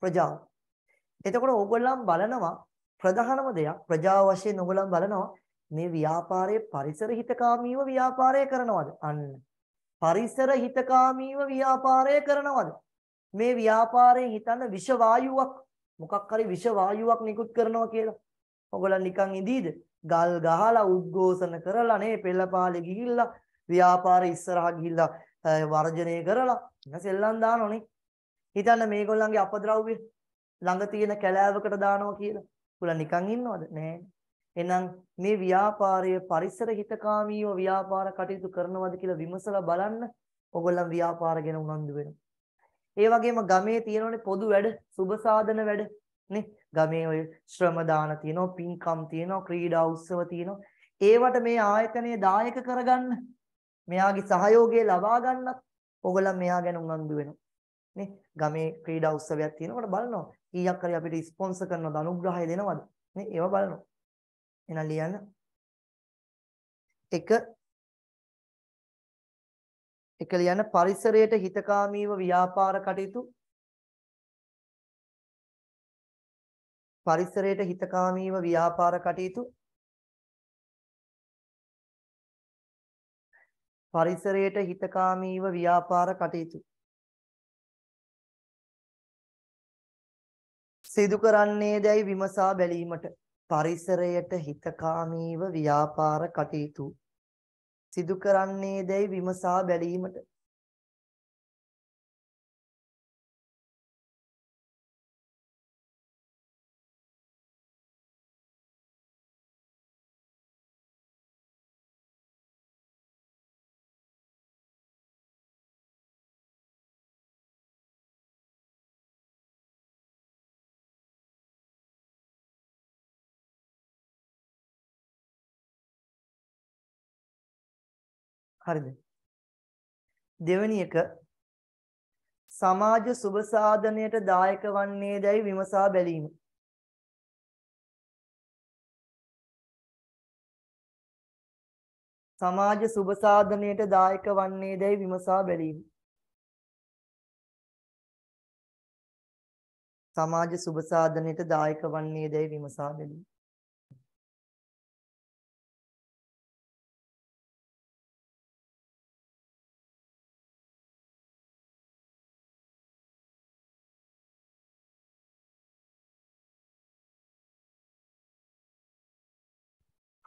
ප්‍රජාව. එතකොට ඕගොල්ලන් බලනවා ප්‍රධානම දෙයක් ප්‍රජාව වශයෙන් ඕගොල්ලන් බලනවා මේ ව්‍යාපාරයේ පරිසර හිතකාමීව ව්‍යාපාරය කරනවද? අන්න. පරිසර හිතකාමීව ව්‍යාපාරය කරනවද? මේ ව්‍යාපාරයෙන් හිතන්න විෂ වායුවක් මොකක් හරි විෂ වායුවක් නිකුත් කරනවා කියලා. ඔගොල්ලන් නිකන් ඉඳීද? ගල් ගහලා උද්ඝෝෂණ කරලා නේ පෙළපාලේ ගිහිල්ලා ව්‍යාපාර ඉස්සරහා ගිහිල්ලා වර්ජනය කරලා සෙල්ලම් දානෝනේ. හිතන්න මේගොල්ලන්ගේ අපද්‍රව්‍ය ළඟ තියෙන කැලෑවකට දානවා කියලා. උගල නිකන් ඉන්නවද? නෑ. එහෙනම් මේ ව්‍යාපාරයේ පරිසර හිතකාමීව ව්‍යාපාර කටයුතු කරනවද කියලා විමසලා බලන්න. ඔගොල්ලන් ව්‍යාපාර ගැන උනන්දු වෙනවා. ඒ වගේම ගමේ තියෙනනේ පොදු වැඩ, සුබ සාධන වැඩ නේ. ගමේ ඔය ශ්‍රම දාන තියෙනවා, පින්කම් තියෙනවා, ක්‍රීඩා උත්සව තියෙනවා. ඒවට මේ ආයතනය දායක කරගන්න මෙයාගේ සහයෝගය ලබා ගන්නත් ඕගොල්ලන් මෙයා ගැන උනන්දු වෙනවා. නේ ගමේ ක්‍රීඩා උත්සවයක් තියෙනකොට බලනවා කීයක් හරි අපිට ස්පොන්සර් කරනවද අනුග්‍රහය දෙනවද නේ ඒවා බලනවා. එහෙනම් ලියන්න. එක එක ලියන්න පරිසරයට හිතකාමීව ව්‍යාපාර කටයුතු පරිසරයට හිතකාමීව ව්‍යාපාර කටයුතු පරිසරයට හිතකාමීව ව්‍යාපාර කටයුතු සිදු කරන්නේ දැයි විමසා බැලීමට පරිසරයට හිතකාමීව ව්‍යාපාර කටයුතු සිදු කරන්නේ දැයි විමසා බැලීමට හරිද? දෙවැනි එක සමාජ සුබ සාධනයට දායක වන්නේ දැයි විමසා බැලීම. සමාජ සුබ සාධනයට දායක වන්නේ දැයි විමසා බැලීම. සමාජ සුබ සාධනයට දායක වන්නේ දැයි විමසා බැලීම.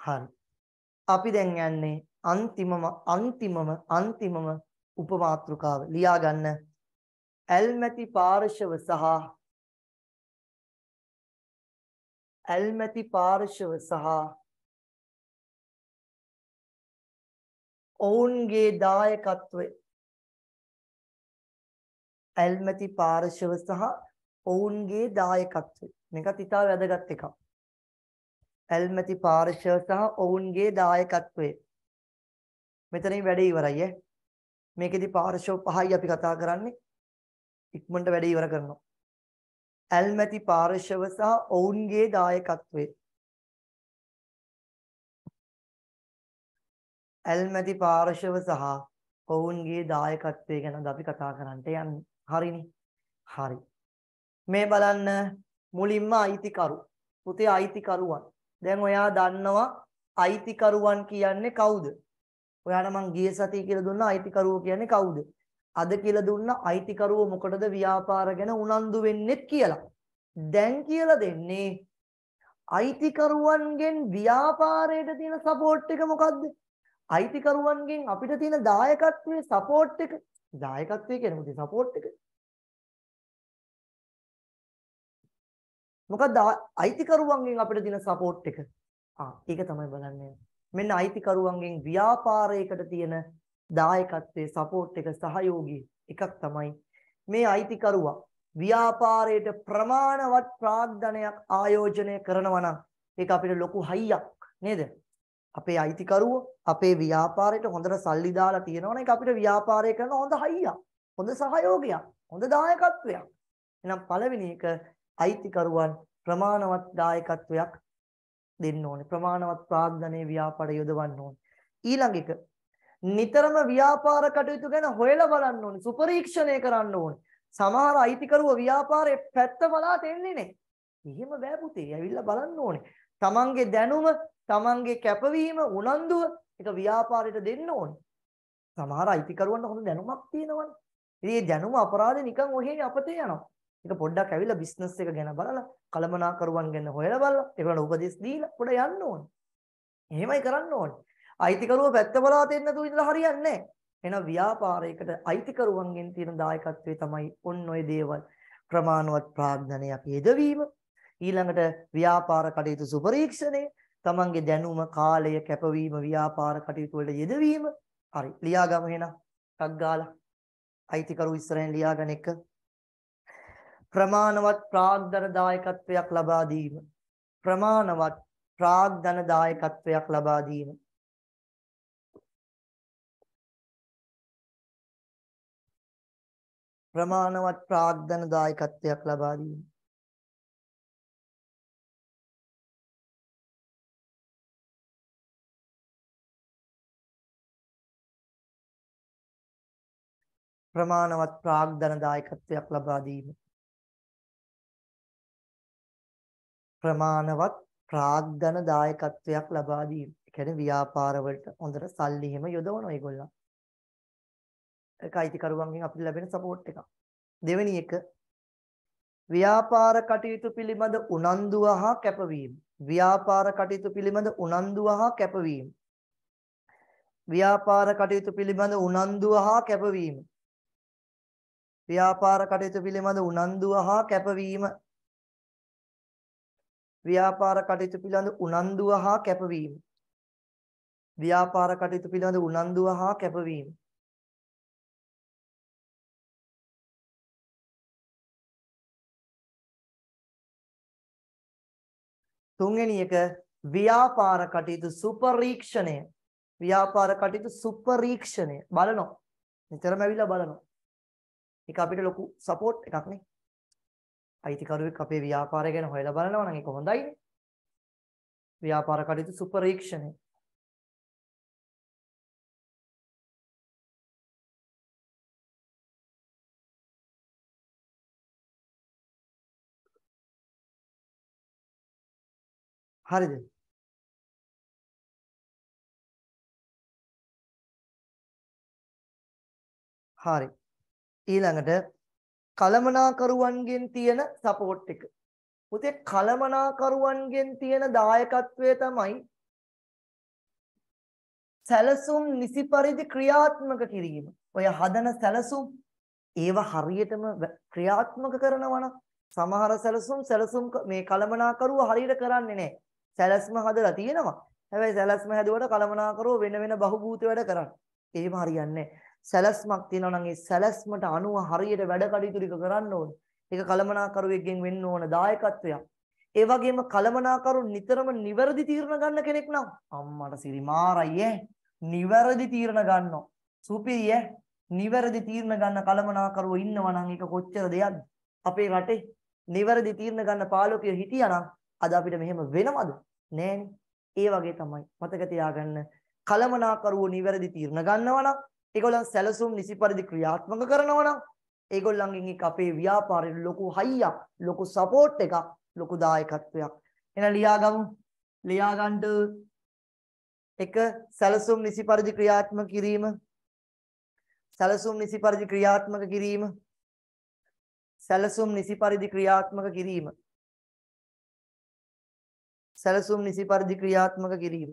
හරි. අපි දැන් යන්නේ අන්තිමම අන්තිමම අන්තිමම උපමාත්‍රකාව ලියා ගන්න. ඇල්මැති පාර්ශව සහ ඇල්මැති පාර්ශව සහ ඔවුන්ගේ දායකත්වය ඇල්මැති පාර්ශව සහ ඔවුන්ගේ දායකත්වය මේකත් ඉතා වැදගත් එකක්. ඇල්මැති පාර්ශ්ව සහ ඔවුන්ගේ දායකත්වය. මෙතනින් වැඩේ ඉවරයි ඈ. මේකෙදි පාර්ශ්ව පහයි අපි කතා කරන්නේ. ඉක්මනට වැඩේ ඉවර කරනවා. ඇල්මැති පාර්ශ්ව සහ ඔවුන්ගේ දායකත්වය. ඇල්මැති පාර්ශව සහ ඔවුන්ගේ දායකත්වය ගැන අපි කතා කරන්නට යන්නේ. හරිනේ. හරි. මේ බලන්න මුලින්ම අයිතිකරු. පුතේ අයිතිකරුවන්. දැන් ඔයා දන්නවා අයිතිකරුවන් කියන්නේ කවුද? ඔයාට මං ගිය සතියේ කියලා දුන්න අයිතිකරුවෝ කියන්නේ කවුද? අද කියලා දුන්න අයිතිකරුවෝ මොකටද ව්‍යාපාර ගැන උනන්දු වෙන්නෙත් කියලා. දැන් කියලා දෙන්නේ අයිතිකරුවන්ගෙන් ව්‍යාපාරයට තියෙන සපෝට් එක මොකද්ද? අයිතිකරුවන්ගෙන් අපිට තියෙන දායකත්වයේ සපෝට් එක දායකත්වයේ කියන්නේ සපෝට් එක. මොකද්ද අයිතිකරුවන්ගෙන් අපිට දෙන සපෝට් එක? ආ, ඒක තමයි බලන්නේ. මෙන්න අයිතිකරුවන්ගෙන් ව්‍යාපාරයකට තියෙන දායකත්වයේ සපෝට් එක සහයෝගී එකක් තමයි මේ අයිතිකරුවා ව්‍යාපාරයට ප්‍රමාණවත් ප්‍රාග්ධනයක් ආයෝජනය කරනවා නම් ඒක අපිට ලොකු හයියක් නේද? අපේ අයිතිකරුව අපේ ව්‍යාපාරයට හොඳට සල්ලි දාලා තියෙනවනේ ඒක අපිට ව්‍යාපාරය කරන හොඳ හයියක්. හොඳ සහයෝගයක්. හොඳ දායකත්වයක්. එහෙනම් පළවෙනි එක අයිතිකරුවන් ප්‍රමාණවත් දායකත්වයක් දෙන්න ඕනේ. ප්‍රමාණවත් ප්‍රාග්ධනයේ ව්‍යාපාර යොදවන්න ඕනේ. ඊළඟ එක නිතරම ව්‍යාපාර කටයුතු ගැන හොයලා බලන්න ඕනේ. සුපරීක්ෂණය කරන්න ඕනේ. සමහර අයිතිකරුව ව්‍යාපාරයේ පැත්ත බලා තෙන්නේ නැහැ. එහෙම බෑ පුතේ. ඇවිල්ලා බලන්න ඕනේ. තමන්ගේ දැනුම, තමන්ගේ කැපවීම, උනන්දුව ඒක ව්‍යාපාරයට දෙන්න ඕනේ. සමහර අයිතිකරුවන්ට හොඳ දැනුමක් තියෙනවනේ. ඉතින් මේ දැනුම අපරාධේ නිකන් ඔහේ අපතේ යනවා. ඒක පොඩ්ඩක් ඇවිල්ලා බිස්නස් එක ගැන බලලා කළමනාකරුවන් ගැන හොයලා බලලා ඒගොල්ලන්ට උපදෙස් දීලා පොඩ යන්න ඕනේ. එහෙමයි කරන්න ඕනේ. අයිතිකරුව පැත්ත බලා දෙන්න තු ඉඳලා හරියන්නේ නැහැ. එහෙනම් ව්‍යාපාරයකට අයිතිකරුවන්ගෙන් තියෙන දායකත්වයේ තමයි ඔන්න ඔය දේවල් ප්‍රමාණවත් ප්‍රාඥණය අපි යෙදවීම ඊළඟට ව්‍යාපාර කටයුතු සුපරීක්ෂණය තමන්ගේ දැනුම කාලය කැපවීම ව්‍යාපාර කටයුතු වලට යෙදවීම හරි ලියාගම එහෙනම් ටක් ගාලා අයිතිකරු ඉස්සරහින් ලියාගන්න එක ප්‍රමාණවත් ප්‍රාග්ධන දායකත්වයක් ලබා දීම ප්‍රමාණවත් ප්‍රාග්ධන දායකත්වයක් ලබා දීම ප්‍රමාණවත් ප්‍රාග්ධන දායකත්වයක් ලබා දීම ප්‍රමාණවත් ප්‍රාග්ධන දායකත්වයක් ලබා දීම ප්‍රමාණවත් ප්‍රාග්ධන දායකත්වයක් ලබා දීම. ඒ කියන්නේ ව්‍යාපාර වලට හොඳට සල්ලි හිම යොදවනවා ඒගොල්ලන්. ඒක අයිතිකරුවන්ගෙන් අපිට ලැබෙන සපෝට් එකක්. දෙවෙනි එක ව්‍යාපාර කටයුතු පිළිබඳ උනන්දුව හා කැපවීම. ව්‍යාපාර කටයුතු පිළිබඳ උනන්දුව හා කැපවීම. ව්‍යාපාර කටයුතු පිළිබඳ උනන්දුව හා කැපවීම. ව්‍යාපාර කටයුතු පිළිබඳ උනන්දුව හා කැපවීම ව්‍යාපාර කටයුතු පිළිබඳ උනන්දුව හා කැපවීම. ව්‍යාපාර කටයුතු පිළිබඳ උනන්දුව හා කැපවීම. තුන්වෙනි එක ව්‍යාපාර කටයුතු සුපරීක්ෂණය. ව්‍යාපාර කටයුතු සුපරීක්ෂණය බලනවා. නිතරම ඇවිල්ලා බලනවා. ඒක අපිට ලොකු සපෝට් එකක් නේ. අයිතිකරුවෙක් අපේ ව්‍යාපාරය ගැන හොයලා බලනවා නම් ඒක හොඳයිනේ. ව්‍යාපාර කටයුතු සුපරීක්ෂණය. හරිද? හරි. ඊළඟට කලමනාකරුවන්ගෙන් තියෙන සපෝට් එක. පුතේ කලමනාකරුවන්ගෙන් තියෙන දායකත්වය තමයි සැලසුම් නිසි පරිදි ක්‍රියාත්මක කිරීම. ඔය හදන සැලසුම් ඒව හරියටම ක්‍රියාත්මක කරනවා නම් සමහර සැලසුම් සැලසුම් මේ කලමනාකරුව හරියට කරන්නේ නැහැ. සැලැස්ම හදලා තියෙනවා. හැබැයි සැලැස්ම හැදුවට කලමනාකරුව වෙන වෙන බහුබූත වැඩ කරන්නේ. ඒම හරියන්නේ නැහැ. සැලැස්මක් තියෙනවා නම් ඒ සැලැස්මට අනුව හරියට වැඩ කටයුතු ටික කරන්න ඕනේ. ඒක කලමනාකරුවෙක්ගෙන් වෙන්න ඕන දායකත්වයක්. ඒ වගේම කලමනාකරු නිතරම නිවැරදි තීරණ ගන්න කෙනෙක් නම් අම්මට සිරිමාරයි ඈ. නිවැරදි තීරණ ගන්නවා. සුපිරිය නිවැරදි තීරණ ගන්න කලමනාකරුවෝ ඉන්නවා නම් ඒක කොච්චර දෙයක්ද? අපේ රටේ නිවැරදි තීරණ ගන්න පාලකයෝ හිටියා නම් අද අපිට මෙහෙම වෙනවද? නෑනේ. ඒ වගේ තමයි. මතක තියාගන්න කලමනාකරුවෝ නිවැරදි තීරණ ගන්නවා නම් ඒගොල්ලන් සැලසුම් නිසි පරිදි ක්‍රියාත්මක කරනවා නම් ඒගොල්ලන්ගෙන් එක අපේ ව්‍යාපාරයේ ලොකු හයියක් ලොකු සපෝට් එකක් ලොකු දායකත්වයක් එහෙනම් ලියාගමු ලියාගන්න එක සැලසුම් නිසි පරිදි ක්‍රියාත්මක කිරීම සැලසුම් නිසි පරිදි ක්‍රියාත්මක කිරීම සැලසුම් නිසි පරිදි ක්‍රියාත්මක කිරීම සැලසුම් නිසි පරිදි ක්‍රියාත්මක කිරීම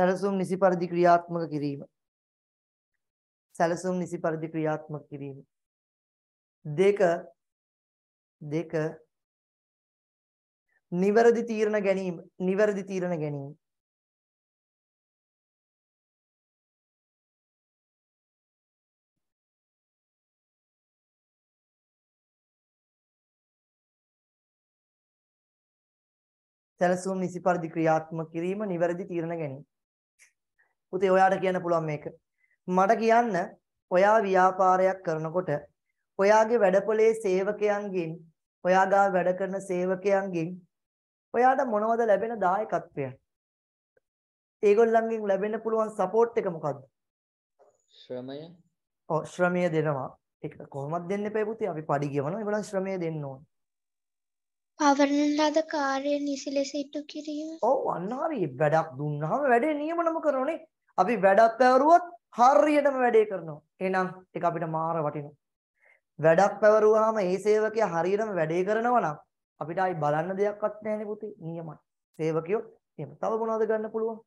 සැලසුම් නිසි පරිදි ක්‍රියාත්මක කිරීම සැලසුම් නිසි පරිදි ක්‍රියාත්මක කිරීම දෙක දෙක නිවැරදි තීරණ ගැනීම නිවැරදි තීරණ ගැනීම සැලසුම් නිසි පරිදි ක්‍රියාත්මක කිරීම නිවැරදි තීරණ ගැනීම පුතේ ඔයාට කියන්න පුළුවන් මේක. මට කියන්න ඔයා ව්‍යාපාරයක් කරනකොට ඔයාගේ වැඩපොලේ සේවකයන්ගෙන් ඔයා ගාව වැඩ කරන සේවකයන්ගෙන් ඔයාට මොනවද ලැබෙන දායකත්වය? ඒගොල්ලන්ගෙන් ලැබෙන්න පුළුවන් සපෝට් එක මොකද්ද? ශ්‍රමය. ඔව් ශ්‍රමය දෙනවා. ඒක කොහොමද දෙන්නේ පෙපුති? අපි පඩි ගෙවනවා. ඒගොල්ලන් ශ්‍රමය දෙන්න ඕනේ. පවරන ලද කාර්ය නිසි ලෙස ඉටු කිරීම. ඔව් අන්න හරි. වැඩක් දුන්නාම වැඩේ නියමනම කරනනේ. අපි වැඩක් පැවරුවොත් හරියටම වැඩේ කරනවා. එහෙනම් ඒක අපිට මාර වටිනවා. වැඩක් පැවරුවාම ඒ සේවකයා හරියටම වැඩේ කරනවා නම් අපිට ආයි බලන්න දෙයක්වත් නැහැ නේ පුතේ. නියමයි. සේවකයෝ එහෙම. තව මොනවද ගන්න පුළුවන්?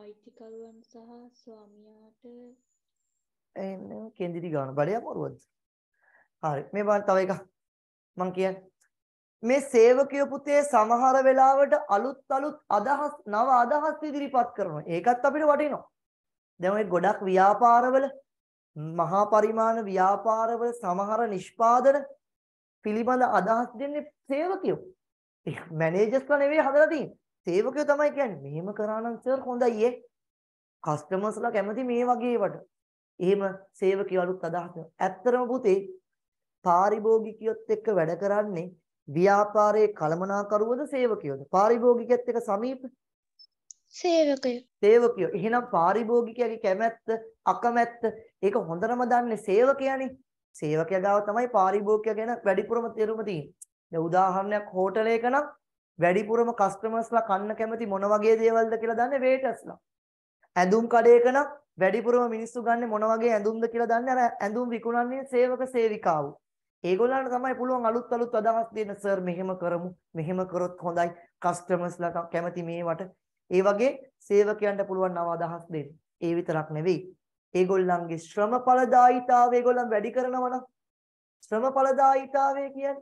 අයිතිකරුවන් සහ ස්වාමියාට එන්න කේන්දිරි ගන්න. බඩේ අමාරුවද? හරි. මේ බලන්න තව එකක්. මම කියන්නේ මේ සේවකයෝ පුතේ සමහර වෙලාවට අලුත් අලුත් අදහස් නව අදහස් ඉදිරිපත් කරනවා. ඒකත් අපිට වටිනවා. දැන් ඔය ගොඩක් ව්‍යාපාරවල මහා පරිමාණ ව්‍යාපාරවල සමහර නිෂ්පාදන පිළිබඳ අදහස් දෙන්නේ සේවකයෝ. මැනේජර්ස්ලා නෙවෙයි හදලා තියෙන්නේ. සේවකයෝ තමයි කියන්නේ මෙහෙම කරා නම් සර් හොඳයි ඒ. කස්ටමර්ස්ලා කැමති මේ වගේ වට. එහෙම සේවකයෝ අලුත් අදහස් ඇත්තරම පුතේ පාරිභෝගිකයොත් එක්ක වැඩ කරන්නේ ව්‍යාපාරයේ කළමනාකරුවද සේවකයෝද? පාරිභෝගිකයත් එක්ක සමීප? සේවකයෝ. සේවකයෝ. එහෙනම් පාරිභෝගිකයාගේ කැමැත්ත, අකමැත්ත ඒක හොඳටම දන්නේ සේවකයානේ. සේවකයා ගාව තමයි පාරිභෝගිකයා ගැන වැඩිපුරම තේරුම තියෙන්නේ. උදාහරණයක් හෝටලයක නම් වැඩිපුරම කස්ටමර්ස්ලා කන්න කැමති මොන වගේ දේවල්ද කියලා දන්නේ වේටර්ස්ලා. ඇඳුම් කඩේක නම් වැඩිපුරම මිනිස්සු ගන්න මොන වගේ ඇඳුම්ද කියලා දන්නේ අර ඇඳුම් විකුණන්නේ සේවක සේවිකාවෝ. ඒගොල්ලන්ට තමයි පුළුවන් අලුත් අලුත් අදහස් දෙන්න සර් මෙහෙම කරමු මෙහෙම කරොත් හොඳයි කස්ටමර්ස්ලා කැමති මේවට ඒ වගේ සේවකයන්ට පුළුවන් නව අදහස් දෙන්න ඒ විතරක් නෙවෙයි ඒගොල්ලන්ගේ ශ්‍රම ඵලදායිතාවය ඒගොල්ලන් වැඩි කරනවා නම් ශ්‍රම ඵලදායිතාවය කියන්නේ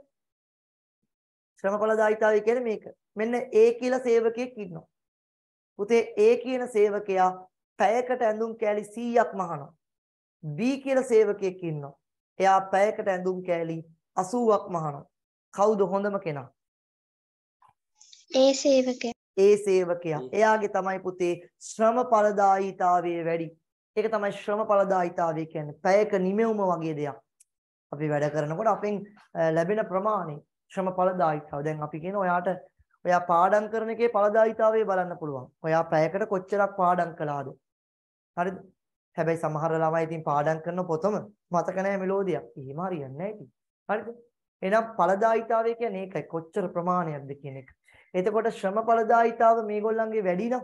ශ්‍රම ඵලදායිතාවය කියන්නේ මේක මෙන්න ඒ කියලා සේවකයෙක් ඉන්නවා පුතේ ඒ කියන සේවකයා පැයකට ඇඳුම් කෑලි 100ක් මහනවා B කියලා සේවකයෙක් ඉන්නවා එයා පැයකට ඇඳුම් කෑලි 80ක් මහනවා. කවුද හොඳම කෙනා? ඒ සේවකයා. ඒ සේවකයා. එයාගේ තමයි පුතේ ශ්‍රම ඵලදායීතාවය වැඩි. ඒක තමයි ශ්‍රම ඵලදායීතාවය කියන්නේ. පැයක නිමෙවුම වගේ දෙයක්. අපි වැඩ කරනකොට අපෙන් ලැබෙන ප්‍රමාණය ශ්‍රම ඵලදායීතාව. දැන් අපි කියන ඔයාට ඔයා පාඩම් කරන එකේ ඵලදායීතාවය බලන්න පුළුවන්. ඔයා පැයකට කොච්චරක් පාඩම් කළාද? හරිද? හැබැයි සමහර ළමයි ඉතින් පාඩම් කරන පොතම මතක නැහැ මෙලෝදියක්. එහෙම හරියන්නේ නැහැ ඉතින්. හරිද? එහෙනම් ඵලදායිතාවය කියන්නේ ඒකයි. කොච්චර ප්‍රමාණයක්ද කියන එක. එතකොට ශ්‍රම ඵලදායිතාව මේගොල්ලන්ගේ වැඩි නම්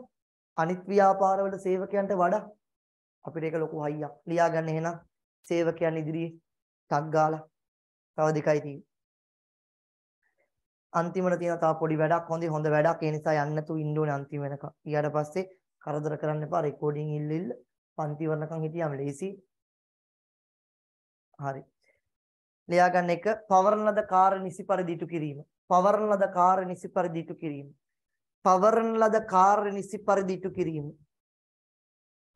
අනිත් ව්‍යාපාරවල සේවකයන්ට වඩා අපිට ඒක ලොකු හයියක්. ලියාගන්න එහෙනම් සේවකයන් ඉදිරියේ ටක් ගාලා තව දෙකයි තියෙන්නේ. අන්තිමට තියෙන තව පොඩි වැඩක් හොඳේ හොඳ වැඩක් ඒ නිසා යන්න තු ඉන්න ඕනේ අන්තිම වෙනකම්. ඊට පස්සේ කරදර කරන්න එපා රෙකෝඩින් ඉල්ල ඉල්ල පන්ති වරණකම් හිටියාම ලේසි. හරි. ලියා ගන්න එක පවරන ලද කාර්ය නිසි පරිදි ඉටු කිරීම. පවරන ලද කාර්ය නිසි පරිදි ඉටු කිරීම. පවරන ලද කාර්ය නිසි පරිදි ඉටු කිරීම.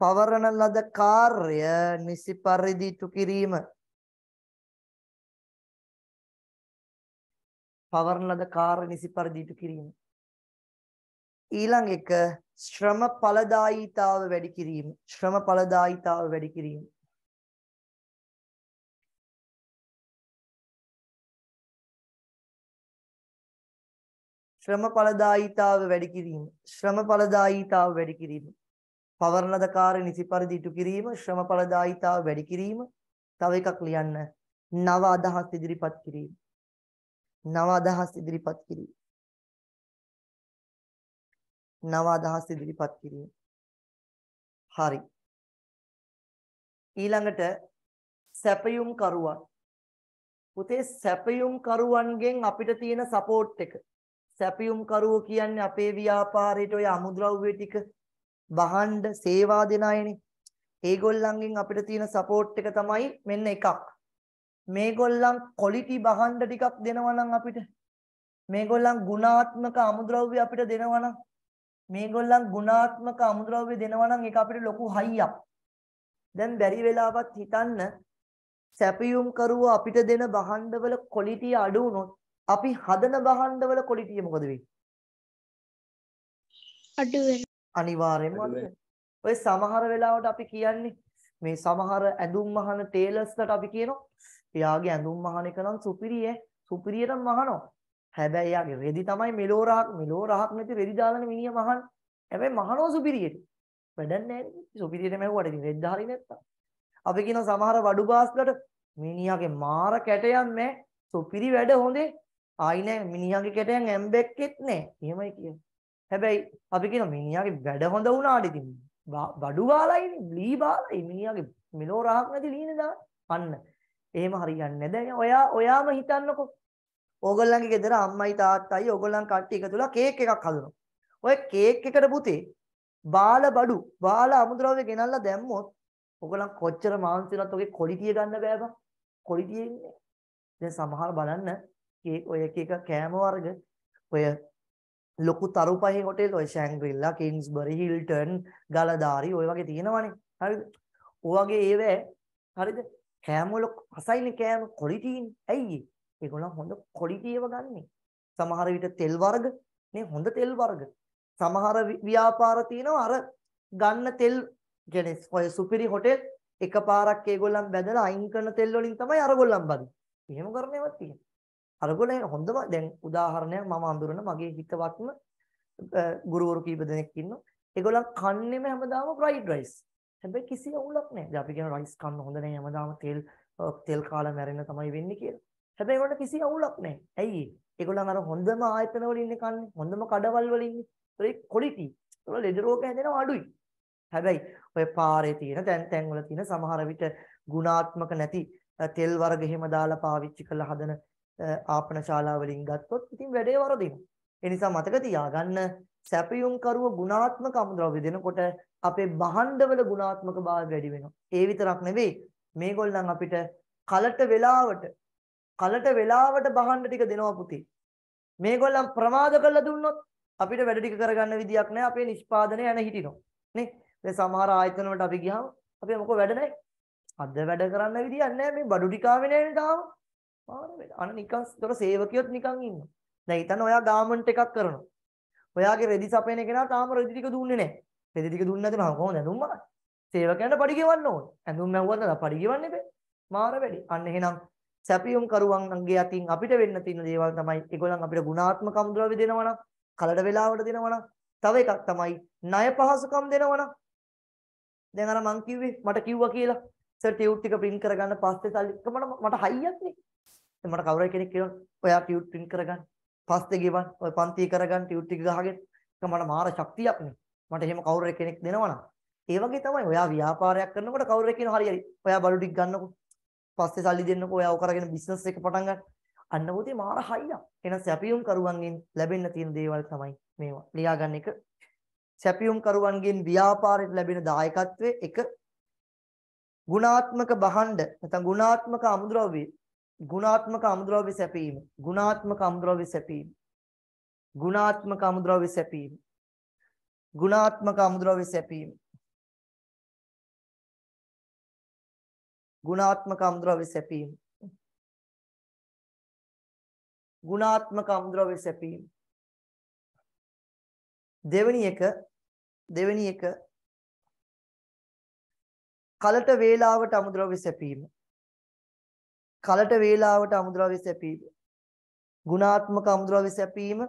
පවරන ලද කාර්ය නිසි පරිදි ඉටු කිරීම. පවරන ලද කාර්ය නිසි පරිදි ඉටු කිරීම. ඊළඟ එක ශ්‍රම ඵලදායීතාව වැඩි කිරීම. ශ්‍රම ඵලදායීතාව වැඩි කිරීම. ශ්‍රම ඵලදායීතාව වැඩි කිරීම. ශ්‍රම ඵලදායීතාව වැඩි කිරීම. පවර්ණද කාර්ය නිසි පරිදි ඉටු කිරීම, ශ්‍රම ඵලදායීතාව වැඩි කිරීම. තව එකක් ලියන්න. නව අදහස් ඉදිරිපත් කිරීම. නව අදහස් ඉදිරිපත් කිරීම. නව අදහස් ඉදිරිපත් කිරීම. හරි. ඊළඟට සැපයුම් කරුවන්. පුතේ සැපයුම් කරුවන්ගෙන් අපිට තියෙන සපෝට් එක. සැපයුම් කරුවෝ කියන්නේ අපේ ව්‍යාපාරයට ඔය අමුද්‍රව්‍ය ටික වහන්න සේවා දෙන අයනේ. ඒගොල්ලන්ගෙන් අපිට තියෙන සපෝට් එක තමයි මෙන්න එකක්. මේගොල්ලන් ක්වොලිටි බහන්න ටිකක් දෙනවා නම් අපිට මේගොල්ලන් ගුණාත්මක අමුද්‍රව්‍ය අපිට දෙනවා නම් මේගොල්ලන් ගුණාත්මක අමුද්‍රව්‍ය දෙනවා නම් ඒක අපිට ලොකු හයියක්. දැන් බැරි වෙලාවත් හිතන්න සැපියුම් කරුව අපිට දෙන බහණ්ඩවල ක්වොලිටිය අඩු වුණොත් අපි හදන බහණ්ඩවල ක්වොලිටිය මොකද වෙන්නේ? අඩු වෙනවා. අනිවාර්යයෙන්ම අඩු වෙනවා. ඔය සමහර වෙලාවට අපි කියන්නේ මේ සමහර ඇඳුම් මහන ටේලර්ස්ලට අපි කියනවා එයාගේ ඇඳුම් මහන එක නම් සුපිරිය. සුපිරියට මහනවා. හැබැයි යාගේ රෙදි තමයි මෙලෝ රහක් මෙලෝ රහක් නැති රෙදි දාලන මිනිහ මහන්. හැබැයි මහනෝ සුපිරියට. වැඩක් නැහැ නේ. සුපිරියට මැව්වට ඉතින් රෙදි දාලේ නැත්තම්. අපි කියන සමහර වඩු බාස්ලට මිනිහාගේ මාර කැටයන් නැහැ. සුපිරි වැඩ හොඳේ. ආයි නැහැ මිනිහාගේ කැටයන් ඇම්බෙක්කෙත් නැහැ. එහෙමයි කියන්නේ. හැබැයි අපි කියන මිනිහාගේ වැඩ හොඳ වුණාට ඉතින් බඩු බාලයිනේ, ලී බාලයි මිනිහාගේ මෙලෝ රහක් නැති ලීනේ දාන්න. අන්න. එහෙම හරියන්නේ නැහැ. ඔයා ඔයාම හිතන්නකෝ ඕගොල්ලන්ගේ ගෙදර අම්මයි තාත්තයි ඕගොල්ලන් කට්ටිය එකතු වෙලා කේක් එකක් හදනවා. ඔය කේක් එකට පුතේ බාල බඩු බාල අමුද්‍රව්‍ය ගෙනල්ලා දැම්මොත් ඔගලන් කොච්චර මාන්සි වෙනත් ඔගේ කොලිටිය ගන්න බෑ බං කොලිටිය ඉන්නේ දැන් සමහර බලන්න කේක් ඔය එක එක කෑම වර්ග ඔය ලොකු තරුපහේ හොටෙල් ඔය ශැන්ග්‍රිලා කිංස්බරි හිල්ටන් ගලදාරි ඔය වගේ තියෙනවනේ හරිද ඔය වගේ ඒවැ හරිද කෑම වල අසයිනේ කෑම කොලිටියින් ඇයි ඒගොල්ලෝ හොඳ ක්වොලිටි ඒවා ගන්නෙ. සමහර විට තෙල් වර්ග නේ හොඳ තෙල් වර්ග. සමහර ව්‍යාපාර තියෙනවා අර ගන්න තෙල් කියන්නේ ඔය සුපිරි හොටෙල් එකපාරක් ඒගොල්ලන් බැදලා අයින් කරන තෙල් වලින් තමයි අරගොල්ලන් බදින්. එහෙම කරනේවත් තියෙනවා. අරගොල්ලන් හොඳම දැන් උදාහරණයක් මම අඳුරන මගේ හිතවත්ම ගුරුවරු කීප දෙනෙක් ඉන්නවා. ඒගොල්ලන් කන්නේම හැමදාම ෆ්‍රයිඩ් රයිස්. හැබැයි කිසි අවුලක් නැහැ. දැන් අපි කියන රයිස් කන්න හොඳ නැහැ හැමදාම තෙල් තෙල් කාලා මැරෙන්න තමයි වෙන්නේ කියලා. හැබැයි ඒකට කිසි අවුලක් නැහැ. ඇයි ඒ? ඒගොල්ලන් අර හොඳම ආයතන වල ඉන්නේ කන්නේ. හොඳම කඩවල් වල ඉන්නේ. ඒ ක්වොලිටි. ඒවල ලෙඩ රෝග හැදෙනවා අඩුයි. හැබැයි ඔය පාරේ තියෙන තැන් තැන් වල තියෙන සමහර විට ගුණාත්මක නැති තෙල් වර්ග එහෙම දාලා පාවිච්චි කරලා හදන ආපන ශාලා වලින් ගත්තොත් ඉතින් වැඩේ වරදිනවා. ඒ නිසා මතක තියාගන්න සැපියුම් කරුව ගුණාත්මක අමුද්‍රව්‍ය දෙනකොට අපේ බහණ්ඩවල ගුණාත්මක භාවය වැඩි වෙනවා. ඒ විතරක් නෙවෙයි මේගොල්ලන් අපිට කලට වෙලාවට කලට වෙලාවට බහන්න ටික දෙනවා පුතේ. මේගොල්ලන් ප්‍රමාද කරලා දුන්නොත් අපිට වැඩ ටික කරගන්න විදියක් නැහැ. අපේ නිෂ්පාදනය යන හිටිනවා. නේ? දැන් සමහර ආයතන වලට අපි ගියාම අපි මොකෝ වැඩ නැහැ. අද වැඩ කරන්න විදියක් නැහැ. මේ බඩු ටිකාවේ නැහැ නේද තාම. පාර වෙලා. අන නිකන් තොර සේවකියොත් නිකන් ඉන්නවා. දැන් හිතන්න ඔයා ගාමන්ට් එකක් කරනවා. ඔයාගේ රෙදි සපයන කෙනා තාම රෙදි ටික දුන්නේ නැහැ. රෙදි ටික දුන්නේ නැතුනම කොහොමද ඇඳුම් මාන්නේ? සේවකයන්ට පඩි ගෙවන්න ඕනේ. ඇඳුම් නැවුවද පඩි ගෙවන්නේ බෑ. මාර වැඩි. අන්න එහෙනම් සැපියුම් කරුවන්ගේ අතින් අපිට වෙන්න තියෙන දේවල් තමයි ඒගොල්ලන් අපිට ගුණාත්මක අමුද්‍රව්‍ය දෙනවනම් කලඩ වේලාවට දෙනවනම් තව එකක් තමයි ණය පහසුකම් දෙනවනම් දැන් අර මං කිව්වේ මට කිව්වා කියලා සර් ටියුට් එක print කරගන්න පස්සේ සල්ලි මට මට හයියක් නේ දැන් මට කවුරු කෙනෙක් කියනවා ඔයා ටියුට් print කරගන්න පස්සේ ගෙවන්න ඔය පන්ති කරගන්න ටියුට් එක ගහගෙන ඒක මට මාර ශක්තියක් නේ මට එහෙම කවුරු කෙනෙක් දෙනවනම් ඒ වගේ තමයි ඔයා ව්‍යාපාරයක් කරනකොට කවුරු කෙනෙක් හරි හරි ඔයා බලු ටික ගන්නකො පස්සේ සල්ලි දෙන්නකෝ ඔයාව කරගෙන බිස්නස් එක පටන් ගන්න. අන්න පොතේ මාර හයියක්. එහෙනම් සැපියුම් කරුවන්ගෙන් ලැබෙන්න තියෙන දේවල් තමයි මේවා. ලියා ගන්න එක සැපියුම් කරුවන්ගෙන් ව්‍යාපාරයට ලැබෙන දායකත්වයේ එක ගුණාත්මක බහණ්ඩ නැත්නම් ගුණාත්මක අමුද්‍රව්‍ය ගුණාත්මක අමුද්‍රව්‍ය සැපීම ගුණාත්මක අමුද්‍රව්‍ය සැපීම ගුණාත්මක අමුද්‍රව්‍ය සැපීම ගුණාත්මක අමුද්‍රව්‍ය සැපීම ගුණාත්මක අමුද්‍රව්‍ය සැපීම ගුණාත්මක අමුද්‍රව්‍ය සැපීම දෙවෙනි එක දෙවෙනි එක කලට වේලාවට අමුද්‍රව්‍ය සැපීම කලට වේලාවට අමුද්‍රව්‍ය සැපීම ගුණාත්මක අමුද්‍රව්‍ය සැපීම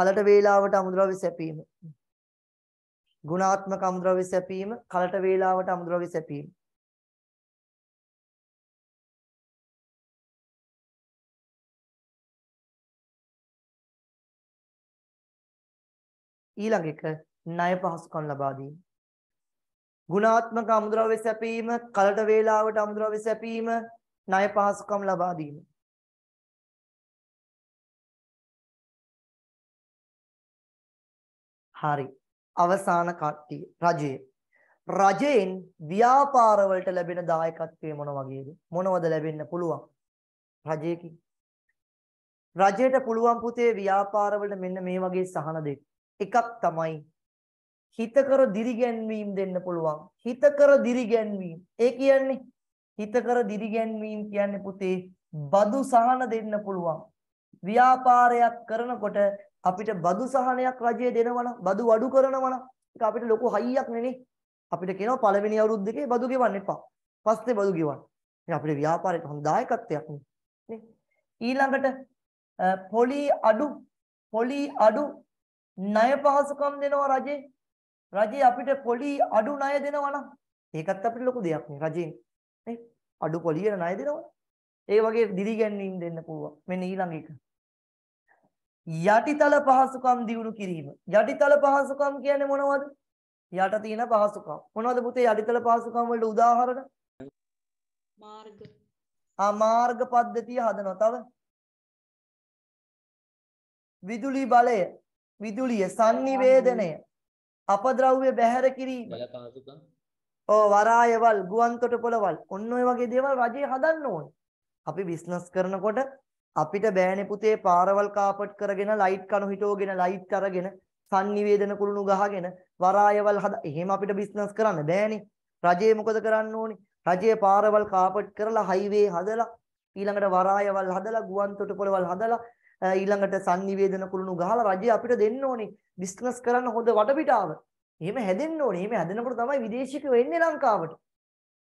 කලට වේලාවට අමුද්‍රව්‍ය සැපීම ගුණාත්මක අමුද්‍රව්‍ය සැපීම කලට වේලාවට අමුද්‍රව්‍ය සැපීම ඊළඟ එක ණය පහසුකම් ලබා දීම. ගුණාත්මක අමුද්‍රව්‍ය සැපීම, කලට වේලාවට අමුද්‍රව්‍ය සැපීම, ණය පහසුකම් ලබා දීම. හරි. අවසාන කට්ටිය රජය. රජයෙන් ව්‍යාපාර වලට ලැබෙන දායකත්වය මොන වගේද? මොනවද ලැබෙන්න පුළුවන්? රජයකින් රජයට පුළුවන් පුතේ ව්‍යාපාර වලට මෙන්න මේ වගේ සහන දෙන්න. එකක් තමයි හිතකර දිරිගැන්වීම් දෙන්න පුළුවන්. හිතකර දිරිගැන්වීම්. ඒ කියන්නේ හිතකර දිරිගැන්වීම් කියන්නේ පුතේ බදු සහන දෙන්න පුළුවන්. ව්‍යාපාරයක් කරනකොට අපිට බදු සහනයක් රජය දෙනවනම් බදු අඩු කරනවනම් ඒක අපිට ලොකු හයියක් නෙනේ. අපිට කියනවා පළවෙනි අවුරුද්ද දෙකේ බදු ගෙවන්න එපා. පස්සේ බදු ගෙවන්න. ඉතින් අපිට ව්‍යාපාරයට හොඳ දායකත්වයක් නේ. ඊළඟට පොලි අඩු පොලි අඩු ණය පහසුකම් දෙනවා රජේ. රජේ අපිට පොලි අඩු ණය දෙනවා නම් ඒකත් අපිට ලොකු දෙයක් නේ රජේ. නේ? අඩු පොලියට ණය දෙනවා. ඒ වගේ දිලි ගැන්වීම් දෙන්න පුළුවන්. මෙන්න ඊළඟ එක. යටිතල පහසුකම් දියුණු කිරීම. යටිතල පහසුකම් කියන්නේ මොනවද? යට තියෙන පහසුකම්. මොනවද පුතේ යටිතල පහසුකම් වලට උදාහරණ? මාර්ග. ආ මාර්ග පද්ධතිය හදනවා. තව විදුලි බලය විදුලිය sannivedanaya අපද්‍රව්‍ය බැහැර කිරීම බල පහසුකම් ඕ වරායවල් ගුවන්තොට පොළවල් ඔන්න ඔය වගේ දේවල් රජේ හදන්න ඕනේ අපි බිස්නස් කරනකොට අපිට බෑනේ පුතේ පාරවල් කාපට් කරගෙන ලයිට් කණු හිටෝගෙන ලයිට් අරගෙන sannivedana කුළුණු ගහගෙන වරායවල් හද එහෙම අපිට බිස්නස් කරන්න බෑනේ රජේ මොකද කරන්න ඕනේ රජේ පාරවල් කාපට් කරලා හයිවේ හදලා ඊළඟට වරායවල් හදලා ගුවන්තොට පොළවල් හදලා ඊළඟට sannivedana කුළුණු ගහලා රජය අපිට දෙන්න ඕනේ බිස්නස් කරන්න හොඳ වටපිටාව. එහෙම හැදෙන්න ඕනේ. එහෙම හැදෙනකොට තමයි විදේශිකයෝ එන්නේ ලංකාවට.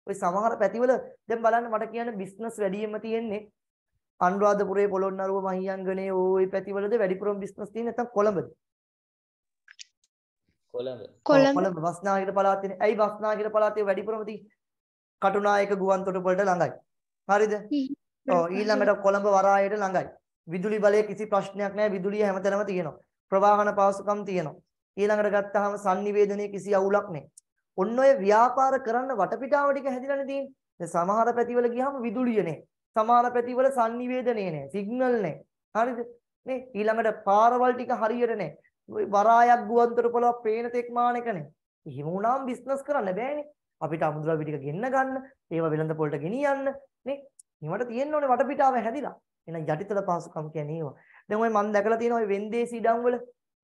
ඔය සමහර පැතිවල දැන් බලන්න මට කියන්න බිස්නස් වැඩියෙන්ම තියෙන්නේ අනුරාධපුරේ පොළොන්නරුව මහියංගනේ ওই පැතිවලද වැඩිපුරම බිස්නස් තියෙන්නේ නැත්නම් කොළඹද කොළඹ කොළඹ වස්නාගිර පළාතේ ඇයි වස්නාගිර පළාතේ වැඩිපුරම තියෙන්නේ කටුනායක ගුවන්තොටුපළට ළඟයි හරිද ඔව් ඊළඟට කොළඹ වරායට ළඟයි විදුලි බලයේ කිසි ප්‍රශ්නයක් නැහැ විදුලිය හැමතැනම තියෙනවා. ප්‍රවාහන පාසුකම් තියෙනවා. ඊළඟට ගත්තාම sannivedanaya කිසි අවුලක් නැහැ. ඔන්න ඔය ව්‍යාපාර කරන්න වටපිටාව ටික හැදිලානේ තියෙන්නේ. දැන් සමහර පැතිවල ගියාම විදුලිය නැහැ. සමහර පැතිවල sannivedanaya නැහැ. සිග්නල් නැහැ. හරිද? නේ ඊළඟට පාරවල් ටික හරියට නැහැ. වරායක් ගුවන්තොටුපළව පේන තෙක් මානක නැහැ. එහෙම වුණාම බිස්නස් කරන්න බෑනේ. අපිට අමුද්‍රව්‍ය ටික ගෙන්න ගන්න, ඒවා වෙළඳ පොළට ගෙනියන්න නේ. මේවට තියෙන්න ඕනේ වටපිටාව හැදිලා. එහෙනම් යටිතල පහසුකම් කියන්නේ ඒවා. දැන් ඔය මම දැකලා තියෙන ඔය වෙන්දේසි ඉඩම් වල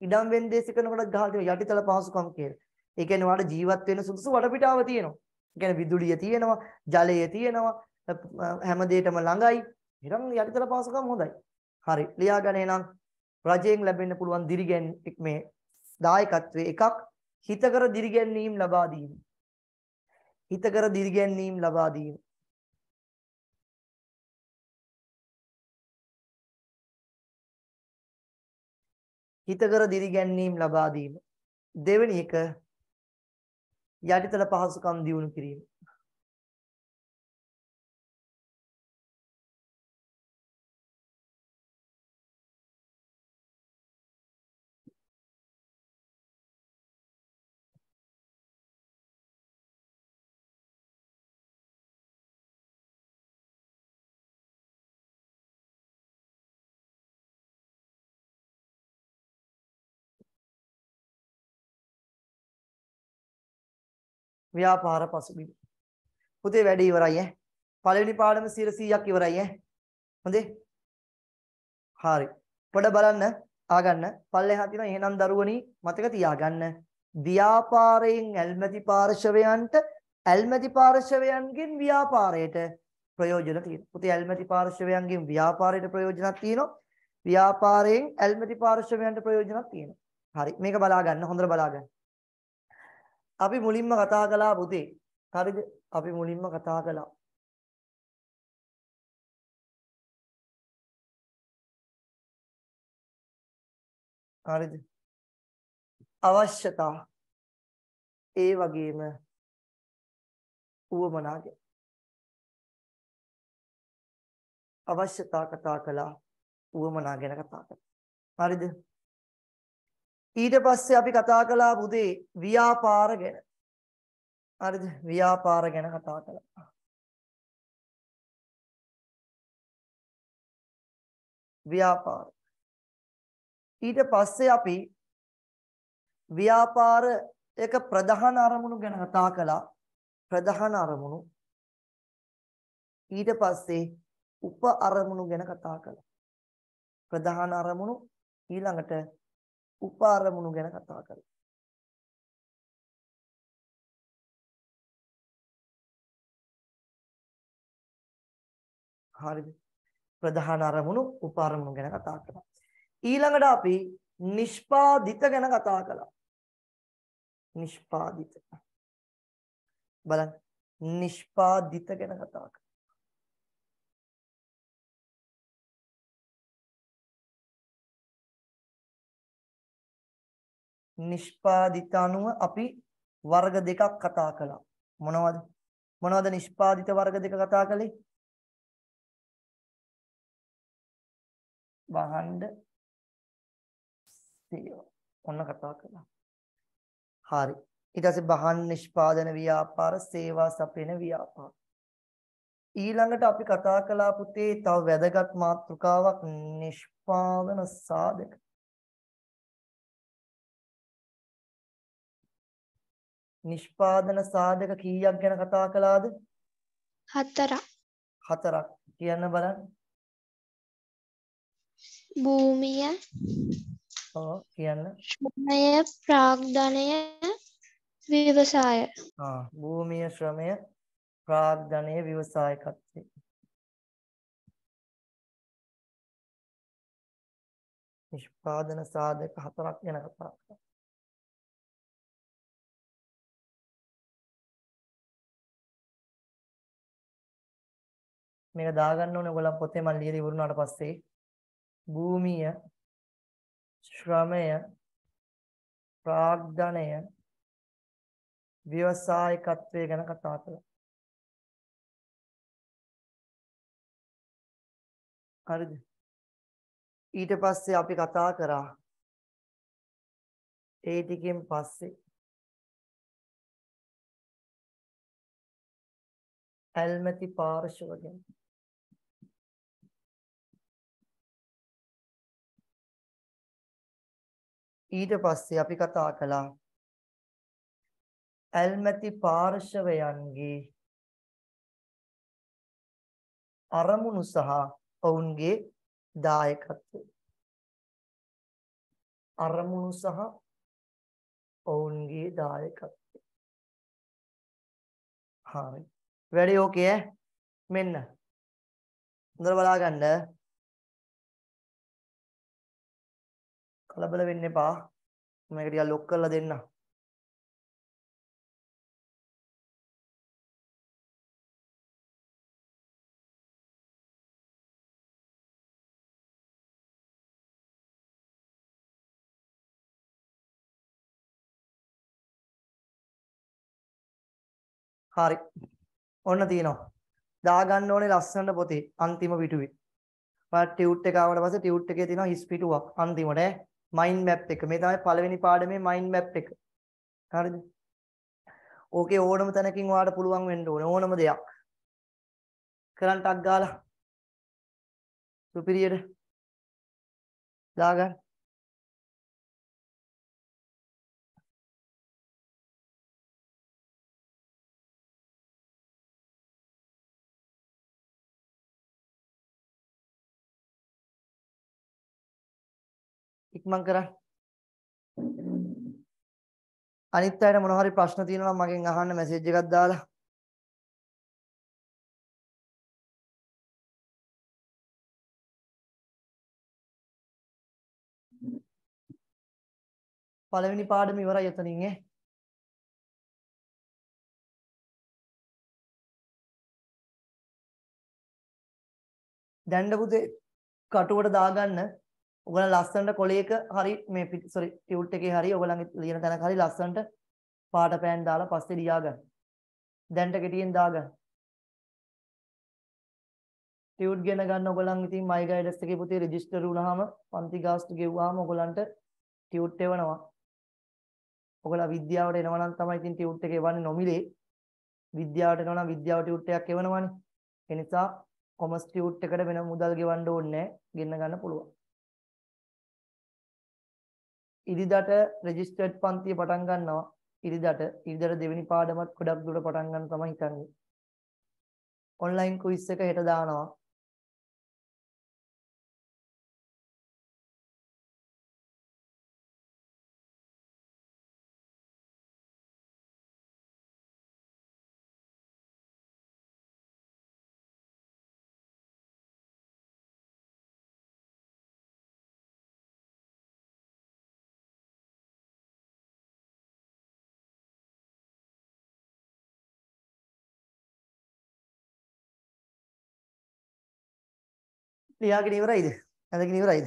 ඉඩම් වෙන්දේසි කරනකොට ගහලා තියෙන යටිතල පහසුකම් කියලා. ඒ කියන්නේ ඔයාලට ජීවත් වෙන්න සුදුසු වටපිටාව තියෙනවා. ඒ කියන්නේ විදුලිය තියෙනවා, ජලය තියෙනවා, හැම දෙයකම ළඟයි. ඉතින් යටිතල පහසුකම් හොඳයි. හරි. ලියාගෙන එනං රජයෙන් ලැබෙන්න පුළුවන් දිරිගැන් මේ දායකත්වයේ එකක් හිතකර දිරිගැන්වීම් ලබා දීම. හිතකර දිරිගැන්වීම් ලබා දීම. හිතකර දිරිගැන්වීම් ලබා දීම. දෙවෙනි එක යටිතල පහසුකම් දියුණු කිරීම. ව්‍යාපාර පසුබිම. පුතේ වැඩේ ඉවරයි ඈ. පළවෙනි පාඩම 100ක් ඉවරයි ඈ. හොඳේ. හරි. පොඩ බලන්න ආගන්න. පල්ලෙහා තියෙන එහෙනම් දරුවනි මතක තියාගන්න. ව්‍යාපාරයෙන් ඇල්මැති පාර්ශවයන්ට ඇල්මැති පාර්ශවයන්ගෙන් ව්‍යාපාරයට ප්‍රයෝජන තියෙනවා. පුතේ ඇල්මැති පාර්ශවයන්ගෙන් ව්‍යාපාරයට ප්‍රයෝජනක් තියෙනවා. ව්‍යාපාරයෙන් ඇල්මැති පාර්ශවයන්ට ප්‍රයෝජනක් තියෙනවා. හරි. මේක බලා ගන්න. හොඳට බලා ගන්න. අපි මුලින්ම කතා කළා පුතේ. හරිද? අපි මුලින්ම කතා කළා. හරිද? අවශ්‍යතා ඒ වගේම ඌවමනා අවශ්‍යතා කතා කළා ඌවමනා ගැන කතා කළා. හරිද? ඊට පස්සේ අපි කතා කළා පුතේ ව්‍යාපාර ගැන. හරිද? ව්‍යාපාර ගැන කතා කළා. ව්‍යාපාර. ඊට පස්සේ අපි ව්‍යාපාර එක ප්‍රධාන අරමුණු ගැන කතා කළා. ප්‍රධාන අරමුණු. ඊට පස්සේ උප අරමුණු ගැන කතා කළා. ප්‍රධාන අරමුණු ඊළඟට උපාරමුණු ගැන කතා කරමු. හරිද? ප්‍රධාන අරමුණු උපාරමුණු ගැන කතා කරා. ඊළඟට අපි නිෂ්පාදිත ගැන කතා කළා. නිෂ්පාදිත. බලන්න නිෂ්පාදිත ගැන කතා කරා. නිෂ්පාදිත අණුව අපි වර්ග දෙකක් කතා කළා. මොනවද? මොනවද නිෂ්පාදිත වර්ග දෙක කතා කළේ? වහණ්ඩ සේවා. ඔන්න කතා කළා. හරි. ඊට පස්සේ බහන් නිෂ්පාදන ව්‍යාපාර සේවා සපයන ව්‍යාපාර. ඊළඟට අපි කතා කළා පුතේ තව වැදගත් මාතෘකාවක් නිෂ්පාදන සාධක. නිෂ්පාදන සාධක කීයක් ගැන කතා කළාද? හතරක්. හතරක්. කියන්න බලන්න. භූමිය. ඔව් කියන්න. ශ්‍රමය, ප්‍රාග්ධනය, විවසාය. ආ භූමිය, ශ්‍රමය, ප්‍රාග්ධනය, විවසාය කත්තේ. නිෂ්පාදන සාධක හතරක් ගැන කතා කළා. මේක දාගන්න ඕනේ ඔයගොල්ලන් පොතේ මම ලියලා ඉවරුනාට පස්සේ භූමිය ශ්‍රමය ප්‍රාග්ධනය ව්‍යවසායකත්වය ගැන කතා කළා. හරිද? ඊට පස්සේ අපි කතා කරා ඒ ටිකෙන් පස්සේ ඇල්මති පාර්ශව ගැන ඊට පස්සේ අපි කතා කළා ඇල්මැති පාර්ශවයන්ගේ අරමුණු සහ ඔවුන්ගේ දායකත්වය අරමුණු සහ ඔවුන්ගේ දායකත්වය හරි වැඩි ඕකේ මෙන්න හොඳට බලා ගන්න කලබල වෙන්න එපා. මේක ටිකක් ලොක් කරලා දෙන්න. හරි. ඔන්න තියෙනවා. දාගන්න ඕනේ ලස්සනට පොතේ අන්තිම පිටුවේ. ඔයා ටියුට් එක ආවට පස්සේ ටියුට් එකේ තියෙනවා හිස් පිටුවක් අන්තිමට ඈ. මයින්ඩ් මැප් එක. මේ තමයි පළවෙනි පාඩමේ මයින්ඩ් මැප් එක. හරිද? ඕකේ ඕනම තැනකින් ඔයාලට පුළුවන් වෙන්න ඕනේ ඕනම දෙයක්. කරන්ටක් ගාලා සුපිරියට දාගන්න. ඉක්මන් කරන්න. අනිත් අයට මොනවා හරි ප්‍රශ්න තියෙනවා නම් මගෙන් අහන්න මැසේජ් එකක් දාලා. පළවෙනි පාඩම ඉවරයි එතනින් ඈ. දැන්ඩ පුතේ කටුවට දාගන්න ඔයගොල්ලන් ලස්සනට කොලේක හරි මේ sorry ටියුට් එකේ හරි ඔයගොල්ලන්ගේ ලියන තැනක හරි ලස්සනට පාට පෑන් දාලා පස්සේ ලියා ගන්න. දැන්ට කෙටියෙන් දා ගන්න. ටියුට් ගෙන ගන්න ඔයගොල්ලන් ඉතින් my guidance එකේ පුතේ රෙජිස්ටර් වුණාම පන්ති ගාස්තු ගෙව්වාම ඔයගොල්ලන්ට ටියුට් එවනවා. ඔයගොල්ලා විද්‍යාවට එනවා නම් තමයි ඉතින් ටියුට් එකේ වන්නේ නොමිලේ. විද්‍යාවට එනවා නම් විද්‍යාව ටියුට් එකක් එවනවනේ. ඒ නිසා කොමර්ස් ටියුට් එකට වෙන මුදල් ගෙවන්න ඕනේ නැහැ. ගෙන්න ගන්න පුළුවන්. ඉරිදට රෙජිස්ටර්ඩ් පන්තිය පටන් ගන්නවා ඉරිදට ඉරිදට දෙවෙනි පාඩමත් ගොඩක් දුර පටන් ගන්න තමයි හිතන්නේ ඔන්ලයින් කුයිස් එක හෙට දානවා ලියාගෙන ඉවරයිද? ඇඳගෙන ඉවරයිද?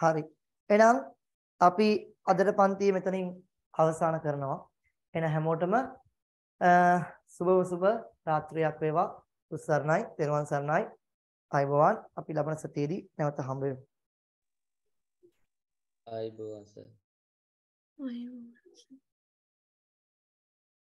හරි. එහෙනම් අපි අදට පන්තිය මෙතනින් අවසන් කරනවා. එහෙනම් හැමෝටම සුබව සුබ රාත්‍රියක් වේවා. උස්සරණයි, තෙරුවන් සරණයි. අයබෝවන් අපි ලබන සතියේදී නැවත හම්බ වෙමු. අයබෝවන් සර්. 哎呦我去！